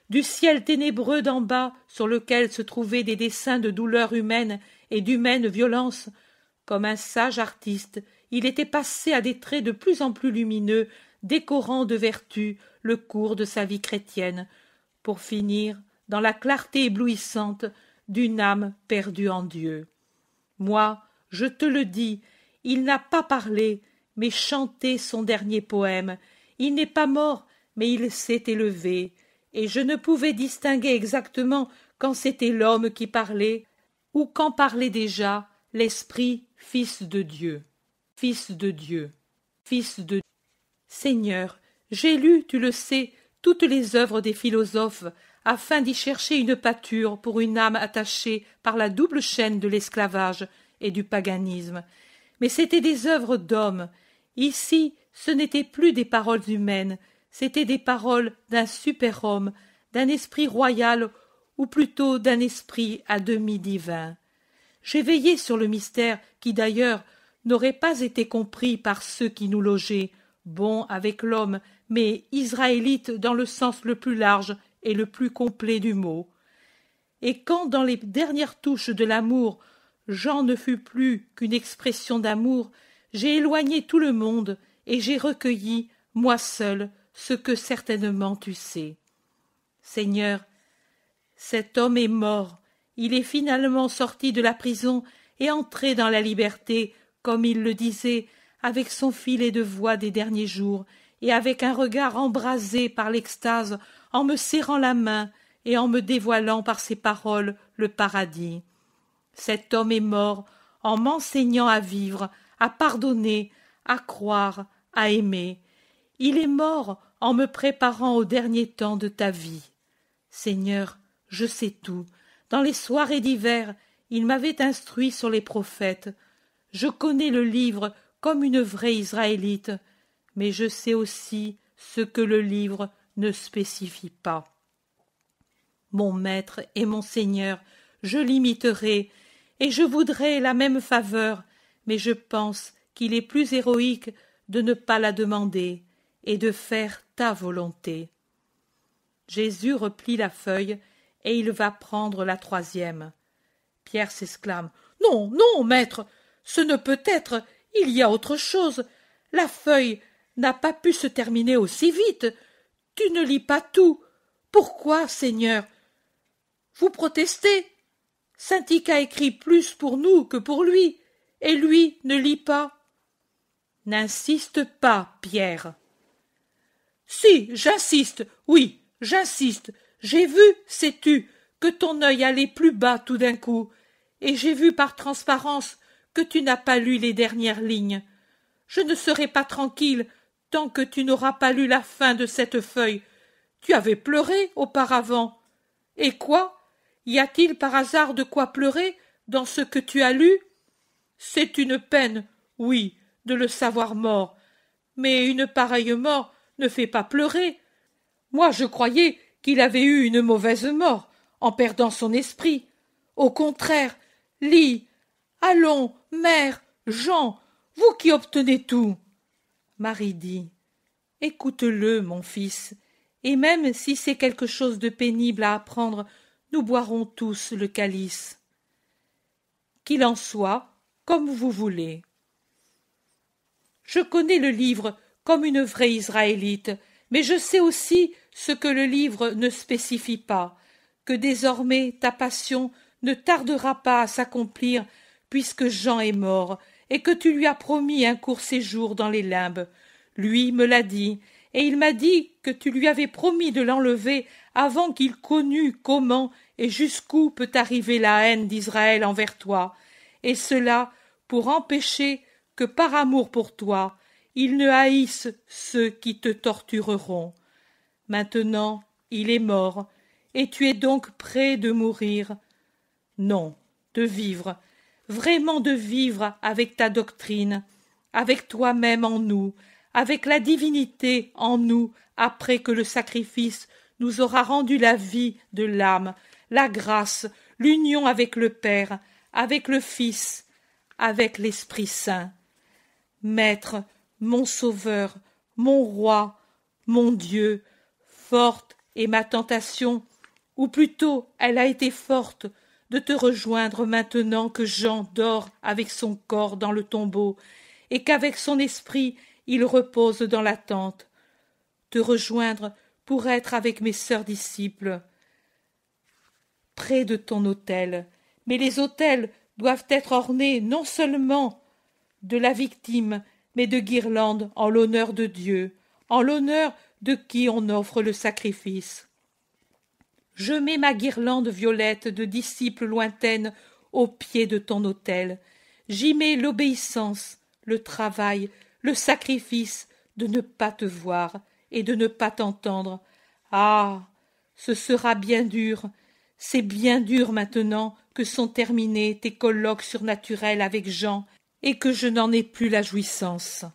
Du ciel ténébreux d'en bas, sur lequel se trouvaient des dessins de douleur humaine et d'humaine violence, comme un sage artiste, il était passé à des traits de plus en plus lumineux, décorant de vertu le cours de sa vie chrétienne, pour finir dans la clarté éblouissante d'une âme perdue en Dieu. Moi, je te le dis, il n'a pas parlé, mais chanté son dernier poème. Il n'est pas mort, mais il s'est élevé, et je ne pouvais distinguer exactement quand c'était l'homme qui parlait, ou quand parlait déjà l'Esprit Fils de Dieu. Fils de Dieu. Fils de Seigneur, j'ai lu, tu le sais, toutes les œuvres des philosophes afin d'y chercher une pâture pour une âme attachée par la double chaîne de l'esclavage et du paganisme. Mais c'étaient des œuvres d'hommes. Ici, ce n'étaient plus des paroles humaines, c'étaient des paroles d'un super-homme, d'un esprit royal, ou plutôt d'un esprit à demi divin. J'ai veillé sur le mystère qui, d'ailleurs, n'aurait pas été compris par ceux qui nous logeaient, bons avec l'homme, mais israélites dans le sens le plus large, et le plus complet du mot. Et quand dans les dernières touches de l'amour, Jean ne fut plus qu'une expression d'amour, j'ai éloigné tout le monde et j'ai recueilli, moi seul, ce que certainement tu sais. Seigneur, cet homme est mort, il est finalement sorti de la prison et entré dans la liberté, comme il le disait, avec son filet de voix des derniers jours, et avec un regard embrasé par l'extase en me serrant la main et en me dévoilant par ses paroles le paradis. Cet homme est mort en m'enseignant à vivre, à pardonner, à croire, à aimer. Il est mort en me préparant au dernier temps de ta vie. Seigneur, je sais tout. Dans les soirées d'hiver, il m'avait instruit sur les prophètes. Je connais le livre comme une vraie Israélite, mais je sais aussi ce que le livre ne spécifie pas. Mon maître et mon seigneur, je l'imiterai, et je voudrais la même faveur, mais je pense qu'il est plus héroïque de ne pas la demander et de faire ta volonté. Jésus replie la feuille et il va prendre la troisième. Pierre s'exclame Non, non, maître, ce ne peut être, il y a autre chose. La feuille n'a pas pu se terminer aussi vite. Tu ne lis pas tout. Pourquoi, Seigneur Vous protestez. saint a écrit plus pour nous que pour lui, et lui ne lit pas. N'insiste pas, Pierre. Si, j'insiste, oui, j'insiste. J'ai vu, sais-tu, que ton œil allait plus bas tout d'un coup, et j'ai vu par transparence que tu n'as pas lu les dernières lignes. Je ne serai pas tranquille tant que tu n'auras pas lu la fin de cette feuille. Tu avais pleuré auparavant. Et quoi Y a-t-il par hasard de quoi pleurer dans ce que tu as lu C'est une peine, oui, de le savoir mort. Mais une pareille mort ne fait pas pleurer. Moi, je croyais qu'il avait eu une mauvaise mort en perdant son esprit. Au contraire, lis, allons, mère, Jean, vous qui obtenez tout marie dit écoute le mon fils et même si c'est quelque chose de pénible à apprendre nous boirons tous le calice qu'il en soit comme vous voulez je connais le livre comme une vraie israélite mais je sais aussi ce que le livre ne spécifie pas que désormais ta passion ne tardera pas à s'accomplir puisque Jean est mort et que tu lui as promis un court séjour dans les limbes. Lui me l'a dit, et il m'a dit que tu lui avais promis de l'enlever avant qu'il connût comment et jusqu'où peut arriver la haine d'Israël envers toi, et cela pour empêcher que par amour pour toi, il ne haïsse ceux qui te tortureront. Maintenant, il est mort, et tu es donc prêt de mourir. Non, de vivre, vraiment de vivre avec ta doctrine, avec toi-même en nous, avec la divinité en nous, après que le sacrifice nous aura rendu la vie de l'âme, la grâce, l'union avec le Père, avec le Fils, avec l'Esprit Saint. Maître, mon Sauveur, mon Roi, mon Dieu, forte est ma tentation, ou plutôt elle a été forte, de te rejoindre maintenant que Jean dort avec son corps dans le tombeau, et qu'avec son esprit il repose dans la tente, te rejoindre pour être avec mes sœurs disciples, près de ton autel. Mais les autels doivent être ornés non seulement de la victime, mais de guirlandes en l'honneur de Dieu, en l'honneur de qui on offre le sacrifice je mets ma guirlande violette de disciples lointaines au pied de ton autel. J'y mets l'obéissance, le travail, le sacrifice de ne pas te voir et de ne pas t'entendre. Ah. Ce sera bien dur. C'est bien dur maintenant que sont terminés tes colloques surnaturels avec Jean, et que je n'en ai plus la jouissance.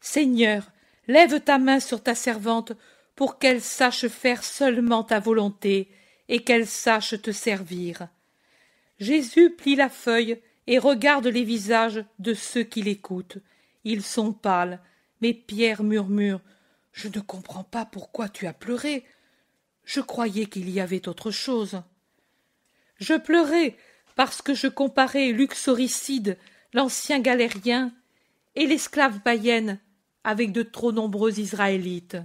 Seigneur, lève ta main sur ta servante pour qu'elle sache faire seulement ta volonté, et qu'elle sache te servir. Jésus plie la feuille et regarde les visages de ceux qui l'écoutent. Ils sont pâles, mais Pierre murmure. Je ne comprends pas pourquoi tu as pleuré. Je croyais qu'il y avait autre chose. Je pleurais parce que je comparais Luxoricide, l'ancien galérien, et l'esclave baïenne avec de trop nombreux Israélites.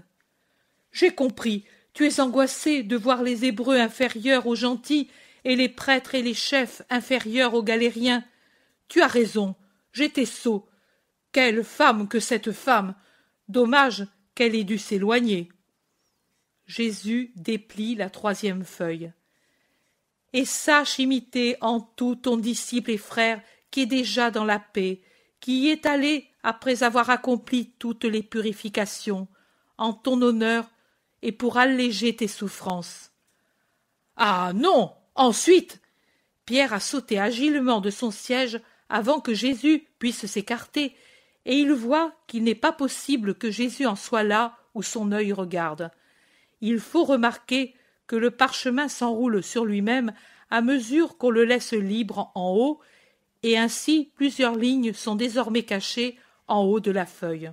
J'ai compris. Tu es angoissé de voir les Hébreux inférieurs aux gentils et les prêtres et les chefs inférieurs aux galériens. Tu as raison. J'étais sot. Quelle femme que cette femme. Dommage qu'elle ait dû s'éloigner. Jésus déplie la troisième feuille. Et sache imiter en tout ton disciple et frère qui est déjà dans la paix, qui y est allé après avoir accompli toutes les purifications, en ton honneur et pour alléger tes souffrances. Ah non. Ensuite. Pierre a sauté agilement de son siège avant que Jésus puisse s'écarter, et il voit qu'il n'est pas possible que Jésus en soit là où son œil regarde. Il faut remarquer que le parchemin s'enroule sur lui-même à mesure qu'on le laisse libre en haut, et ainsi plusieurs lignes sont désormais cachées en haut de la feuille.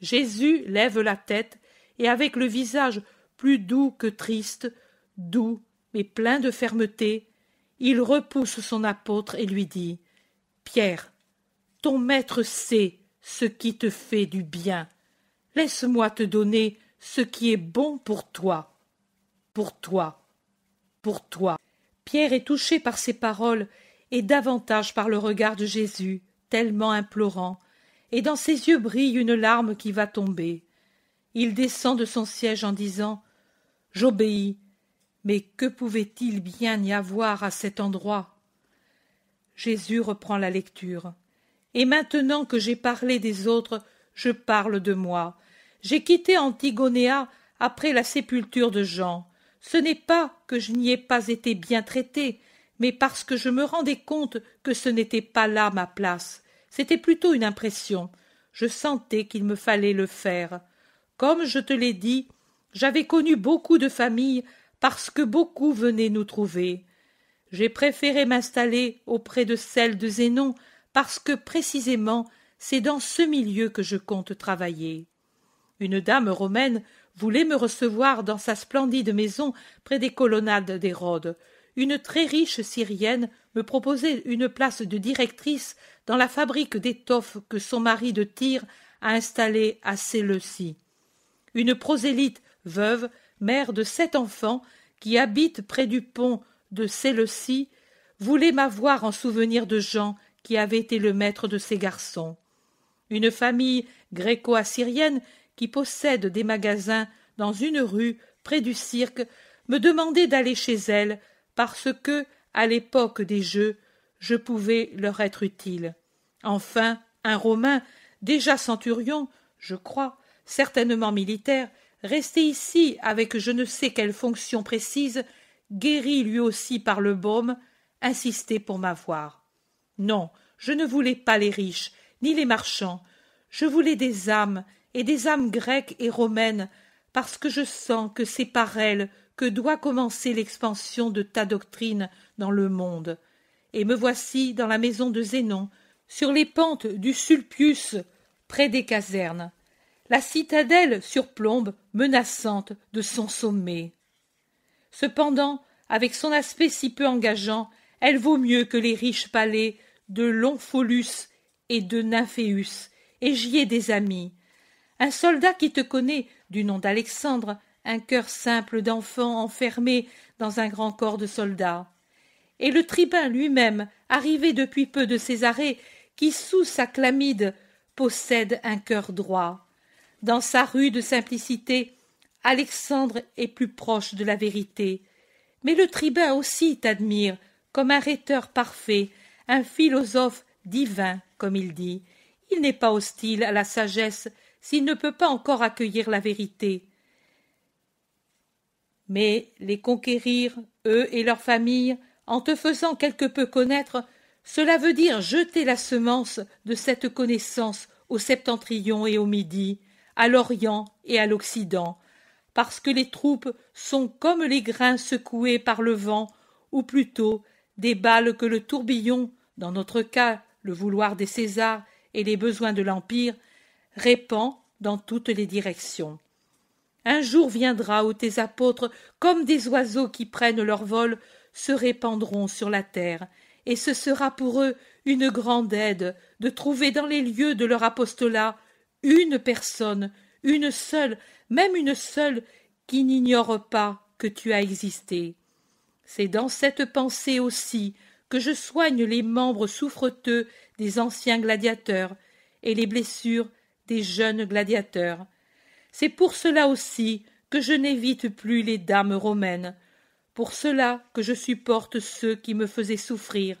Jésus lève la tête et avec le visage plus doux que triste, doux mais plein de fermeté, il repousse son apôtre et lui dit Pierre, ton maître sait ce qui te fait du bien. Laisse-moi te donner ce qui est bon pour toi, pour toi, pour toi. Pierre est touché par ces paroles et davantage par le regard de Jésus, tellement implorant, et dans ses yeux brille une larme qui va tomber. Il descend de son siège en disant J'obéis, mais que pouvait-il bien y avoir à cet endroit Jésus reprend la lecture. Et maintenant que j'ai parlé des autres, je parle de moi. J'ai quitté Antigonea après la sépulture de Jean. Ce n'est pas que je n'y ai pas été bien traité, mais parce que je me rendais compte que ce n'était pas là ma place. C'était plutôt une impression. Je sentais qu'il me fallait le faire. Comme je te l'ai dit, j'avais connu beaucoup de familles parce que beaucoup venaient nous trouver. J'ai préféré m'installer auprès de celle de Zénon parce que précisément c'est dans ce milieu que je compte travailler. Une dame romaine voulait me recevoir dans sa splendide maison près des colonnades d'Hérode. Une très riche Syrienne me proposait une place de directrice dans la fabrique d'étoffes que son mari de Tyr a installée à Séleucie une prosélyte veuve, mère de sept enfants, qui habite près du pont de Séleucie, voulait m'avoir en souvenir de Jean, qui avait été le maître de ses garçons. Une famille gréco-assyrienne qui possède des magasins dans une rue près du cirque me demandait d'aller chez elle parce que, à l'époque des Jeux, je pouvais leur être utile. Enfin, un Romain, déjà centurion, je crois, certainement militaire, resté ici avec je ne sais quelle fonction précise, guéri lui aussi par le baume, insistait pour m'avoir. Non, je ne voulais pas les riches, ni les marchands, je voulais des âmes, et des âmes grecques et romaines, parce que je sens que c'est par elles que doit commencer l'expansion de ta doctrine dans le monde. Et me voici dans la maison de Zénon, sur les pentes du Sulpius, près des casernes la citadelle surplombe menaçante de son sommet. Cependant, avec son aspect si peu engageant, elle vaut mieux que les riches palais de Longpholus et de Nymphéus, et j'y ai des amis. Un soldat qui te connaît, du nom d'Alexandre, un cœur simple d'enfant enfermé dans un grand corps de soldat. Et le tribun lui-même, arrivé depuis peu de Césarée, qui sous sa clamide possède un cœur droit. Dans sa rude simplicité, Alexandre est plus proche de la vérité. Mais le tribun aussi t'admire comme un rhéteur parfait, un philosophe divin, comme il dit. Il n'est pas hostile à la sagesse s'il ne peut pas encore accueillir la vérité. Mais les conquérir, eux et leurs familles, en te faisant quelque peu connaître, cela veut dire jeter la semence de cette connaissance au septentrion et au midi, à l'Orient et à l'Occident, parce que les troupes sont comme les grains secoués par le vent, ou plutôt des balles que le tourbillon, dans notre cas le vouloir des Césars et les besoins de l'Empire, répand dans toutes les directions. Un jour viendra où tes apôtres, comme des oiseaux qui prennent leur vol, se répandront sur la terre, et ce sera pour eux une grande aide de trouver dans les lieux de leur apostolat une personne, une seule, même une seule, qui n'ignore pas que tu as existé. C'est dans cette pensée aussi que je soigne les membres souffreteux des anciens gladiateurs et les blessures des jeunes gladiateurs. C'est pour cela aussi que je n'évite plus les dames romaines, pour cela que je supporte ceux qui me faisaient souffrir.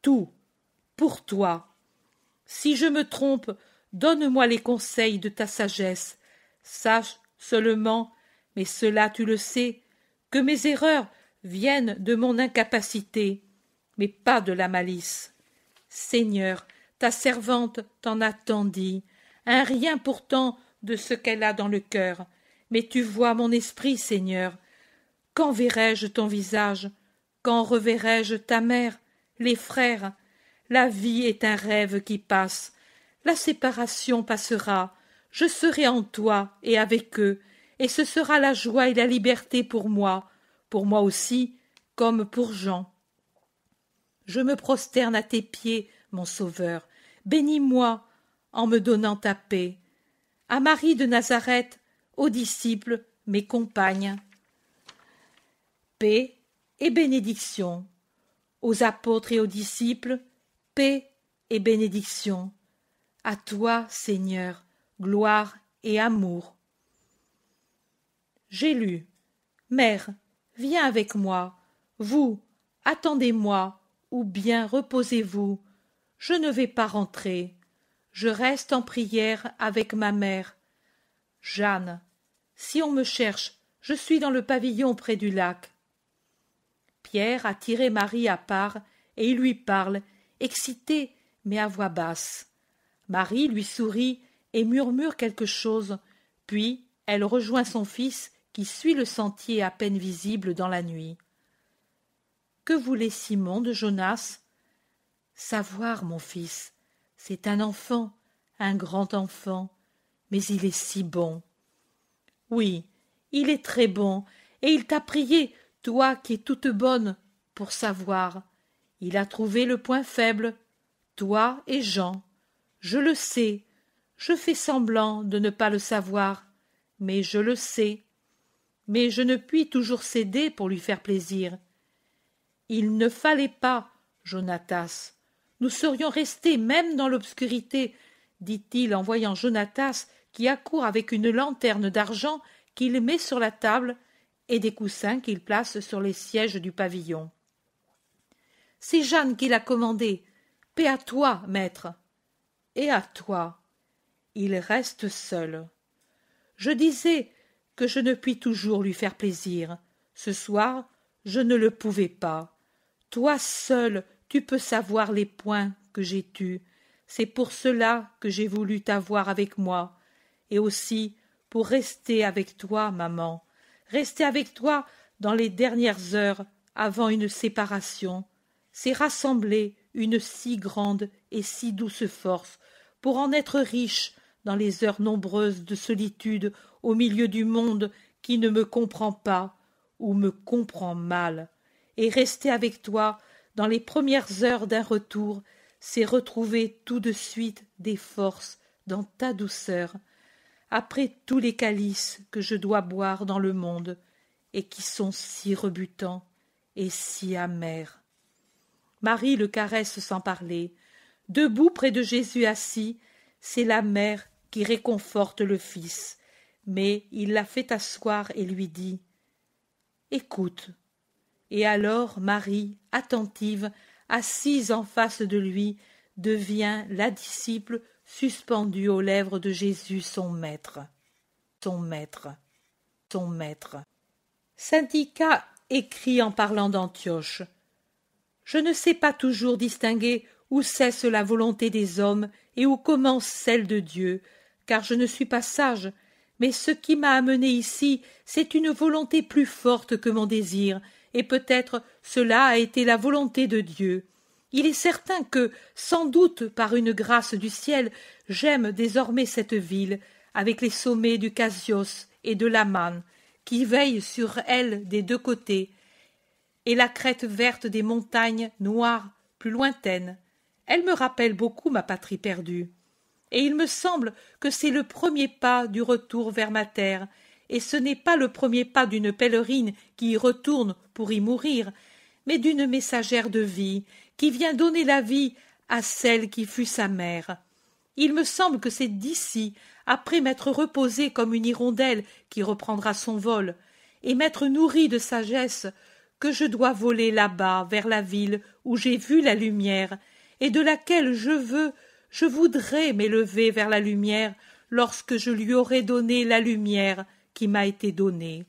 Tout, pour toi. Si je me trompe, Donne-moi les conseils de ta sagesse. Sache seulement, mais cela tu le sais, que mes erreurs viennent de mon incapacité, mais pas de la malice. Seigneur, ta servante t'en attendit, un rien pourtant de ce qu'elle a dans le cœur. Mais tu vois mon esprit, Seigneur. Quand verrai-je ton visage Quand reverrai-je ta mère, les frères La vie est un rêve qui passe la séparation passera, je serai en toi et avec eux, et ce sera la joie et la liberté pour moi, pour moi aussi, comme pour Jean. Je me prosterne à tes pieds, mon Sauveur, bénis-moi en me donnant ta paix. À Marie de Nazareth, aux disciples, mes compagnes. Paix et bénédiction. Aux apôtres et aux disciples, paix et bénédiction. À toi, Seigneur, gloire et amour. J'ai lu. Mère, viens avec moi. Vous, attendez-moi, ou bien reposez-vous. Je ne vais pas rentrer. Je reste en prière avec ma mère. Jeanne, si on me cherche, je suis dans le pavillon près du lac. Pierre a tiré Marie à part et il lui parle, excité, mais à voix basse. Marie lui sourit et murmure quelque chose, puis elle rejoint son fils qui suit le sentier à peine visible dans la nuit. Que voulait Simon de Jonas Savoir, mon fils. C'est un enfant, un grand enfant, mais il est si bon. Oui, il est très bon, et il t'a prié, toi qui es toute bonne, pour savoir. Il a trouvé le point faible, toi et Jean. Je le sais. Je fais semblant de ne pas le savoir, mais je le sais. Mais je ne puis toujours céder pour lui faire plaisir. Il ne fallait pas, Jonatas. Nous serions restés même dans l'obscurité, dit-il en voyant Jonatas qui accourt avec une lanterne d'argent qu'il met sur la table et des coussins qu'il place sur les sièges du pavillon. C'est Jeanne qui l'a commandé. Paix à toi, maître et à toi. Il reste seul. Je disais que je ne puis toujours lui faire plaisir. Ce soir, je ne le pouvais pas. Toi seul, tu peux savoir les points que j'ai tus. C'est pour cela que j'ai voulu t'avoir avec moi, et aussi pour rester avec toi, maman, rester avec toi dans les dernières heures avant une séparation. C'est rassembler une si grande et si douce force pour en être riche dans les heures nombreuses de solitude au milieu du monde qui ne me comprend pas ou me comprend mal, et rester avec toi dans les premières heures d'un retour, c'est retrouver tout de suite des forces dans ta douceur, après tous les calices que je dois boire dans le monde, et qui sont si rebutants et si amers. Marie le caresse sans parler. Debout près de Jésus assis, c'est la mère qui réconforte le fils. Mais il la fait asseoir et lui dit Écoute. Et alors Marie, attentive, assise en face de lui, devient la disciple suspendue aux lèvres de Jésus son maître. Son maître. Ton maître. Syndicat écrit en parlant d'Antioche. Je ne sais pas toujours distinguer où cesse la volonté des hommes et où commence celle de Dieu, car je ne suis pas sage, mais ce qui m'a amené ici, c'est une volonté plus forte que mon désir, et peut-être cela a été la volonté de Dieu. Il est certain que, sans doute par une grâce du ciel, j'aime désormais cette ville, avec les sommets du Casios et de l'Aman, qui veillent sur elle des deux côtés, et la crête verte des montagnes noires plus lointaines. Elle me rappelle beaucoup ma patrie perdue. Et il me semble que c'est le premier pas du retour vers ma terre, et ce n'est pas le premier pas d'une pèlerine qui y retourne pour y mourir, mais d'une messagère de vie qui vient donner la vie à celle qui fut sa mère. Il me semble que c'est d'ici, après m'être reposée comme une hirondelle qui reprendra son vol, et m'être nourrie de sagesse, que je dois voler là-bas, vers la ville où j'ai vu la lumière, et de laquelle je veux, je voudrais m'élever vers la lumière lorsque je lui aurai donné la lumière qui m'a été donnée.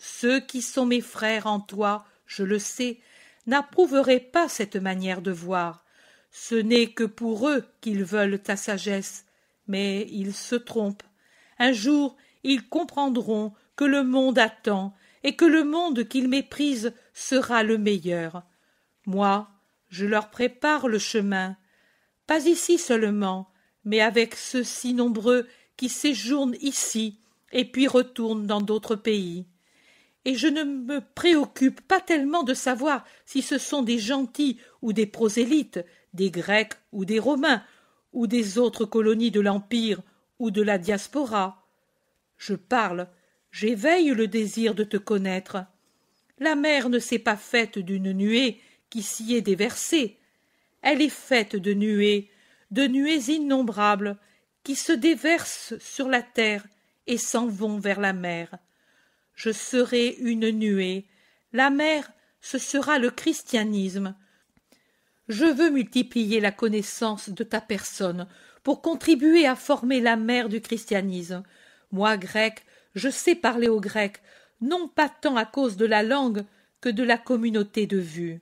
Ceux qui sont mes frères en toi, je le sais, n'approuveraient pas cette manière de voir. Ce n'est que pour eux qu'ils veulent ta sagesse, mais ils se trompent. Un jour, ils comprendront que le monde attend et que le monde qu'ils méprisent sera le meilleur. Moi, je leur prépare le chemin, pas ici seulement, mais avec ceux si nombreux qui séjournent ici et puis retournent dans d'autres pays. Et je ne me préoccupe pas tellement de savoir si ce sont des gentils ou des prosélytes, des Grecs ou des Romains, ou des autres colonies de l'Empire ou de la diaspora. Je parle j'éveille le désir de te connaître. La mer ne s'est pas faite d'une nuée qui s'y est déversée. Elle est faite de nuées, de nuées innombrables, qui se déversent sur la terre et s'en vont vers la mer. Je serai une nuée. La mer, ce sera le christianisme. Je veux multiplier la connaissance de ta personne pour contribuer à former la mer du christianisme. Moi, grec, je sais parler aux Grecs, non pas tant à cause de la langue que de la communauté de vue.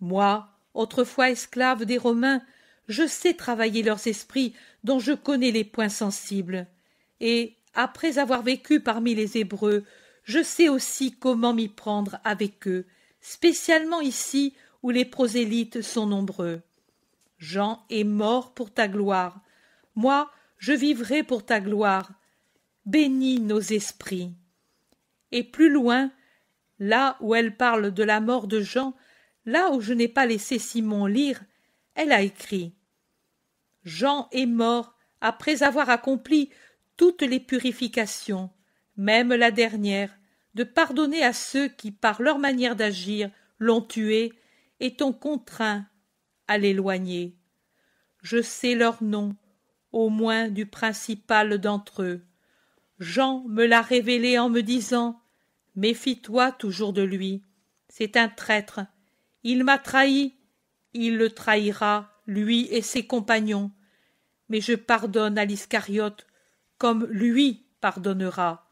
Moi, autrefois esclave des Romains, je sais travailler leurs esprits dont je connais les points sensibles. Et, après avoir vécu parmi les Hébreux, je sais aussi comment m'y prendre avec eux, spécialement ici où les prosélytes sont nombreux. Jean est mort pour ta gloire. Moi, je vivrai pour ta gloire bénis nos esprits. Et plus loin, là où elle parle de la mort de Jean, là où je n'ai pas laissé Simon lire, elle a écrit Jean est mort après avoir accompli toutes les purifications, même la dernière, de pardonner à ceux qui, par leur manière d'agir, l'ont tué et t'ont contraint à l'éloigner. Je sais leur nom, au moins du principal d'entre eux. Jean me l'a révélé en me disant Méfie-toi toujours de lui. C'est un traître. Il m'a trahi. Il le trahira, lui et ses compagnons. Mais je pardonne à l'Iscariote comme lui pardonnera.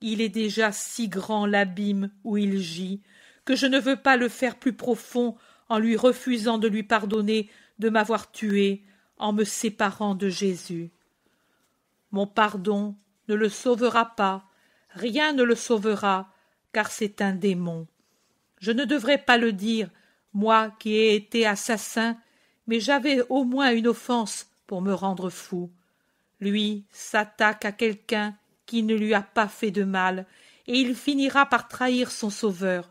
Il est déjà si grand l'abîme où il gît que je ne veux pas le faire plus profond en lui refusant de lui pardonner de m'avoir tué, en me séparant de Jésus. Mon pardon ne le sauvera pas, rien ne le sauvera, car c'est un démon. Je ne devrais pas le dire, moi qui ai été assassin, mais j'avais au moins une offense pour me rendre fou. Lui s'attaque à quelqu'un qui ne lui a pas fait de mal, et il finira par trahir son sauveur.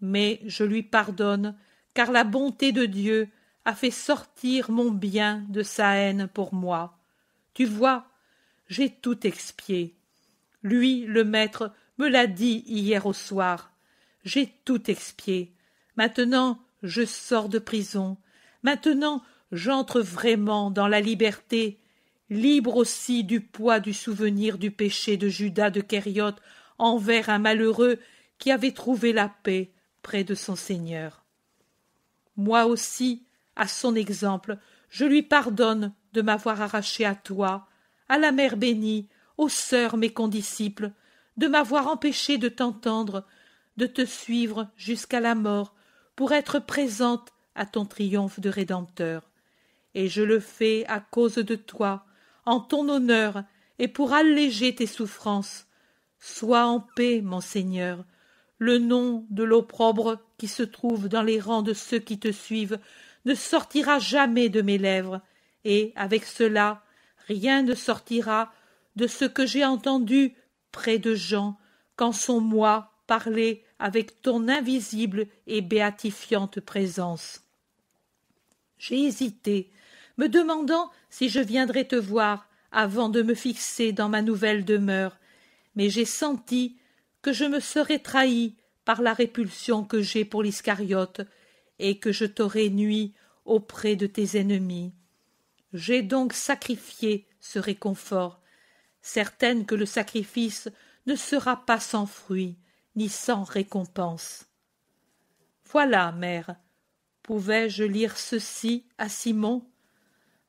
Mais je lui pardonne, car la bonté de Dieu a fait sortir mon bien de sa haine pour moi. Tu vois, j'ai tout expié. Lui, le maître, me l'a dit hier au soir. J'ai tout expié. Maintenant, je sors de prison. Maintenant, j'entre vraiment dans la liberté, libre aussi du poids du souvenir du péché de Judas de Kériot envers un malheureux qui avait trouvé la paix près de son Seigneur. Moi aussi, à son exemple, je lui pardonne de m'avoir arraché à toi, à la mère bénie, aux sœurs mes condisciples, de m'avoir empêché de t'entendre, de te suivre jusqu'à la mort, pour être présente à ton triomphe de Rédempteur. Et je le fais à cause de toi, en ton honneur, et pour alléger tes souffrances. Sois en paix, mon Seigneur. Le nom de l'opprobre qui se trouve dans les rangs de ceux qui te suivent ne sortira jamais de mes lèvres, et, avec cela, rien ne sortira de ce que j'ai entendu près de Jean quand son moi parlait avec ton invisible et béatifiante présence. J'ai hésité, me demandant si je viendrais te voir avant de me fixer dans ma nouvelle demeure, mais j'ai senti que je me serais trahi par la répulsion que j'ai pour l'Iscariote et que je t'aurais nui auprès de tes ennemis. J'ai donc sacrifié ce réconfort, certaine que le sacrifice ne sera pas sans fruit, ni sans récompense. Voilà, mère, pouvais-je lire ceci à Simon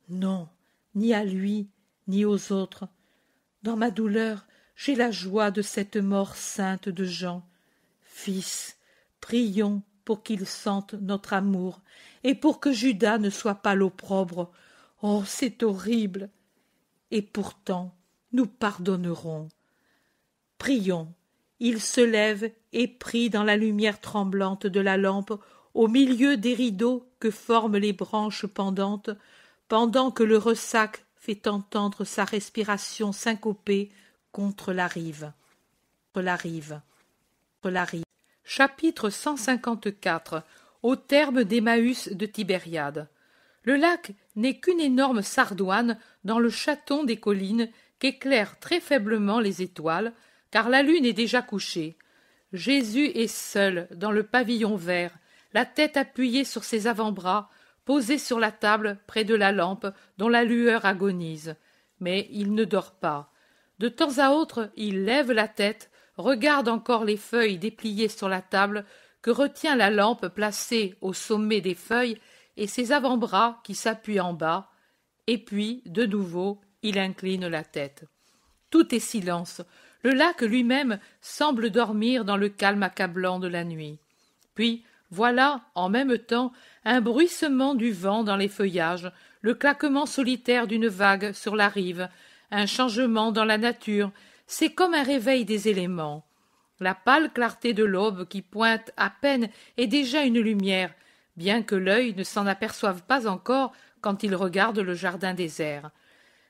Non, ni à lui, ni aux autres. Dans ma douleur, j'ai la joie de cette mort sainte de Jean. Fils, prions pour qu'il sente notre amour, et pour que Judas ne soit pas l'opprobre, Oh, c'est horrible. Et pourtant, nous pardonnerons. Prions. Il se lève et prie dans la lumière tremblante de la lampe, au milieu des rideaux que forment les branches pendantes, pendant que le ressac fait entendre sa respiration syncopée contre la rive. Contre la rive. Contre Chapitre 154 Au terme d'Emmaüs de Tibériade. Le lac n'est qu'une énorme sardoine dans le chaton des collines qu'éclairent très faiblement les étoiles, car la lune est déjà couchée. Jésus est seul dans le pavillon vert, la tête appuyée sur ses avant-bras, posé sur la table près de la lampe dont la lueur agonise. Mais il ne dort pas. De temps à autre, il lève la tête, regarde encore les feuilles dépliées sur la table que retient la lampe placée au sommet des feuilles et ses avant-bras qui s'appuient en bas, et puis, de nouveau, il incline la tête. Tout est silence. Le lac lui-même semble dormir dans le calme accablant de la nuit. Puis, voilà, en même temps, un bruissement du vent dans les feuillages, le claquement solitaire d'une vague sur la rive, un changement dans la nature, c'est comme un réveil des éléments. La pâle clarté de l'aube qui pointe à peine est déjà une lumière, bien que l'œil ne s'en aperçoive pas encore quand il regarde le jardin désert.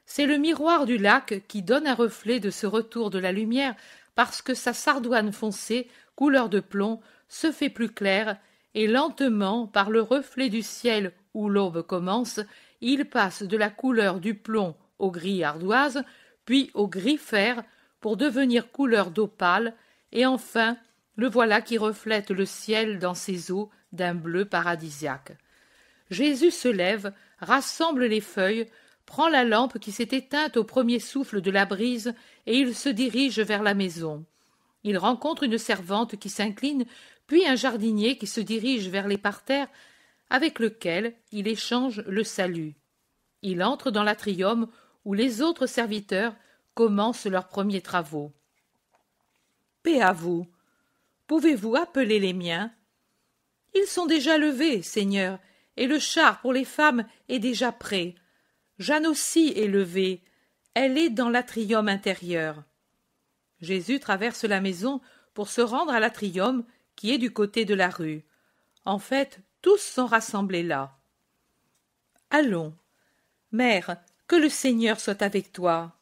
C'est le miroir du lac qui donne un reflet de ce retour de la lumière parce que sa sardoine foncée, couleur de plomb, se fait plus claire et lentement, par le reflet du ciel où l'aube commence, il passe de la couleur du plomb au gris ardoise, puis au gris fer pour devenir couleur d'opale, et enfin le voilà qui reflète le ciel dans ses eaux d'un bleu paradisiaque. Jésus se lève, rassemble les feuilles, prend la lampe qui s'est éteinte au premier souffle de la brise, et il se dirige vers la maison. Il rencontre une servante qui s'incline, puis un jardinier qui se dirige vers les parterres, avec lequel il échange le salut. Il entre dans l'atrium où les autres serviteurs commencent leurs premiers travaux. Paix à vous. Pouvez-vous appeler les miens ils sont déjà levés, Seigneur, et le char pour les femmes est déjà prêt. Jeanne aussi est levée. Elle est dans l'atrium intérieur. Jésus traverse la maison pour se rendre à l'atrium qui est du côté de la rue. En fait, tous sont rassemblés là. Allons. Mère, que le Seigneur soit avec toi.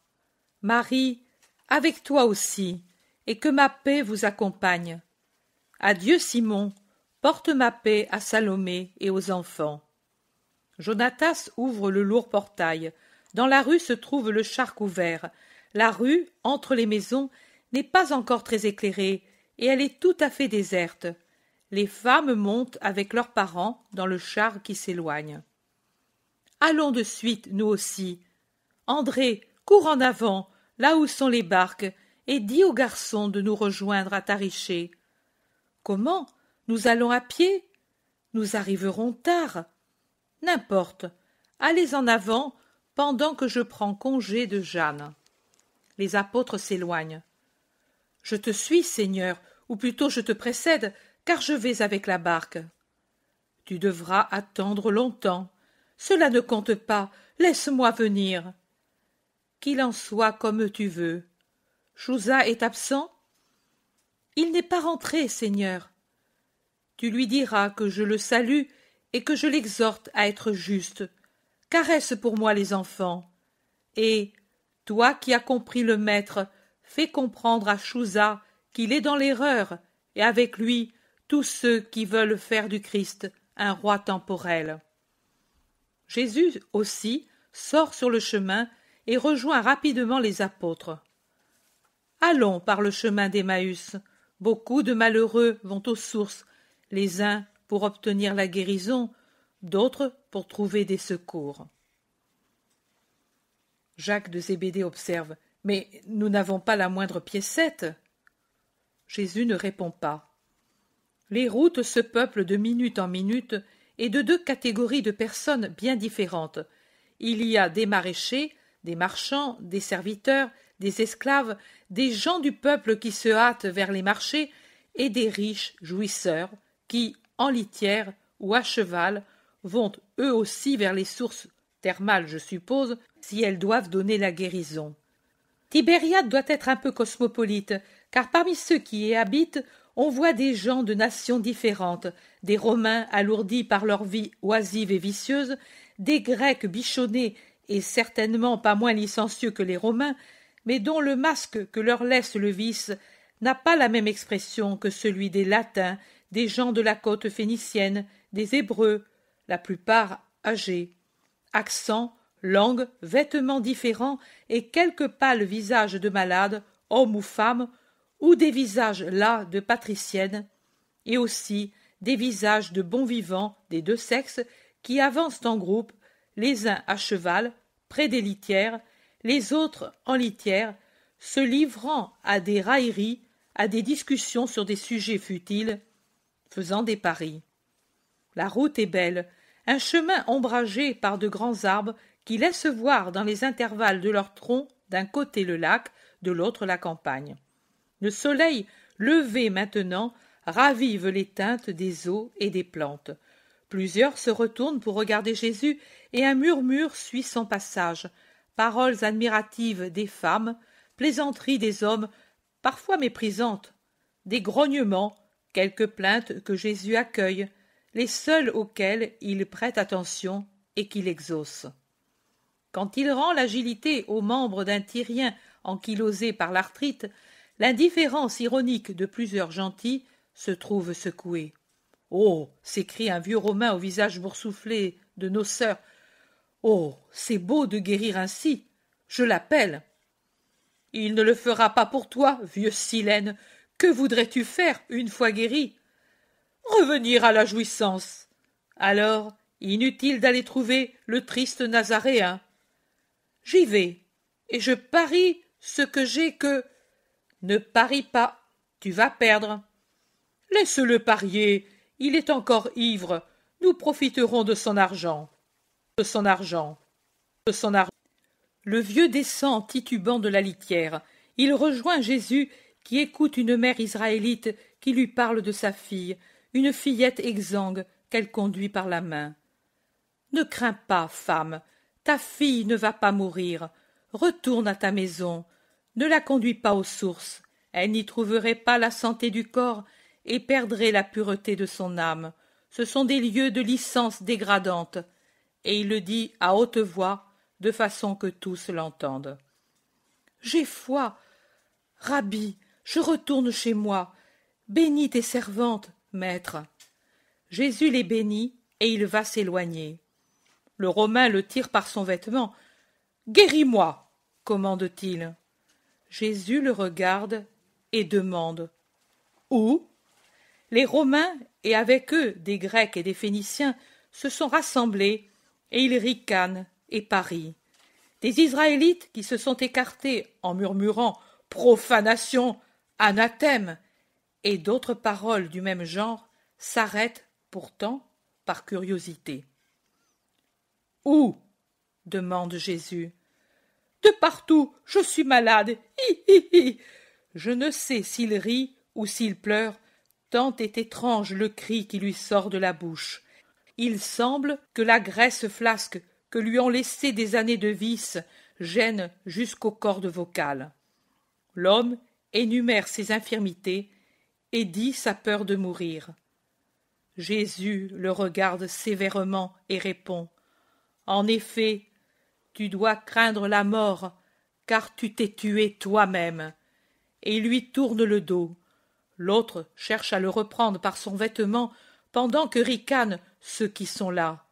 Marie, avec toi aussi, et que ma paix vous accompagne. Adieu, Simon, Porte ma paix à Salomé et aux enfants. Jonatas ouvre le lourd portail. Dans la rue se trouve le char couvert. La rue, entre les maisons, n'est pas encore très éclairée, et elle est tout à fait déserte. Les femmes montent avec leurs parents dans le char qui s'éloigne. Allons de suite, nous aussi. André, cours en avant, là où sont les barques, et dis aux garçons de nous rejoindre à Tariché. Comment nous allons à pied. Nous arriverons tard. N'importe. Allez en avant pendant que je prends congé de Jeanne. Les apôtres s'éloignent. Je te suis, Seigneur, ou plutôt je te précède, car je vais avec la barque. Tu devras attendre longtemps. Cela ne compte pas. Laisse-moi venir. Qu'il en soit comme tu veux. Chouza est absent Il n'est pas rentré, Seigneur. Tu lui diras que je le salue et que je l'exhorte à être juste. Caresse pour moi les enfants. Et, toi qui as compris le maître, fais comprendre à Chouza qu'il est dans l'erreur, et avec lui tous ceux qui veulent faire du Christ un roi temporel. Jésus aussi sort sur le chemin et rejoint rapidement les apôtres. Allons par le chemin d'Emmaüs. Beaucoup de malheureux vont aux sources les uns pour obtenir la guérison, d'autres pour trouver des secours. Jacques de Zébédée observe. Mais nous n'avons pas la moindre piécette. Jésus ne répond pas. Les routes se peuplent de minute en minute et de deux catégories de personnes bien différentes. Il y a des maraîchers, des marchands, des serviteurs, des esclaves, des gens du peuple qui se hâtent vers les marchés, et des riches jouisseurs, qui, en litière ou à cheval, vont eux aussi vers les sources thermales, je suppose, si elles doivent donner la guérison. Tibériade doit être un peu cosmopolite, car parmi ceux qui y habitent, on voit des gens de nations différentes, des Romains alourdis par leur vie oisive et vicieuse, des Grecs bichonnés et certainement pas moins licencieux que les Romains, mais dont le masque que leur laisse le vice n'a pas la même expression que celui des Latins, des gens de la côte phénicienne, des Hébreux, la plupart âgés. Accents, langues, vêtements différents et quelques pâles visages de malades, hommes ou femmes, ou des visages là de patriciennes, et aussi des visages de bons vivants des deux sexes qui avancent en groupe, les uns à cheval, près des litières, les autres en litière, se livrant à des railleries, à des discussions sur des sujets futiles, faisant des paris. La route est belle, un chemin ombragé par de grands arbres qui laissent voir dans les intervalles de leurs troncs d'un côté le lac, de l'autre la campagne. Le soleil, levé maintenant, ravive les teintes des eaux et des plantes. Plusieurs se retournent pour regarder Jésus, et un murmure suit son passage. Paroles admiratives des femmes, plaisanteries des hommes, parfois méprisantes, des grognements, quelques plaintes que Jésus accueille, les seules auxquelles il prête attention et qu'il exauce. Quand il rend l'agilité aux membres d'un Tyrien ankylosé par l'arthrite, l'indifférence ironique de plusieurs gentils se trouve secouée. Oh s'écrie un vieux Romain au visage boursouflé de nos sœurs. Oh c'est beau de guérir ainsi. Je l'appelle. Il ne le fera pas pour toi, vieux Silène. Que voudrais-tu faire une fois guéri Revenir à la jouissance. Alors, inutile d'aller trouver le triste Nazaréen. J'y vais, et je parie ce que j'ai que. Ne parie pas, tu vas perdre. Laisse-le parier, il est encore ivre, nous profiterons de son argent. De son argent. De son argent. Le vieux descend titubant de la litière. Il rejoint Jésus qui écoute une mère israélite qui lui parle de sa fille, une fillette exsangue qu'elle conduit par la main. Ne crains pas, femme, ta fille ne va pas mourir. Retourne à ta maison. Ne la conduis pas aux sources. Elle n'y trouverait pas la santé du corps et perdrait la pureté de son âme. Ce sont des lieux de licence dégradante. Et il le dit à haute voix, de façon que tous l'entendent. J'ai foi. Rabbi, je retourne chez moi. Bénis tes servantes, maître. Jésus les bénit, et il va s'éloigner. Le Romain le tire par son vêtement. Guéris moi. Commande t-il. Jésus le regarde et demande. Où? Les Romains, et avec eux des Grecs et des Phéniciens, se sont rassemblés, et ils ricanent et parient. Des Israélites qui se sont écartés en murmurant Profanation, Anathème et d'autres paroles du même genre s'arrêtent pourtant par curiosité. Où demande Jésus. De partout, je suis malade. Hi, hi, hi. Je ne sais s'il rit ou s'il pleure, tant est étrange le cri qui lui sort de la bouche. Il semble que la graisse flasque que lui ont laissé des années de vice gêne jusqu'aux cordes vocales. L'homme énumère ses infirmités et dit sa peur de mourir. Jésus le regarde sévèrement et répond En effet, tu dois craindre la mort, car tu t'es tué toi-même. Et lui tourne le dos. L'autre cherche à le reprendre par son vêtement, pendant que ricanent ceux qui sont là.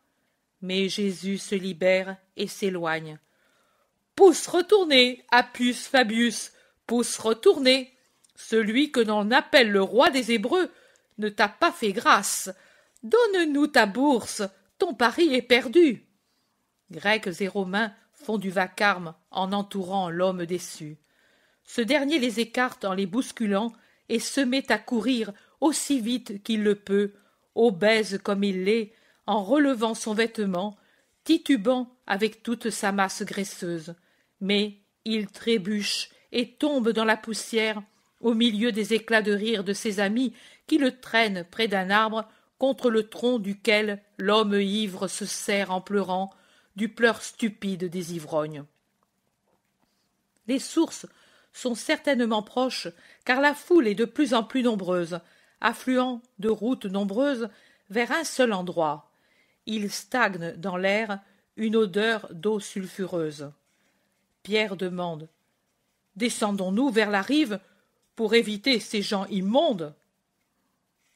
Mais Jésus se libère et s'éloigne. Pousse retourner, Apus Fabius, Pousse retourner. celui que l'on appelle le roi des Hébreux ne t'a pas fait grâce. Donne-nous ta bourse, ton pari est perdu. Grecs et Romains font du vacarme en entourant l'homme déçu. Ce dernier les écarte en les bousculant et se met à courir aussi vite qu'il le peut, obèse comme il l'est, en relevant son vêtement, titubant avec toute sa masse graisseuse. Mais il trébuche et tombe dans la poussière au milieu des éclats de rire de ses amis qui le traînent près d'un arbre contre le tronc duquel l'homme ivre se serre en pleurant du pleur stupide des ivrognes. Les sources sont certainement proches car la foule est de plus en plus nombreuse, affluent de routes nombreuses vers un seul endroit. Il stagne dans l'air une odeur d'eau sulfureuse. Pierre demande Descendons-nous vers la rive pour éviter ces gens immondes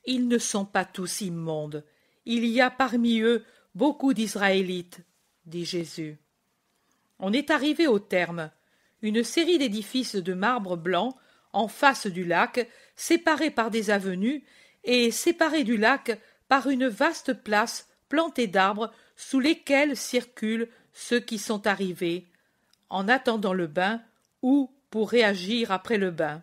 Ils ne sont pas tous immondes. Il y a parmi eux beaucoup d'Israélites, dit Jésus. On est arrivé au terme. Une série d'édifices de marbre blanc en face du lac, séparés par des avenues et séparés du lac par une vaste place plantée d'arbres sous lesquels circulent ceux qui sont arrivés, en attendant le bain ou pour réagir après le bain.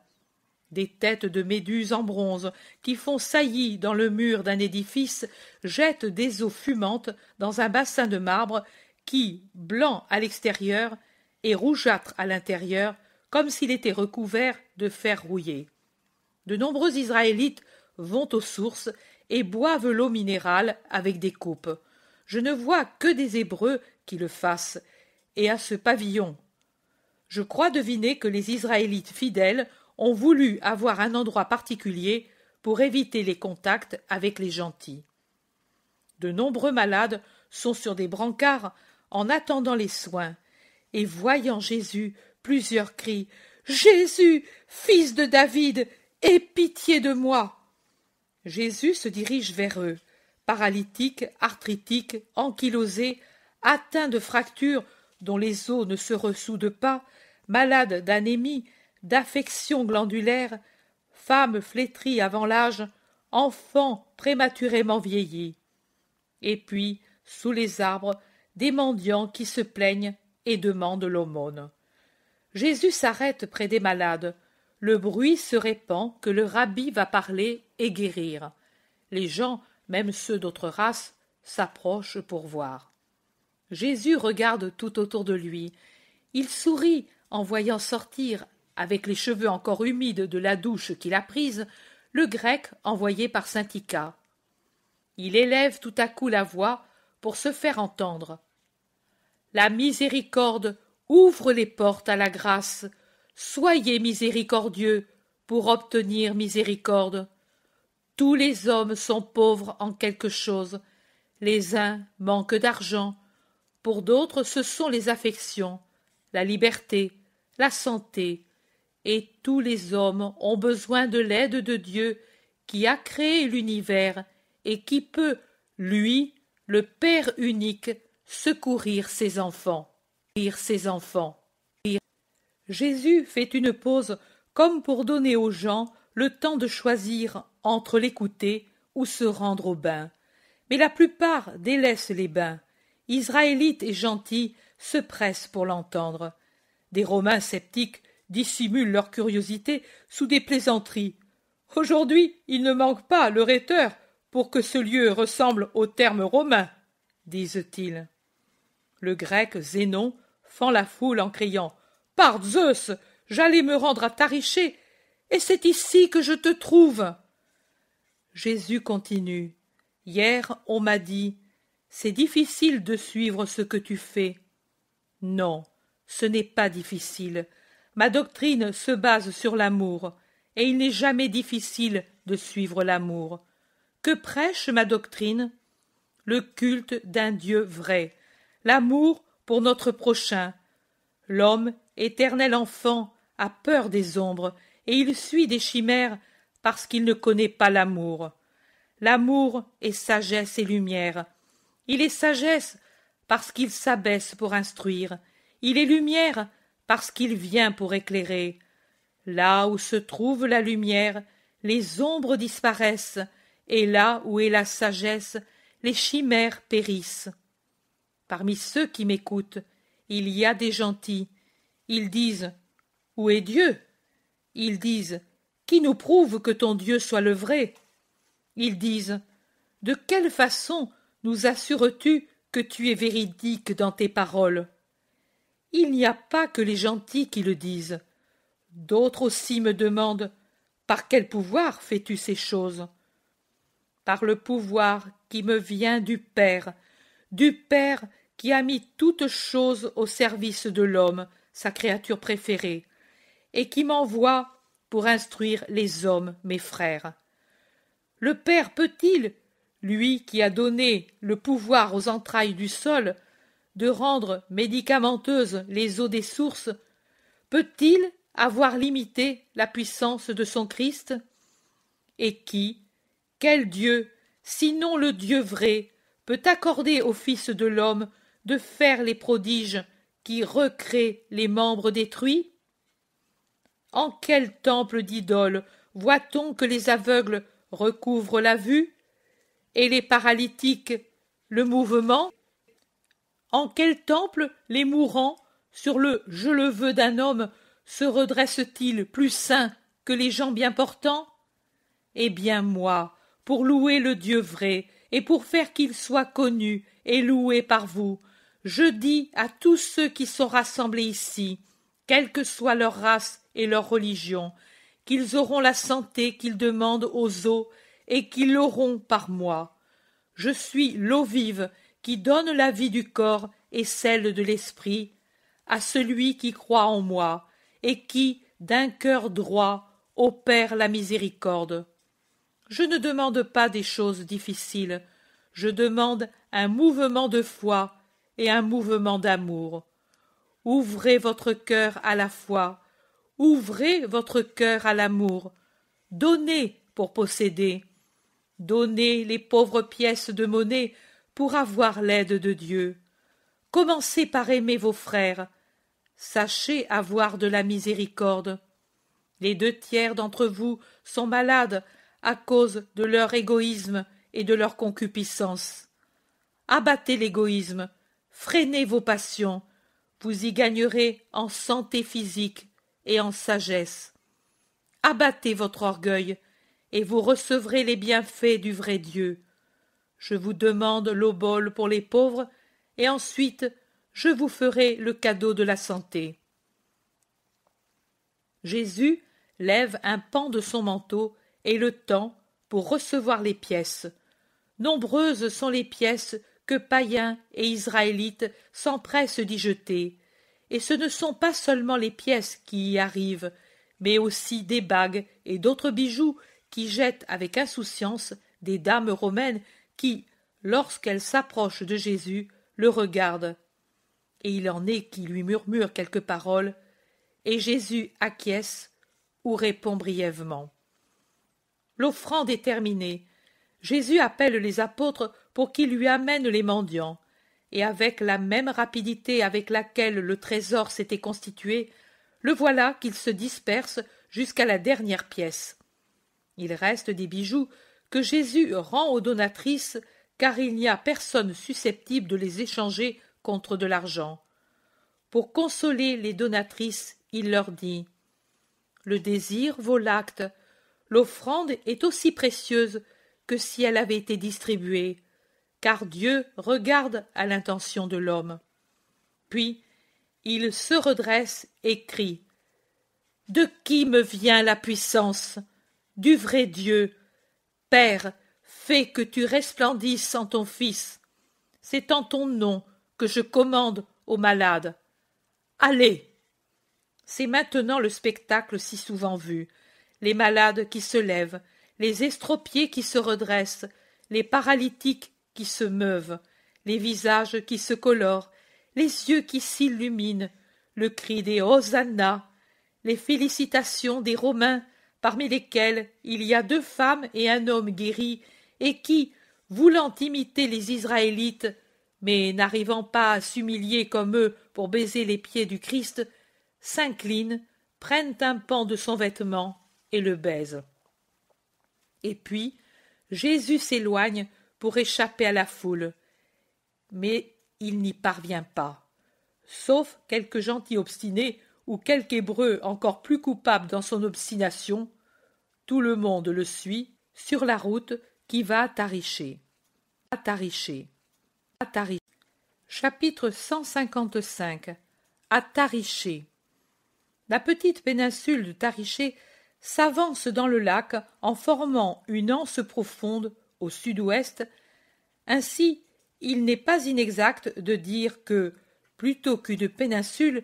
Des têtes de méduses en bronze qui font saillie dans le mur d'un édifice jettent des eaux fumantes dans un bassin de marbre qui, blanc à l'extérieur, est rougeâtre à l'intérieur, comme s'il était recouvert de fer rouillé. De nombreux Israélites vont aux sources et boivent l'eau minérale avec des coupes. Je ne vois que des Hébreux qui le fassent, et à ce pavillon je crois deviner que les Israélites fidèles ont voulu avoir un endroit particulier pour éviter les contacts avec les gentils. De nombreux malades sont sur des brancards en attendant les soins, et voyant Jésus, plusieurs crient Jésus, fils de David, aie pitié de moi. Jésus se dirige vers eux, paralytique, arthritique, ankylosé, atteint de fractures dont les os ne se ressoudent pas, malades d'anémie, d'affection glandulaire, femmes flétries avant l'âge, enfants prématurément vieillis. Et puis, sous les arbres, des mendiants qui se plaignent et demandent l'aumône. Jésus s'arrête près des malades. Le bruit se répand que le rabbi va parler et guérir. Les gens, même ceux d'autres races, s'approchent pour voir. Jésus regarde tout autour de lui. Il sourit en voyant sortir, avec les cheveux encore humides de la douche qu'il a prise, le grec envoyé par Syntyca. Il élève tout à coup la voix pour se faire entendre. La miséricorde ouvre les portes à la grâce. Soyez miséricordieux pour obtenir miséricorde. Tous les hommes sont pauvres en quelque chose. Les uns manquent d'argent. Pour d'autres, ce sont les affections, la liberté, la santé, et tous les hommes ont besoin de l'aide de Dieu qui a créé l'univers et qui peut, lui, le Père unique, secourir ses enfants. Ses enfants. Jésus fait une pause comme pour donner aux gens le temps de choisir entre l'écouter ou se rendre au bain. Mais la plupart délaissent les bains. Israélites et gentils se pressent pour l'entendre. Des Romains sceptiques dissimulent leur curiosité sous des plaisanteries. Aujourd'hui, il ne manque pas le rhéteur pour que ce lieu ressemble au terme romain disent-ils. Le grec Zénon fend la foule en criant Par Zeus, j'allais me rendre à Tariché, et c'est ici que je te trouve. Jésus continue Hier, on m'a dit C'est difficile de suivre ce que tu fais. Non, ce n'est pas difficile. Ma doctrine se base sur l'amour, et il n'est jamais difficile de suivre l'amour. Que prêche ma doctrine Le culte d'un Dieu vrai, l'amour pour notre prochain. L'homme, éternel enfant, a peur des ombres, et il suit des chimères parce qu'il ne connaît pas l'amour. L'amour est sagesse et lumière. Il est sagesse parce qu'il s'abaisse pour instruire, il est lumière parce qu'il vient pour éclairer. Là où se trouve la lumière, les ombres disparaissent, et là où est la sagesse, les chimères périssent. Parmi ceux qui m'écoutent, il y a des gentils. Ils disent Où est Dieu Ils disent Qui nous prouve que ton Dieu soit le vrai Ils disent De quelle façon nous assures-tu que tu es véridique dans tes paroles il n'y a pas que les gentils qui le disent. D'autres aussi me demandent Par quel pouvoir fais-tu ces choses Par le pouvoir qui me vient du Père, du Père qui a mis toutes choses au service de l'homme, sa créature préférée, et qui m'envoie pour instruire les hommes, mes frères. Le Père peut-il, lui qui a donné le pouvoir aux entrailles du sol, de rendre médicamenteuses les eaux des sources, peut-il avoir limité la puissance de son Christ Et qui, quel Dieu, sinon le Dieu vrai, peut accorder au Fils de l'homme de faire les prodiges qui recréent les membres détruits En quel temple d'idoles voit-on que les aveugles recouvrent la vue et les paralytiques le mouvement en quel temple les mourants, sur le je le veux d'un homme, se redressent-ils plus saints que les gens bien portants Eh bien moi, pour louer le Dieu vrai, et pour faire qu'il soit connu et loué par vous, je dis à tous ceux qui sont rassemblés ici, quelle que soit leur race et leur religion, qu'ils auront la santé qu'ils demandent aux eaux et qu'ils l'auront par moi. Je suis l'eau vive qui donne la vie du corps et celle de l'esprit, à celui qui croit en moi, et qui, d'un cœur droit, opère la miséricorde. Je ne demande pas des choses difficiles, je demande un mouvement de foi et un mouvement d'amour. Ouvrez votre cœur à la foi, ouvrez votre cœur à l'amour, donnez pour posséder, donnez les pauvres pièces de monnaie pour avoir l'aide de Dieu. Commencez par aimer vos frères. Sachez avoir de la miséricorde. Les deux tiers d'entre vous sont malades à cause de leur égoïsme et de leur concupiscence. Abattez l'égoïsme, freinez vos passions, vous y gagnerez en santé physique et en sagesse. Abattez votre orgueil, et vous recevrez les bienfaits du vrai Dieu. Je vous demande l'obole pour les pauvres, et ensuite je vous ferai le cadeau de la santé. Jésus lève un pan de son manteau et le tend pour recevoir les pièces. Nombreuses sont les pièces que païens et israélites s'empressent d'y jeter, et ce ne sont pas seulement les pièces qui y arrivent, mais aussi des bagues et d'autres bijoux qui jettent avec insouciance des dames romaines qui, lorsqu'elle s'approche de Jésus, le regarde. Et il en est qui lui murmure quelques paroles, et Jésus acquiesce ou répond brièvement. L'offrande est terminée. Jésus appelle les apôtres pour qu'ils lui amènent les mendiants, et avec la même rapidité avec laquelle le trésor s'était constitué, le voilà qu'il se disperse jusqu'à la dernière pièce. Il reste des bijoux que Jésus rend aux donatrices car il n'y a personne susceptible de les échanger contre de l'argent. Pour consoler les donatrices, il leur dit Le désir vaut l'acte. L'offrande est aussi précieuse que si elle avait été distribuée, car Dieu regarde à l'intention de l'homme. Puis il se redresse et crie De qui me vient la puissance Du vrai Dieu, Père, fais que tu resplendisses en ton Fils. C'est en ton nom que je commande aux malades. Allez. C'est maintenant le spectacle si souvent vu. Les malades qui se lèvent, les estropiés qui se redressent, les paralytiques qui se meuvent, les visages qui se colorent, les yeux qui s'illuminent, le cri des Hosanna, les félicitations des Romains parmi lesquels il y a deux femmes et un homme guéris, et qui, voulant imiter les Israélites, mais n'arrivant pas à s'humilier comme eux pour baiser les pieds du Christ, s'inclinent, prennent un pan de son vêtement et le baisent. Et puis, Jésus s'éloigne pour échapper à la foule. Mais il n'y parvient pas. Sauf quelques gentils obstinés ou quelque hébreu encore plus coupable dans son obstination, tout le monde le suit sur la route qui va à Tariché. À Tariché. À Chapitre 155 À Tariché. La petite péninsule de Tariché s'avance dans le lac en formant une anse profonde au sud-ouest. Ainsi, il n'est pas inexact de dire que, plutôt qu'une péninsule,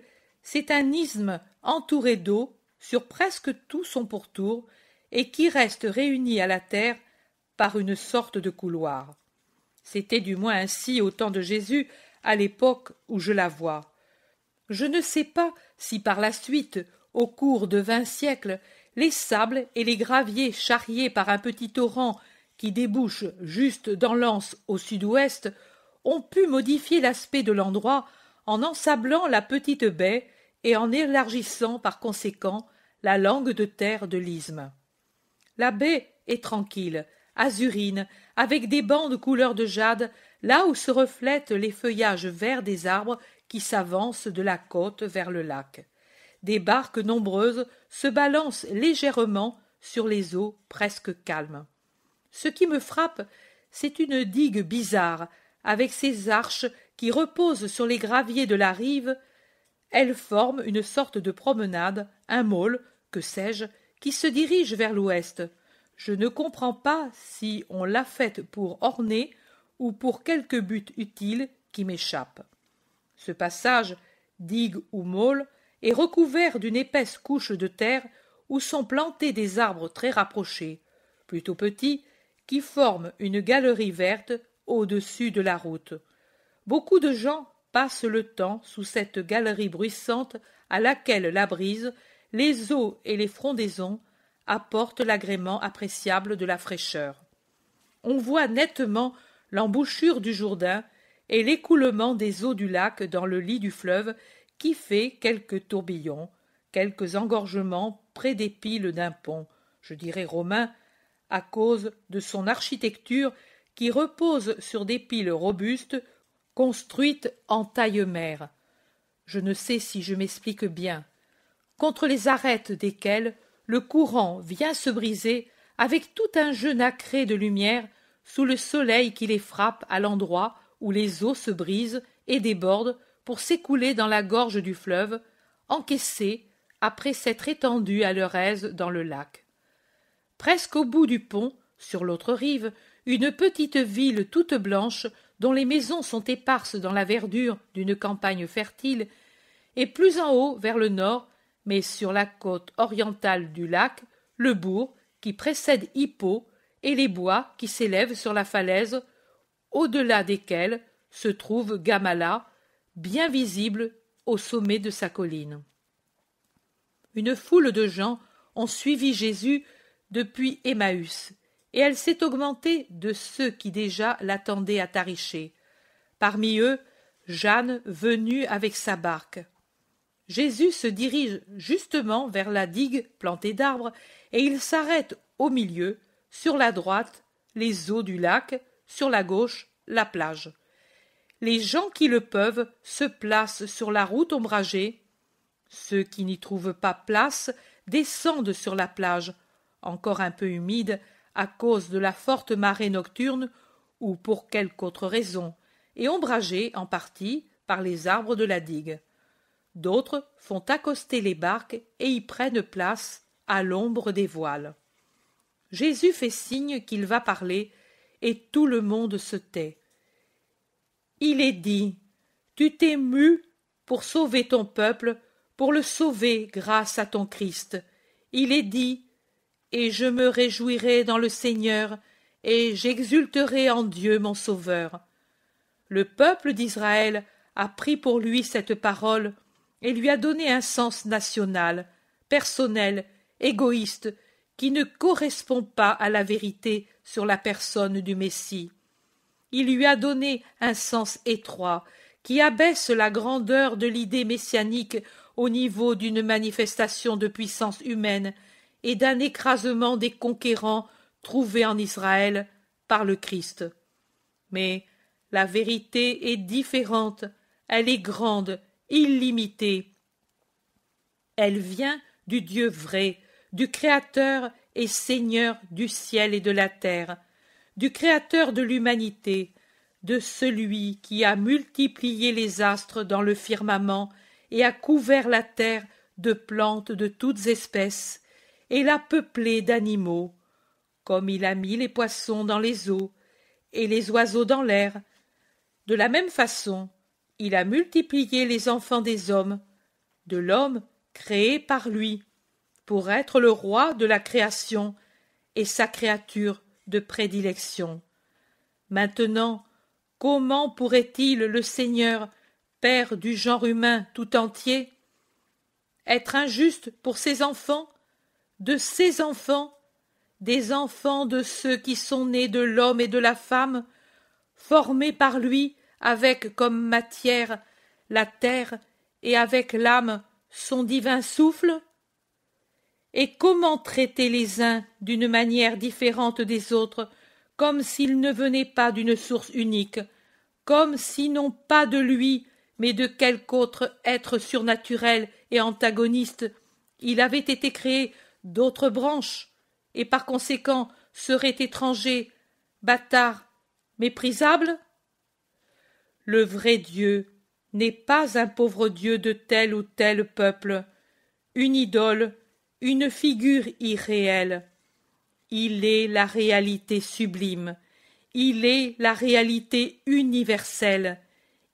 c'est un isthme entouré d'eau sur presque tout son pourtour et qui reste réuni à la terre par une sorte de couloir. C'était du moins ainsi au temps de Jésus, à l'époque où je la vois. Je ne sais pas si par la suite, au cours de vingt siècles, les sables et les graviers charriés par un petit torrent qui débouche juste dans l'Anse au sud-ouest ont pu modifier l'aspect de l'endroit en ensablant la petite baie et en élargissant par conséquent la langue de terre de l'isthme. La baie est tranquille, azurine, avec des bandes de couleur de jade, là où se reflètent les feuillages verts des arbres qui s'avancent de la côte vers le lac. Des barques nombreuses se balancent légèrement sur les eaux presque calmes. Ce qui me frappe, c'est une digue bizarre, avec ses arches qui reposent sur les graviers de la rive, elle forme une sorte de promenade, un môle, que sais-je, qui se dirige vers l'ouest. Je ne comprends pas si on l'a faite pour orner ou pour quelque but utile qui m'échappe. Ce passage, digue ou môle, est recouvert d'une épaisse couche de terre où sont plantés des arbres très rapprochés, plutôt petits, qui forment une galerie verte au-dessus de la route. Beaucoup de gens passe le temps sous cette galerie bruissante à laquelle la brise, les eaux et les frondaisons apportent l'agrément appréciable de la fraîcheur. On voit nettement l'embouchure du Jourdain et l'écoulement des eaux du lac dans le lit du fleuve qui fait quelques tourbillons, quelques engorgements près des piles d'un pont, je dirais romain, à cause de son architecture qui repose sur des piles robustes construite en taille-mère. Je ne sais si je m'explique bien. Contre les arêtes desquelles le courant vient se briser avec tout un jeu nacré de lumière sous le soleil qui les frappe à l'endroit où les eaux se brisent et débordent pour s'écouler dans la gorge du fleuve, encaissées après s'être étendues à leur aise dans le lac. Presque au bout du pont, sur l'autre rive, une petite ville toute blanche dont les maisons sont éparses dans la verdure d'une campagne fertile, et plus en haut, vers le nord, mais sur la côte orientale du lac, le bourg qui précède Hippo et les bois qui s'élèvent sur la falaise, au-delà desquels se trouve Gamala, bien visible au sommet de sa colline. Une foule de gens ont suivi Jésus depuis Emmaüs, et elle s'est augmentée de ceux qui déjà l'attendaient à Tariché. Parmi eux, Jeanne venue avec sa barque. Jésus se dirige justement vers la digue plantée d'arbres, et il s'arrête au milieu, sur la droite, les eaux du lac, sur la gauche, la plage. Les gens qui le peuvent se placent sur la route ombragée. Ceux qui n'y trouvent pas place descendent sur la plage, encore un peu humide, à cause de la forte marée nocturne ou pour quelque autre raison, et ombragés en partie par les arbres de la digue. D'autres font accoster les barques et y prennent place à l'ombre des voiles. Jésus fait signe qu'il va parler, et tout le monde se tait. Il est dit Tu t'es mu pour sauver ton peuple, pour le sauver grâce à ton Christ. Il est dit et je me réjouirai dans le Seigneur, et j'exulterai en Dieu mon Sauveur. Le peuple d'Israël a pris pour lui cette parole et lui a donné un sens national, personnel, égoïste, qui ne correspond pas à la vérité sur la personne du Messie. Il lui a donné un sens étroit, qui abaisse la grandeur de l'idée messianique au niveau d'une manifestation de puissance humaine et d'un écrasement des conquérants trouvés en Israël par le Christ. Mais la vérité est différente, elle est grande, illimitée. Elle vient du Dieu vrai, du Créateur et Seigneur du ciel et de la terre, du Créateur de l'humanité, de celui qui a multiplié les astres dans le firmament et a couvert la terre de plantes de toutes espèces, et l'a peuplé d'animaux, comme il a mis les poissons dans les eaux et les oiseaux dans l'air. De la même façon, il a multiplié les enfants des hommes, de l'homme créé par lui, pour être le roi de la création et sa créature de prédilection. Maintenant, comment pourrait-il le Seigneur, Père du genre humain tout entier, être injuste pour ses enfants de ses enfants, des enfants de ceux qui sont nés de l'homme et de la femme, formés par lui avec comme matière la terre et avec l'âme son divin souffle Et comment traiter les uns d'une manière différente des autres, comme s'ils ne venaient pas d'une source unique, comme si non pas de lui, mais de quelque autre être surnaturel et antagoniste, il avait été créé d'autres branches, et par conséquent serait étranger bâtard méprisable Le vrai Dieu n'est pas un pauvre Dieu de tel ou tel peuple, une idole, une figure irréelle. Il est la réalité sublime, il est la réalité universelle,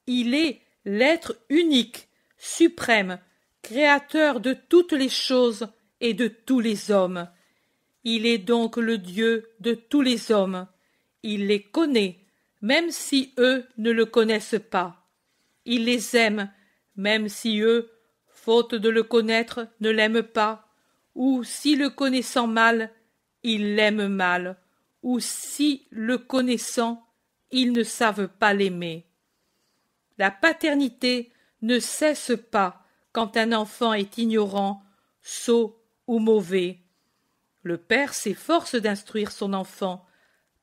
il est l'être unique, suprême, créateur de toutes les choses, et de tous les hommes. Il est donc le Dieu de tous les hommes. Il les connaît, même si eux ne le connaissent pas. Il les aime, même si eux, faute de le connaître, ne l'aiment pas, ou si le connaissant mal, ils l'aiment mal, ou si le connaissant, ils ne savent pas l'aimer. La paternité ne cesse pas quand un enfant est ignorant, sot mauvais. Le père s'efforce d'instruire son enfant,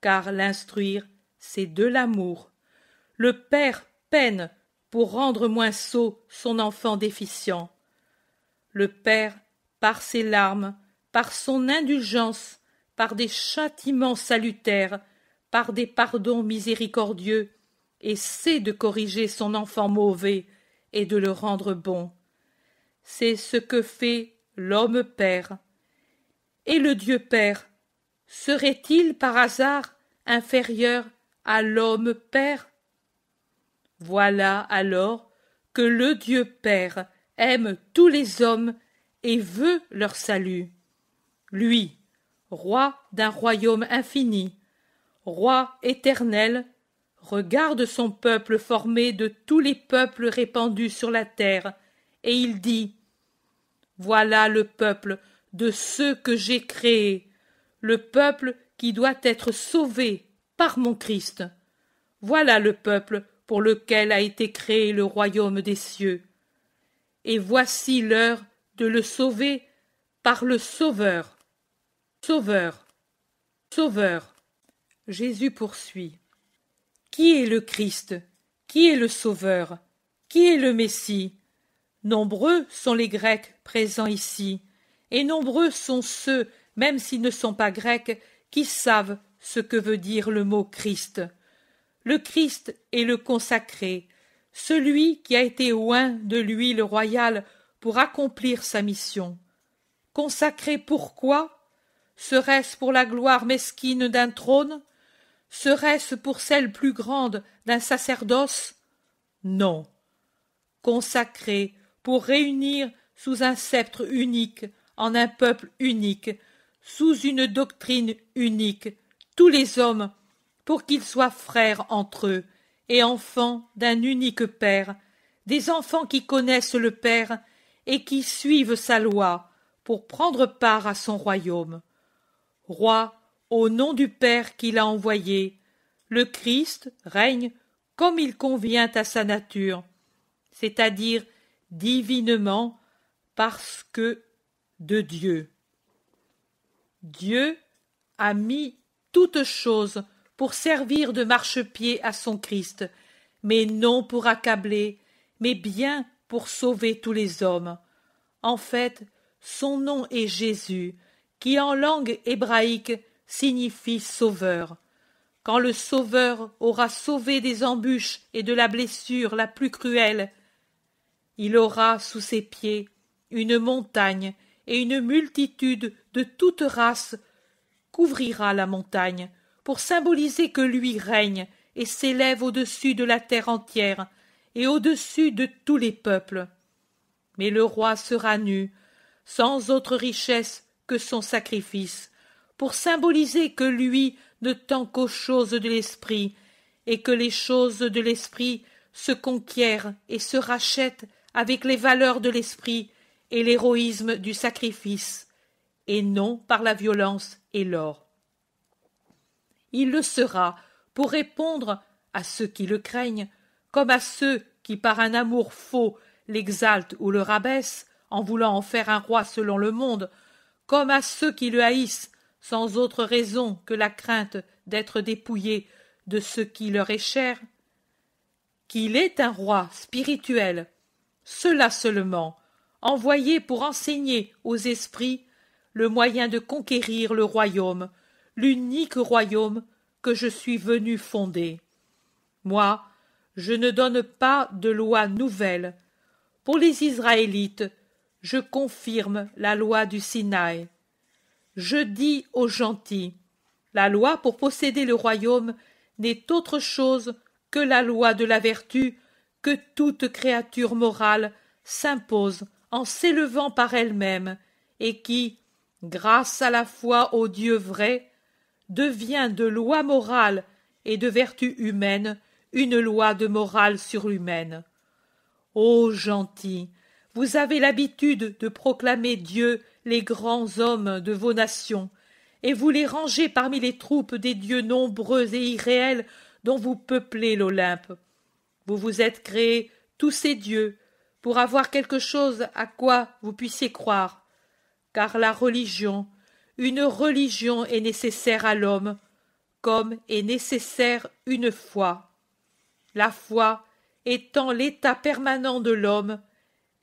car l'instruire, c'est de l'amour. Le père peine pour rendre moins sot son enfant déficient. Le père, par ses larmes, par son indulgence, par des châtiments salutaires, par des pardons miséricordieux, essaie de corriger son enfant mauvais et de le rendre bon. C'est ce que fait l'homme père. Et le Dieu Père serait-il par hasard inférieur à l'homme Père Voilà alors que le Dieu Père aime tous les hommes et veut leur salut. Lui, roi d'un royaume infini, roi éternel, regarde son peuple formé de tous les peuples répandus sur la terre, et il dit voilà le peuple de ceux que j'ai créés, le peuple qui doit être sauvé par mon Christ. Voilà le peuple pour lequel a été créé le royaume des cieux. Et voici l'heure de le sauver par le Sauveur. Sauveur. Sauveur. Jésus poursuit. Qui est le Christ Qui est le Sauveur Qui est le Messie Nombreux sont les Grecs présents ici, et nombreux sont ceux, même s'ils ne sont pas grecs, qui savent ce que veut dire le mot Christ. Le Christ est le consacré, celui qui a été oint de l'huile royale pour accomplir sa mission. Consacré pourquoi Serait-ce pour la gloire mesquine d'un trône Serait-ce pour celle plus grande d'un sacerdoce Non. Consacré pour réunir sous un sceptre unique, en un peuple unique, sous une doctrine unique, tous les hommes, pour qu'ils soient frères entre eux, et enfants d'un unique Père, des enfants qui connaissent le Père et qui suivent sa loi, pour prendre part à son royaume. Roi, au nom du Père qu'il a envoyé, le Christ règne comme il convient à sa nature, c'est-à-dire divinement parce que de Dieu. Dieu a mis toutes choses pour servir de marchepied à son Christ, mais non pour accabler, mais bien pour sauver tous les hommes. En fait, son nom est Jésus, qui en langue hébraïque signifie sauveur. Quand le sauveur aura sauvé des embûches et de la blessure la plus cruelle, il aura sous ses pieds une montagne et une multitude de toutes races couvrira la montagne pour symboliser que lui règne et s'élève au-dessus de la terre entière et au-dessus de tous les peuples. Mais le roi sera nu, sans autre richesse que son sacrifice, pour symboliser que lui ne tend qu'aux choses de l'esprit, et que les choses de l'esprit se conquièrent et se rachètent avec les valeurs de l'esprit et l'héroïsme du sacrifice, et non par la violence et l'or. Il le sera pour répondre à ceux qui le craignent, comme à ceux qui par un amour faux l'exaltent ou le rabaissent en voulant en faire un roi selon le monde, comme à ceux qui le haïssent, sans autre raison que la crainte d'être dépouillé de ce qui leur est cher, qu'il est un roi spirituel, cela seulement, envoyé pour enseigner aux esprits le moyen de conquérir le royaume, l'unique royaume que je suis venu fonder. Moi, je ne donne pas de loi nouvelle. Pour les Israélites, je confirme la loi du Sinaï. Je dis aux gentils, la loi pour posséder le royaume n'est autre chose que la loi de la vertu que toute créature morale s'impose en s'élevant par elle-même et qui, grâce à la foi au Dieu vrai, devient de loi morale et de vertu humaine une loi de morale surhumaine. Ô gentils, vous avez l'habitude de proclamer Dieu les grands hommes de vos nations, et vous les rangez parmi les troupes des dieux nombreux et irréels dont vous peuplez l'Olympe. Vous vous êtes créés tous ces dieux pour avoir quelque chose à quoi vous puissiez croire, car la religion, une religion est nécessaire à l'homme, comme est nécessaire une foi. La foi étant l'état permanent de l'homme,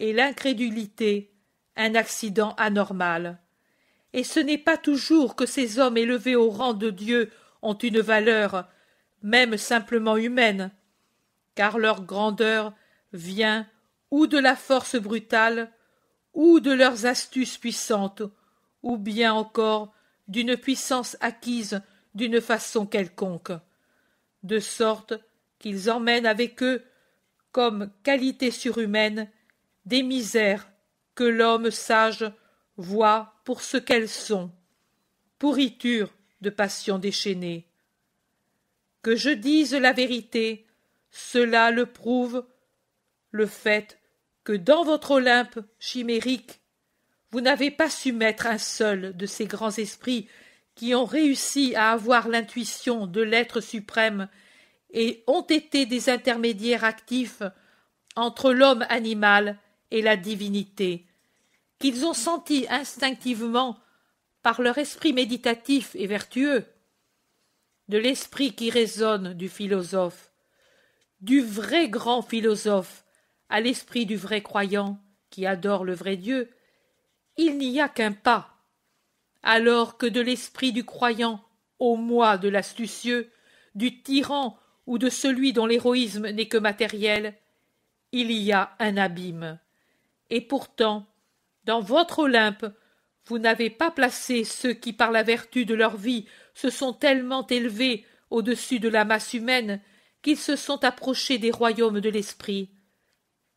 et l'incrédulité un accident anormal. Et ce n'est pas toujours que ces hommes élevés au rang de Dieu ont une valeur, même simplement humaine, car leur grandeur vient ou de la force brutale, ou de leurs astuces puissantes, ou bien encore d'une puissance acquise d'une façon quelconque, de sorte qu'ils emmènent avec eux, comme qualité surhumaine, des misères que l'homme sage voit pour ce qu'elles sont, pourriture de passions déchaînées. Que je dise la vérité, cela le prouve le fait que dans votre Olympe chimérique, vous n'avez pas su mettre un seul de ces grands esprits qui ont réussi à avoir l'intuition de l'être suprême et ont été des intermédiaires actifs entre l'homme animal et la divinité, qu'ils ont senti instinctivement par leur esprit méditatif et vertueux, de l'esprit qui résonne du philosophe, du vrai grand philosophe, à l'esprit du vrai croyant qui adore le vrai Dieu, il n'y a qu'un pas, alors que de l'esprit du croyant au moi de l'astucieux, du tyran ou de celui dont l'héroïsme n'est que matériel, il y a un abîme. Et pourtant, dans votre Olympe, vous n'avez pas placé ceux qui, par la vertu de leur vie, se sont tellement élevés au-dessus de la masse humaine qu'ils se sont approchés des royaumes de l'esprit.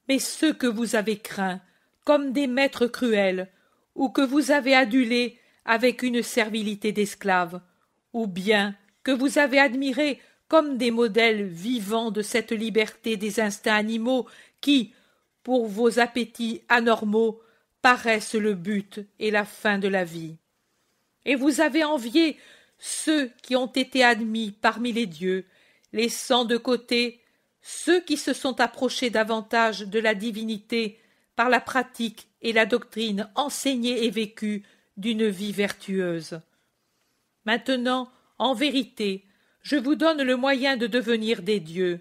Mais ceux que vous avez craints, comme des maîtres cruels, ou que vous avez adulés avec une servilité d'esclave ou bien que vous avez admirés comme des modèles vivants de cette liberté des instincts animaux qui, pour vos appétits anormaux, paraissent le but et la fin de la vie. Et vous avez envié ceux qui ont été admis parmi les dieux laissant de côté ceux qui se sont approchés davantage de la divinité par la pratique et la doctrine enseignée et vécue d'une vie vertueuse. Maintenant, en vérité, je vous donne le moyen de devenir des dieux.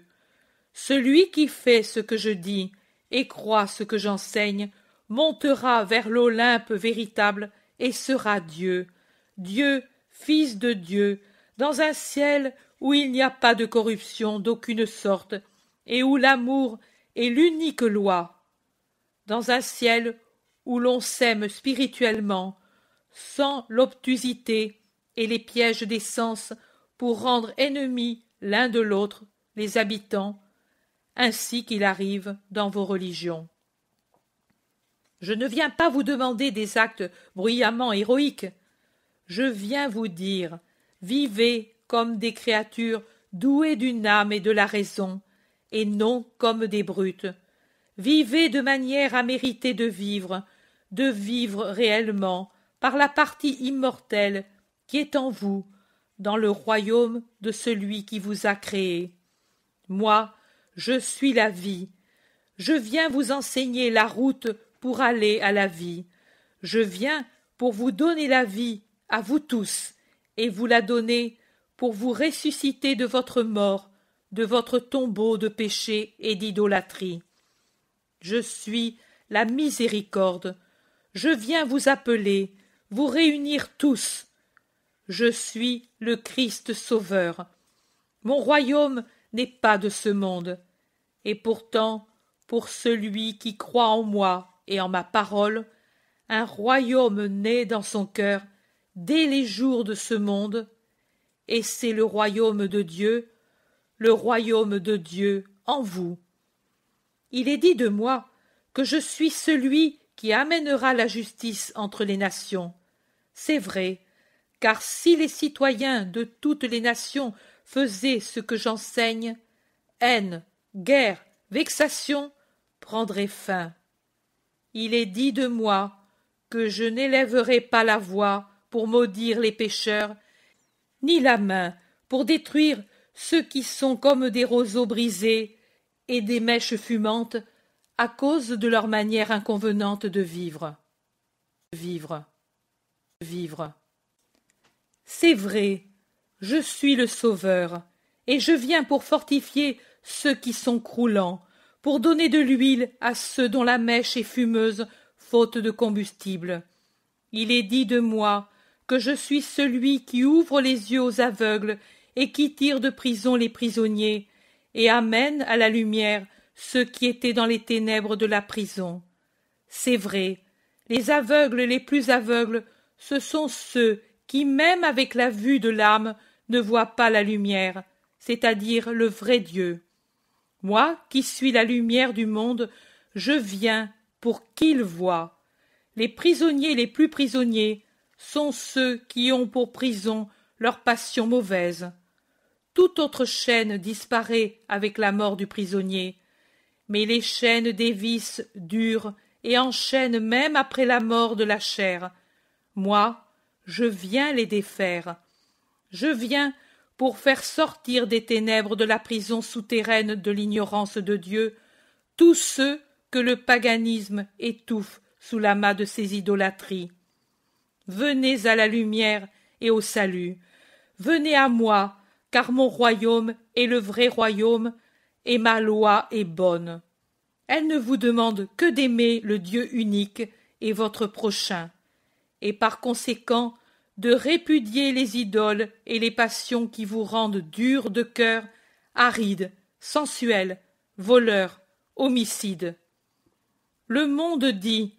Celui qui fait ce que je dis et croit ce que j'enseigne montera vers l'Olympe véritable et sera Dieu, Dieu, Fils de Dieu, dans un ciel où il n'y a pas de corruption d'aucune sorte, et où l'amour est l'unique loi, dans un ciel où l'on s'aime spirituellement, sans l'obtusité et les pièges des sens pour rendre ennemis l'un de l'autre les habitants, ainsi qu'il arrive dans vos religions. Je ne viens pas vous demander des actes bruyamment héroïques, je viens vous dire vivez comme des créatures douées d'une âme et de la raison, et non comme des brutes. Vivez de manière à mériter de vivre, de vivre réellement, par la partie immortelle qui est en vous, dans le royaume de celui qui vous a créé. Moi, je suis la vie. Je viens vous enseigner la route pour aller à la vie. Je viens pour vous donner la vie à vous tous et vous la donner pour vous ressusciter de votre mort, de votre tombeau de péché et d'idolâtrie. Je suis la miséricorde. Je viens vous appeler, vous réunir tous. Je suis le Christ Sauveur. Mon royaume n'est pas de ce monde. Et pourtant, pour celui qui croit en moi et en ma parole, un royaume naît dans son cœur dès les jours de ce monde, et c'est le royaume de Dieu, le royaume de Dieu en vous. Il est dit de moi que je suis celui qui amènera la justice entre les nations. C'est vrai, car si les citoyens de toutes les nations faisaient ce que j'enseigne, haine, guerre, vexation prendraient fin. Il est dit de moi que je n'élèverai pas la voix pour maudire les pécheurs ni la main pour détruire ceux qui sont comme des roseaux brisés et des mèches fumantes à cause de leur manière inconvenante de vivre. Vivre. Vivre. C'est vrai, je suis le sauveur, et je viens pour fortifier ceux qui sont croulants, pour donner de l'huile à ceux dont la mèche est fumeuse faute de combustible. Il est dit de moi que je suis celui qui ouvre les yeux aux aveugles et qui tire de prison les prisonniers et amène à la lumière ceux qui étaient dans les ténèbres de la prison. C'est vrai, les aveugles les plus aveugles, ce sont ceux qui, même avec la vue de l'âme, ne voient pas la lumière, c'est-à-dire le vrai Dieu. Moi, qui suis la lumière du monde, je viens pour qu'ils voient. Les prisonniers les plus prisonniers sont ceux qui ont pour prison leurs passions mauvaises. Toute autre chaîne disparaît avec la mort du prisonnier, mais les chaînes des vices durent et enchaînent même après la mort de la chair. Moi, je viens les défaire. Je viens pour faire sortir des ténèbres de la prison souterraine de l'ignorance de Dieu tous ceux que le paganisme étouffe sous l'amas de ses idolâtries. Venez à la lumière et au salut. Venez à moi, car mon royaume est le vrai royaume, et ma loi est bonne. Elle ne vous demande que d'aimer le Dieu unique et votre prochain, et par conséquent de répudier les idoles et les passions qui vous rendent durs de cœur, arides, sensuels, voleurs, homicides. Le monde dit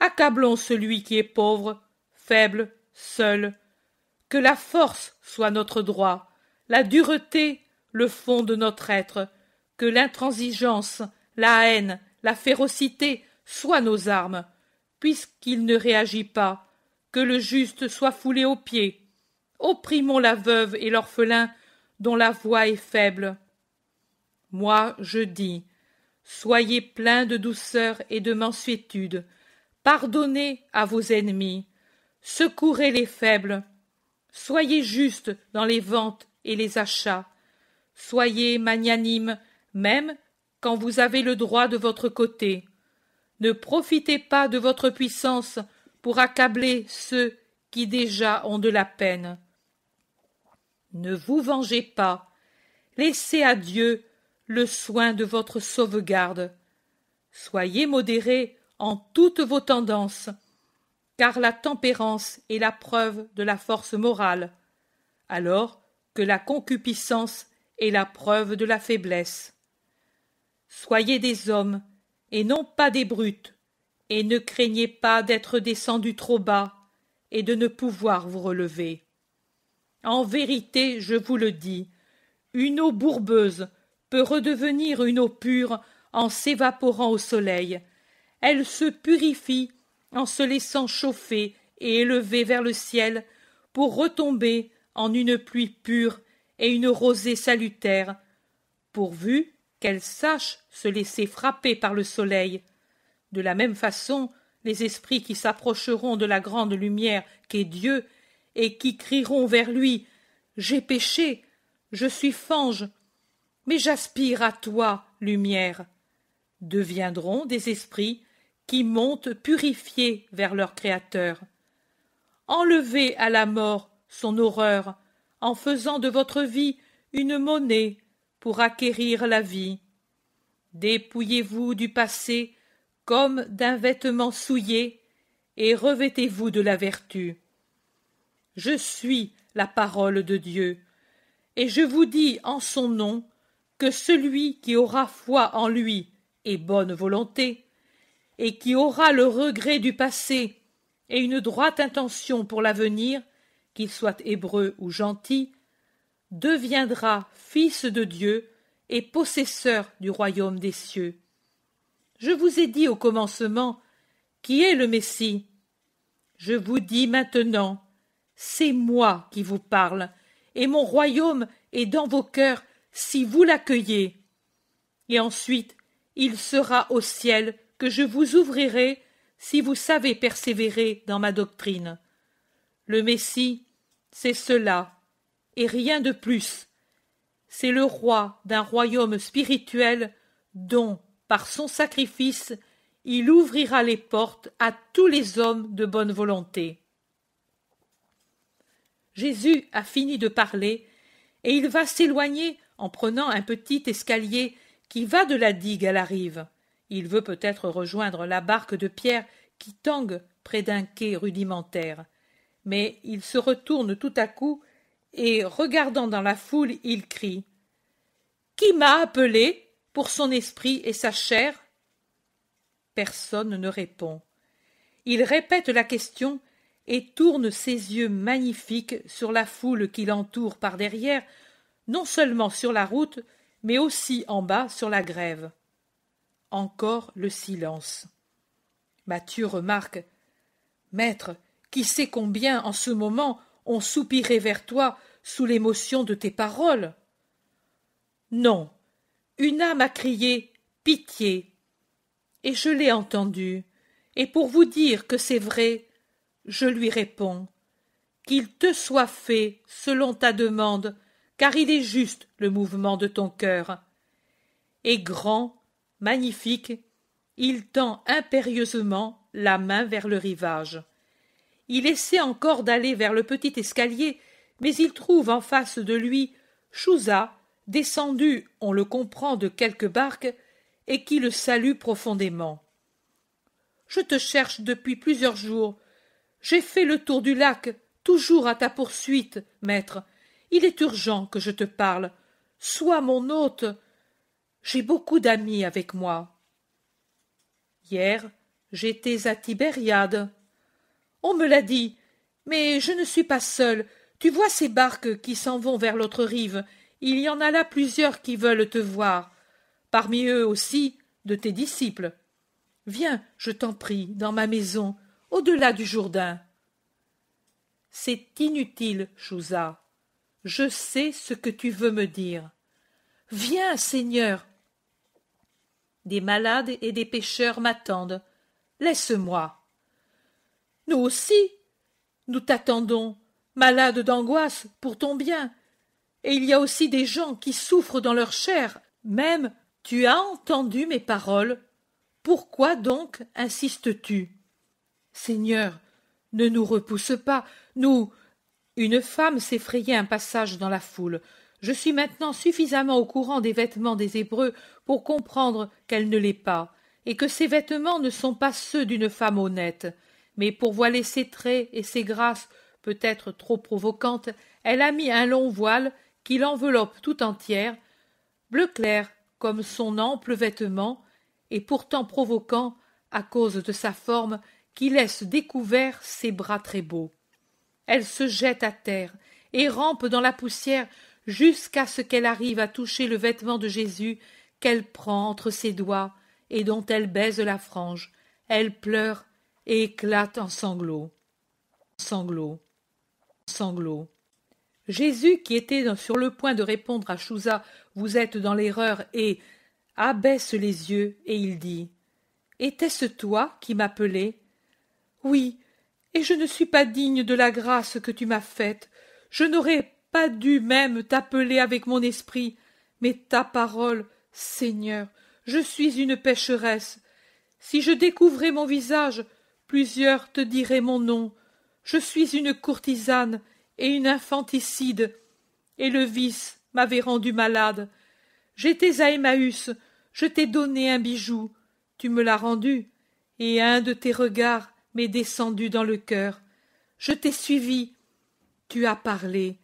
Accablons celui qui est pauvre faible, seul. Que la force soit notre droit, la dureté le fond de notre être, que l'intransigeance, la haine, la férocité soient nos armes, puisqu'il ne réagit pas, que le juste soit foulé aux pieds. Opprimons la veuve et l'orphelin dont la voix est faible. Moi, je dis, soyez pleins de douceur et de mansuétude, pardonnez à vos ennemis, Secourez les faibles. Soyez justes dans les ventes et les achats. Soyez magnanime même quand vous avez le droit de votre côté. Ne profitez pas de votre puissance pour accabler ceux qui déjà ont de la peine. Ne vous vengez pas. Laissez à Dieu le soin de votre sauvegarde. Soyez modérés en toutes vos tendances, car la tempérance est la preuve de la force morale, alors que la concupiscence est la preuve de la faiblesse. Soyez des hommes, et non pas des brutes, et ne craignez pas d'être descendu trop bas, et de ne pouvoir vous relever. En vérité, je vous le dis, une eau bourbeuse peut redevenir une eau pure en s'évaporant au soleil. Elle se purifie en se laissant chauffer et élever vers le ciel pour retomber en une pluie pure et une rosée salutaire, pourvu qu'elle sache se laisser frapper par le soleil. De la même façon, les esprits qui s'approcheront de la grande lumière qu'est Dieu et qui crieront vers lui J'ai péché, je suis fange, mais j'aspire à toi, lumière, deviendront des esprits qui montent purifiés vers leur Créateur. Enlevez à la mort son horreur en faisant de votre vie une monnaie pour acquérir la vie. Dépouillez-vous du passé comme d'un vêtement souillé et revêtez-vous de la vertu. Je suis la parole de Dieu, et je vous dis en son nom que celui qui aura foi en lui et bonne volonté et qui aura le regret du passé et une droite intention pour l'avenir, qu'il soit hébreu ou gentil, deviendra fils de Dieu et possesseur du royaume des cieux. Je vous ai dit au commencement qui est le Messie. Je vous dis maintenant, c'est moi qui vous parle, et mon royaume est dans vos cœurs si vous l'accueillez. Et ensuite, il sera au ciel que je vous ouvrirai si vous savez persévérer dans ma doctrine. Le Messie, c'est cela, et rien de plus. C'est le roi d'un royaume spirituel dont, par son sacrifice, il ouvrira les portes à tous les hommes de bonne volonté. Jésus a fini de parler, et il va s'éloigner en prenant un petit escalier qui va de la digue à la rive. Il veut peut-être rejoindre la barque de pierre qui tangue près d'un quai rudimentaire. Mais il se retourne tout à coup et, regardant dans la foule, il crie Qui m'a appelé pour son esprit et sa chair Personne ne répond. Il répète la question et tourne ses yeux magnifiques sur la foule qui l'entoure par derrière, non seulement sur la route, mais aussi en bas sur la grève encore le silence. Mathieu remarque Maître, qui sait combien en ce moment on soupirait vers toi sous l'émotion de tes paroles Non, une âme a crié Pitié Et je l'ai entendue, et pour vous dire que c'est vrai, je lui réponds Qu'il te soit fait selon ta demande, car il est juste le mouvement de ton cœur. Et grand magnifique, il tend impérieusement la main vers le rivage. Il essaie encore d'aller vers le petit escalier, mais il trouve en face de lui Chouza, descendu, on le comprend, de quelques barques, et qui le salue profondément. Je te cherche depuis plusieurs jours. J'ai fait le tour du lac, toujours à ta poursuite, maître. Il est urgent que je te parle. Sois mon hôte, j'ai beaucoup d'amis avec moi. Hier, j'étais à Tibériade. On me l'a dit, mais je ne suis pas seule. Tu vois ces barques qui s'en vont vers l'autre rive. Il y en a là plusieurs qui veulent te voir. Parmi eux aussi, de tes disciples. Viens, je t'en prie, dans ma maison, au-delà du Jourdain. C'est inutile, Chouza. Je sais ce que tu veux me dire. Viens, Seigneur, des malades et des pécheurs m'attendent. Laisse-moi. Nous aussi, nous t'attendons, malades d'angoisse, pour ton bien. Et il y a aussi des gens qui souffrent dans leur chair. Même, tu as entendu mes paroles. Pourquoi donc insistes-tu Seigneur, ne nous repousse pas, nous. Une femme s'effrayait un passage dans la foule. Je suis maintenant suffisamment au courant des vêtements des Hébreux pour comprendre qu'elle ne l'est pas, et que ces vêtements ne sont pas ceux d'une femme honnête. Mais pour voiler ses traits et ses grâces, peut-être trop provocantes, elle a mis un long voile qui l'enveloppe tout entière, bleu clair comme son ample vêtement, et pourtant provoquant à cause de sa forme qui laisse découvert ses bras très beaux. Elle se jette à terre et rampe dans la poussière jusqu'à ce qu'elle arrive à toucher le vêtement de Jésus qu'elle prend entre ses doigts et dont elle baise la frange. Elle pleure et éclate en sanglots. Sanglots. Sanglots. Jésus, qui était sur le point de répondre à Chouza Vous êtes dans l'erreur et abaisse les yeux et il dit Était-ce toi qui m'appelais Oui, et je ne suis pas digne de la grâce que tu m'as faite. Je n'aurais pas dû même t'appeler avec mon esprit, mais ta parole, Seigneur, je suis une pécheresse. Si je découvrais mon visage, plusieurs te diraient mon nom. Je suis une courtisane et une infanticide, et le vice m'avait rendu malade. J'étais à Emmaüs, je t'ai donné un bijou, tu me l'as rendu, et un de tes regards m'est descendu dans le cœur. Je t'ai suivi, tu as parlé,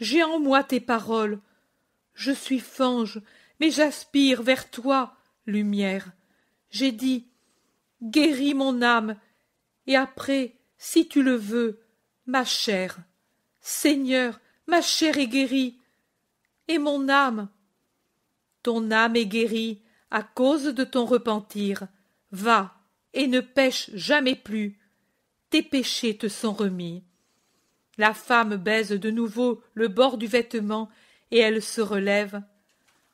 j'ai en moi tes paroles. Je suis fange, mais j'aspire vers toi, lumière. J'ai dit, guéris mon âme, et après, si tu le veux, ma chair. Seigneur, ma chair est guérie. Et mon âme Ton âme est guérie à cause de ton repentir. Va, et ne pêche jamais plus. Tes péchés te sont remis. La femme baise de nouveau le bord du vêtement et elle se relève.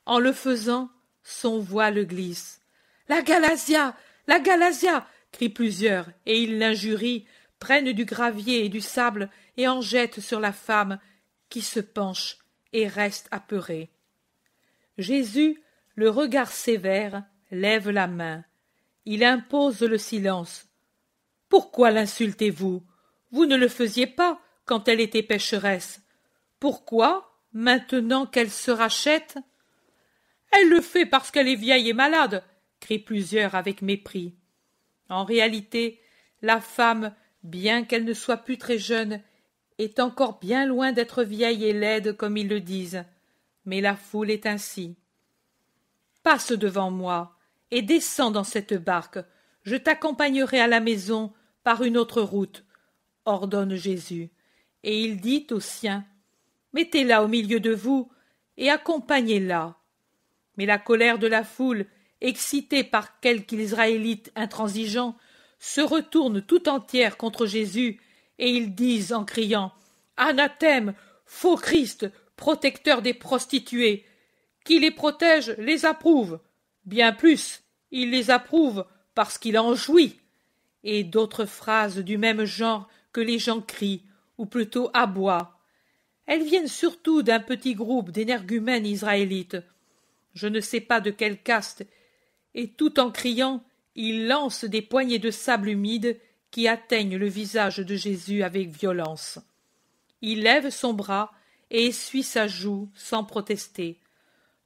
En le faisant, son voile glisse. La Galasia La Galasia crient plusieurs, et ils l'injurient, prennent du gravier et du sable et en jettent sur la femme, qui se penche et reste apeurée. Jésus, le regard sévère, lève la main. Il impose le silence. Pourquoi l'insultez-vous Vous ne le faisiez pas quand elle était pécheresse. Pourquoi, maintenant qu'elle se rachète Elle le fait parce qu'elle est vieille et malade, crient plusieurs avec mépris. En réalité, la femme, bien qu'elle ne soit plus très jeune, est encore bien loin d'être vieille et laide comme ils le disent. Mais la foule est ainsi. Passe devant moi et descends dans cette barque. Je t'accompagnerai à la maison par une autre route, ordonne Jésus et il dit aux siens Mettez-la au milieu de vous et accompagnez-la. Mais la colère de la foule, excitée par quelque Israélite intransigeant, se retourne tout entière contre Jésus et ils disent en criant Anathème, faux Christ, protecteur des prostituées, qui les protège les approuve. Bien plus, il les approuve parce qu'il en jouit. Et d'autres phrases du même genre que les gens crient ou plutôt aboie. Elles viennent surtout d'un petit groupe d'énergumènes israélites, je ne sais pas de quelle caste, et tout en criant, il lance des poignées de sable humide qui atteignent le visage de Jésus avec violence. Il lève son bras et essuie sa joue sans protester.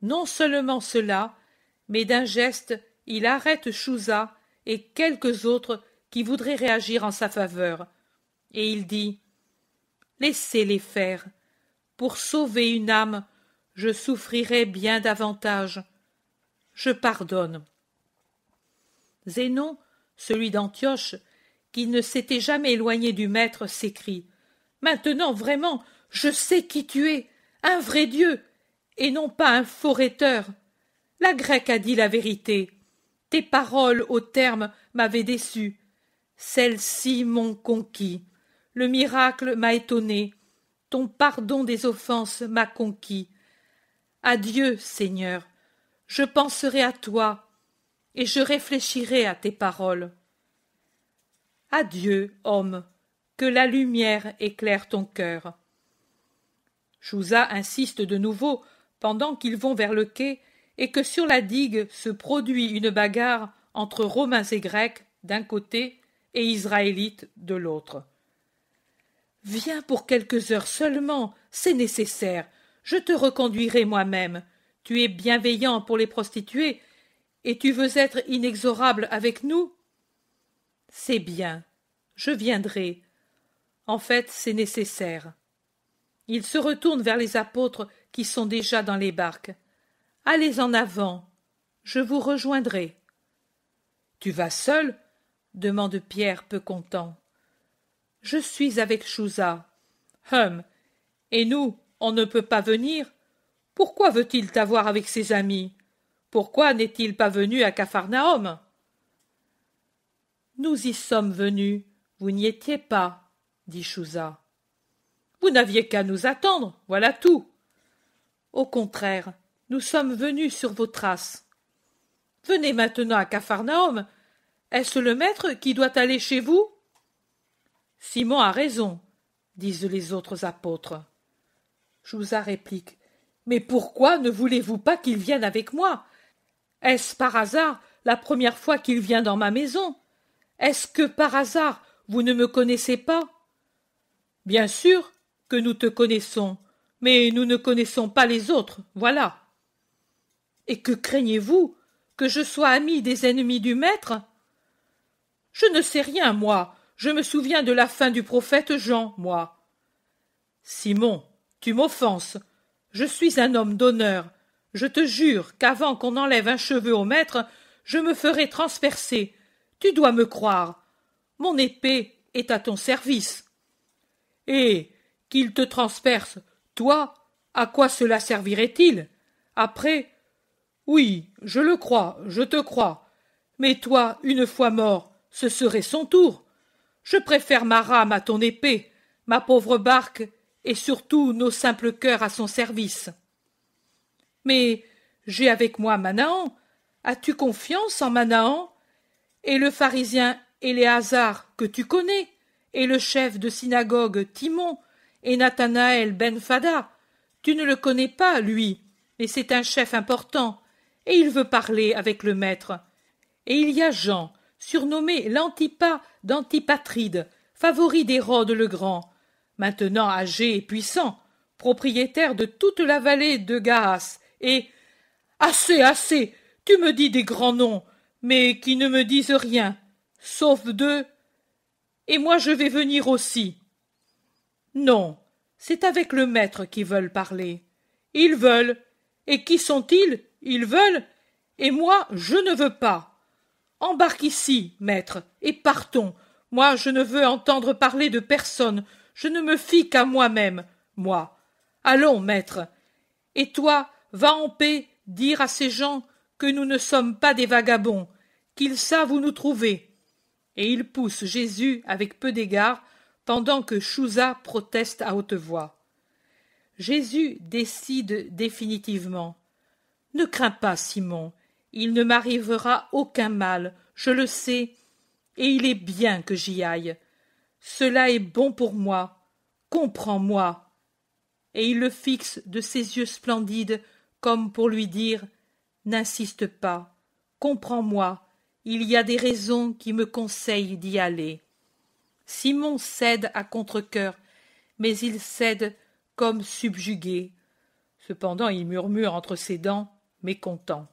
Non seulement cela, mais d'un geste, il arrête Chouza et quelques autres qui voudraient réagir en sa faveur. Et il dit laissez-les faire. Pour sauver une âme, je souffrirais bien davantage. Je pardonne. Zénon, celui d'Antioche, qui ne s'était jamais éloigné du maître, s'écrie. Maintenant vraiment, je sais qui tu es, un vrai Dieu, et non pas un faux La grecque a dit la vérité. Tes paroles au terme m'avaient déçu. Celles-ci m'ont conquis. Le miracle m'a étonné. Ton pardon des offenses m'a conquis. Adieu, Seigneur. Je penserai à toi et je réfléchirai à tes paroles. Adieu, homme, que la lumière éclaire ton cœur. Jouza insiste de nouveau pendant qu'ils vont vers le quai et que sur la digue se produit une bagarre entre Romains et Grecs d'un côté et Israélites de l'autre. Viens pour quelques heures seulement, c'est nécessaire. Je te reconduirai moi-même. Tu es bienveillant pour les prostituées, et tu veux être inexorable avec nous C'est bien. Je viendrai. En fait, c'est nécessaire. Il se retourne vers les apôtres qui sont déjà dans les barques. Allez en avant. Je vous rejoindrai. Tu vas seul demande Pierre peu content. Je suis avec Chouza. Hum. Et nous, on ne peut pas venir. Pourquoi veut-il t'avoir avec ses amis Pourquoi n'est-il pas venu à Capharnaüm Nous y sommes venus. Vous n'y étiez pas, dit Chouza. Vous n'aviez qu'à nous attendre, voilà tout. Au contraire, nous sommes venus sur vos traces. Venez maintenant à Capharnaüm. Est-ce le maître qui doit aller chez vous Simon a raison, disent les autres apôtres. Jouza réplique. Mais pourquoi ne voulez-vous pas qu'il vienne avec moi Est-ce par hasard la première fois qu'il vient dans ma maison Est-ce que par hasard vous ne me connaissez pas Bien sûr que nous te connaissons, mais nous ne connaissons pas les autres, voilà. Et que craignez-vous Que je sois ami des ennemis du maître Je ne sais rien, moi, je me souviens de la fin du prophète Jean, moi. Simon, tu m'offenses. Je suis un homme d'honneur. Je te jure qu'avant qu'on enlève un cheveu au maître, je me ferai transpercer. Tu dois me croire. Mon épée est à ton service. Et qu'il te transperce, toi, à quoi cela servirait-il Après Oui, je le crois, je te crois. Mais toi, une fois mort, ce serait son tour. Je préfère ma rame à ton épée, ma pauvre barque, et surtout nos simples cœurs à son service. Mais j'ai avec moi Manaan. As-tu confiance en Manaan Et le pharisien Éléazar, que tu connais, et le chef de synagogue Timon, et Nathanaël Ben Fada. Tu ne le connais pas, lui, mais c'est un chef important, et il veut parler avec le maître. Et il y a Jean, surnommé l'Antipas d'Antipatride, favori d'Hérode le Grand, maintenant âgé et puissant, propriétaire de toute la vallée de Gaas, et Assez, assez, tu me dis des grands noms, mais qui ne me disent rien, sauf deux. Et moi je vais venir aussi. Non, c'est avec le maître qu'ils veulent parler. Ils veulent. Et qui sont-ils Ils veulent. Et moi je ne veux pas embarque ici maître et partons moi je ne veux entendre parler de personne je ne me fie qu'à moi-même moi allons maître et toi va en paix dire à ces gens que nous ne sommes pas des vagabonds qu'ils savent où nous trouver et il pousse jésus avec peu d'égard pendant que chouza proteste à haute voix jésus décide définitivement ne crains pas simon il ne m'arrivera aucun mal, je le sais, et il est bien que j'y aille. Cela est bon pour moi, comprends-moi. Et il le fixe de ses yeux splendides, comme pour lui dire N'insiste pas, comprends-moi, il y a des raisons qui me conseillent d'y aller. Simon cède à contre-coeur, mais il cède comme subjugué. Cependant, il murmure entre ses dents, mécontent.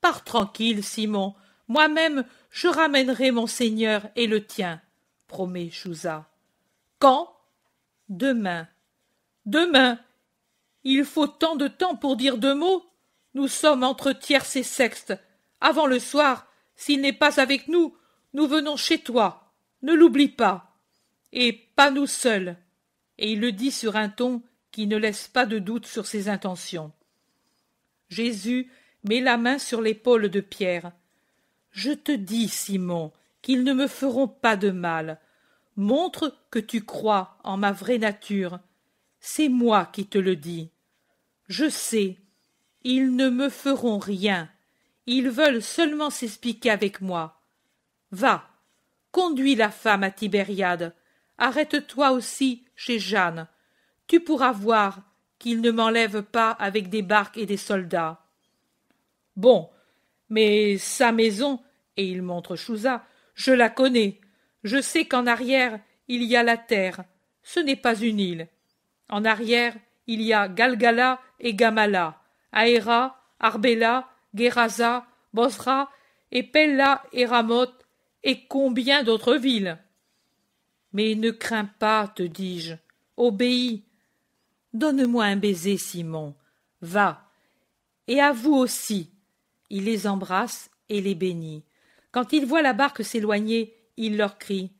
Pars tranquille, Simon. Moi-même, je ramènerai mon seigneur et le tien, promet Chouza. Quand Demain. Demain Il faut tant de temps pour dire deux mots Nous sommes entre tierces et sextes. Avant le soir, s'il n'est pas avec nous, nous venons chez toi. Ne l'oublie pas. Et pas nous seuls. Et il le dit sur un ton qui ne laisse pas de doute sur ses intentions. Jésus met la main sur l'épaule de Pierre. Je te dis, Simon, qu'ils ne me feront pas de mal. Montre que tu crois en ma vraie nature. C'est moi qui te le dis. Je sais. Ils ne me feront rien. Ils veulent seulement s'expliquer avec moi. Va, conduis la femme à Tibériade. Arrête-toi aussi chez Jeanne. Tu pourras voir qu'ils ne m'enlèvent pas avec des barques et des soldats. Bon, mais sa maison, et il montre Chouza, je la connais. Je sais qu'en arrière, il y a la terre. Ce n'est pas une île. En arrière, il y a Galgala et Gamala, Aéra, Arbela, Geraza, Bosra, et Pella et Ramoth, et combien d'autres villes. Mais ne crains pas, te dis-je, obéis. Donne-moi un baiser, Simon. Va. Et à vous aussi, il les embrasse et les bénit. Quand il voit la barque s'éloigner, il leur crie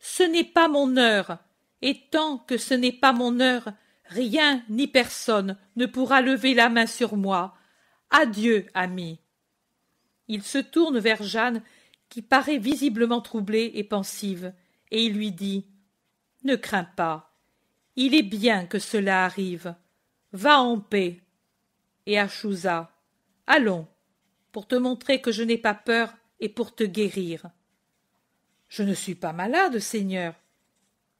Ce n'est pas mon heure, et tant que ce n'est pas mon heure, rien ni personne ne pourra lever la main sur moi. Adieu, ami. Il se tourne vers Jeanne, qui paraît visiblement troublée et pensive, et il lui dit Ne crains pas, il est bien que cela arrive. Va en paix. Et à allons, pour te montrer que je n'ai pas peur et pour te guérir. Je ne suis pas malade, Seigneur.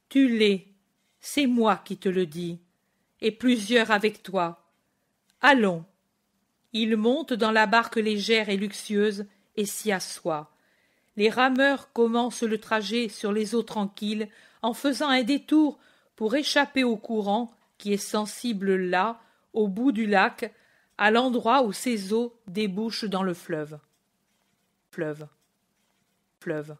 Tu l'es. C'est moi qui te le dis. Et plusieurs avec toi. Allons. Il monte dans la barque légère et luxueuse et s'y assoit. Les rameurs commencent le trajet sur les eaux tranquilles en faisant un détour pour échapper au courant qui est sensible là, au bout du lac, à l'endroit où ces eaux débouchent dans le fleuve. Fleuve. Fleuve.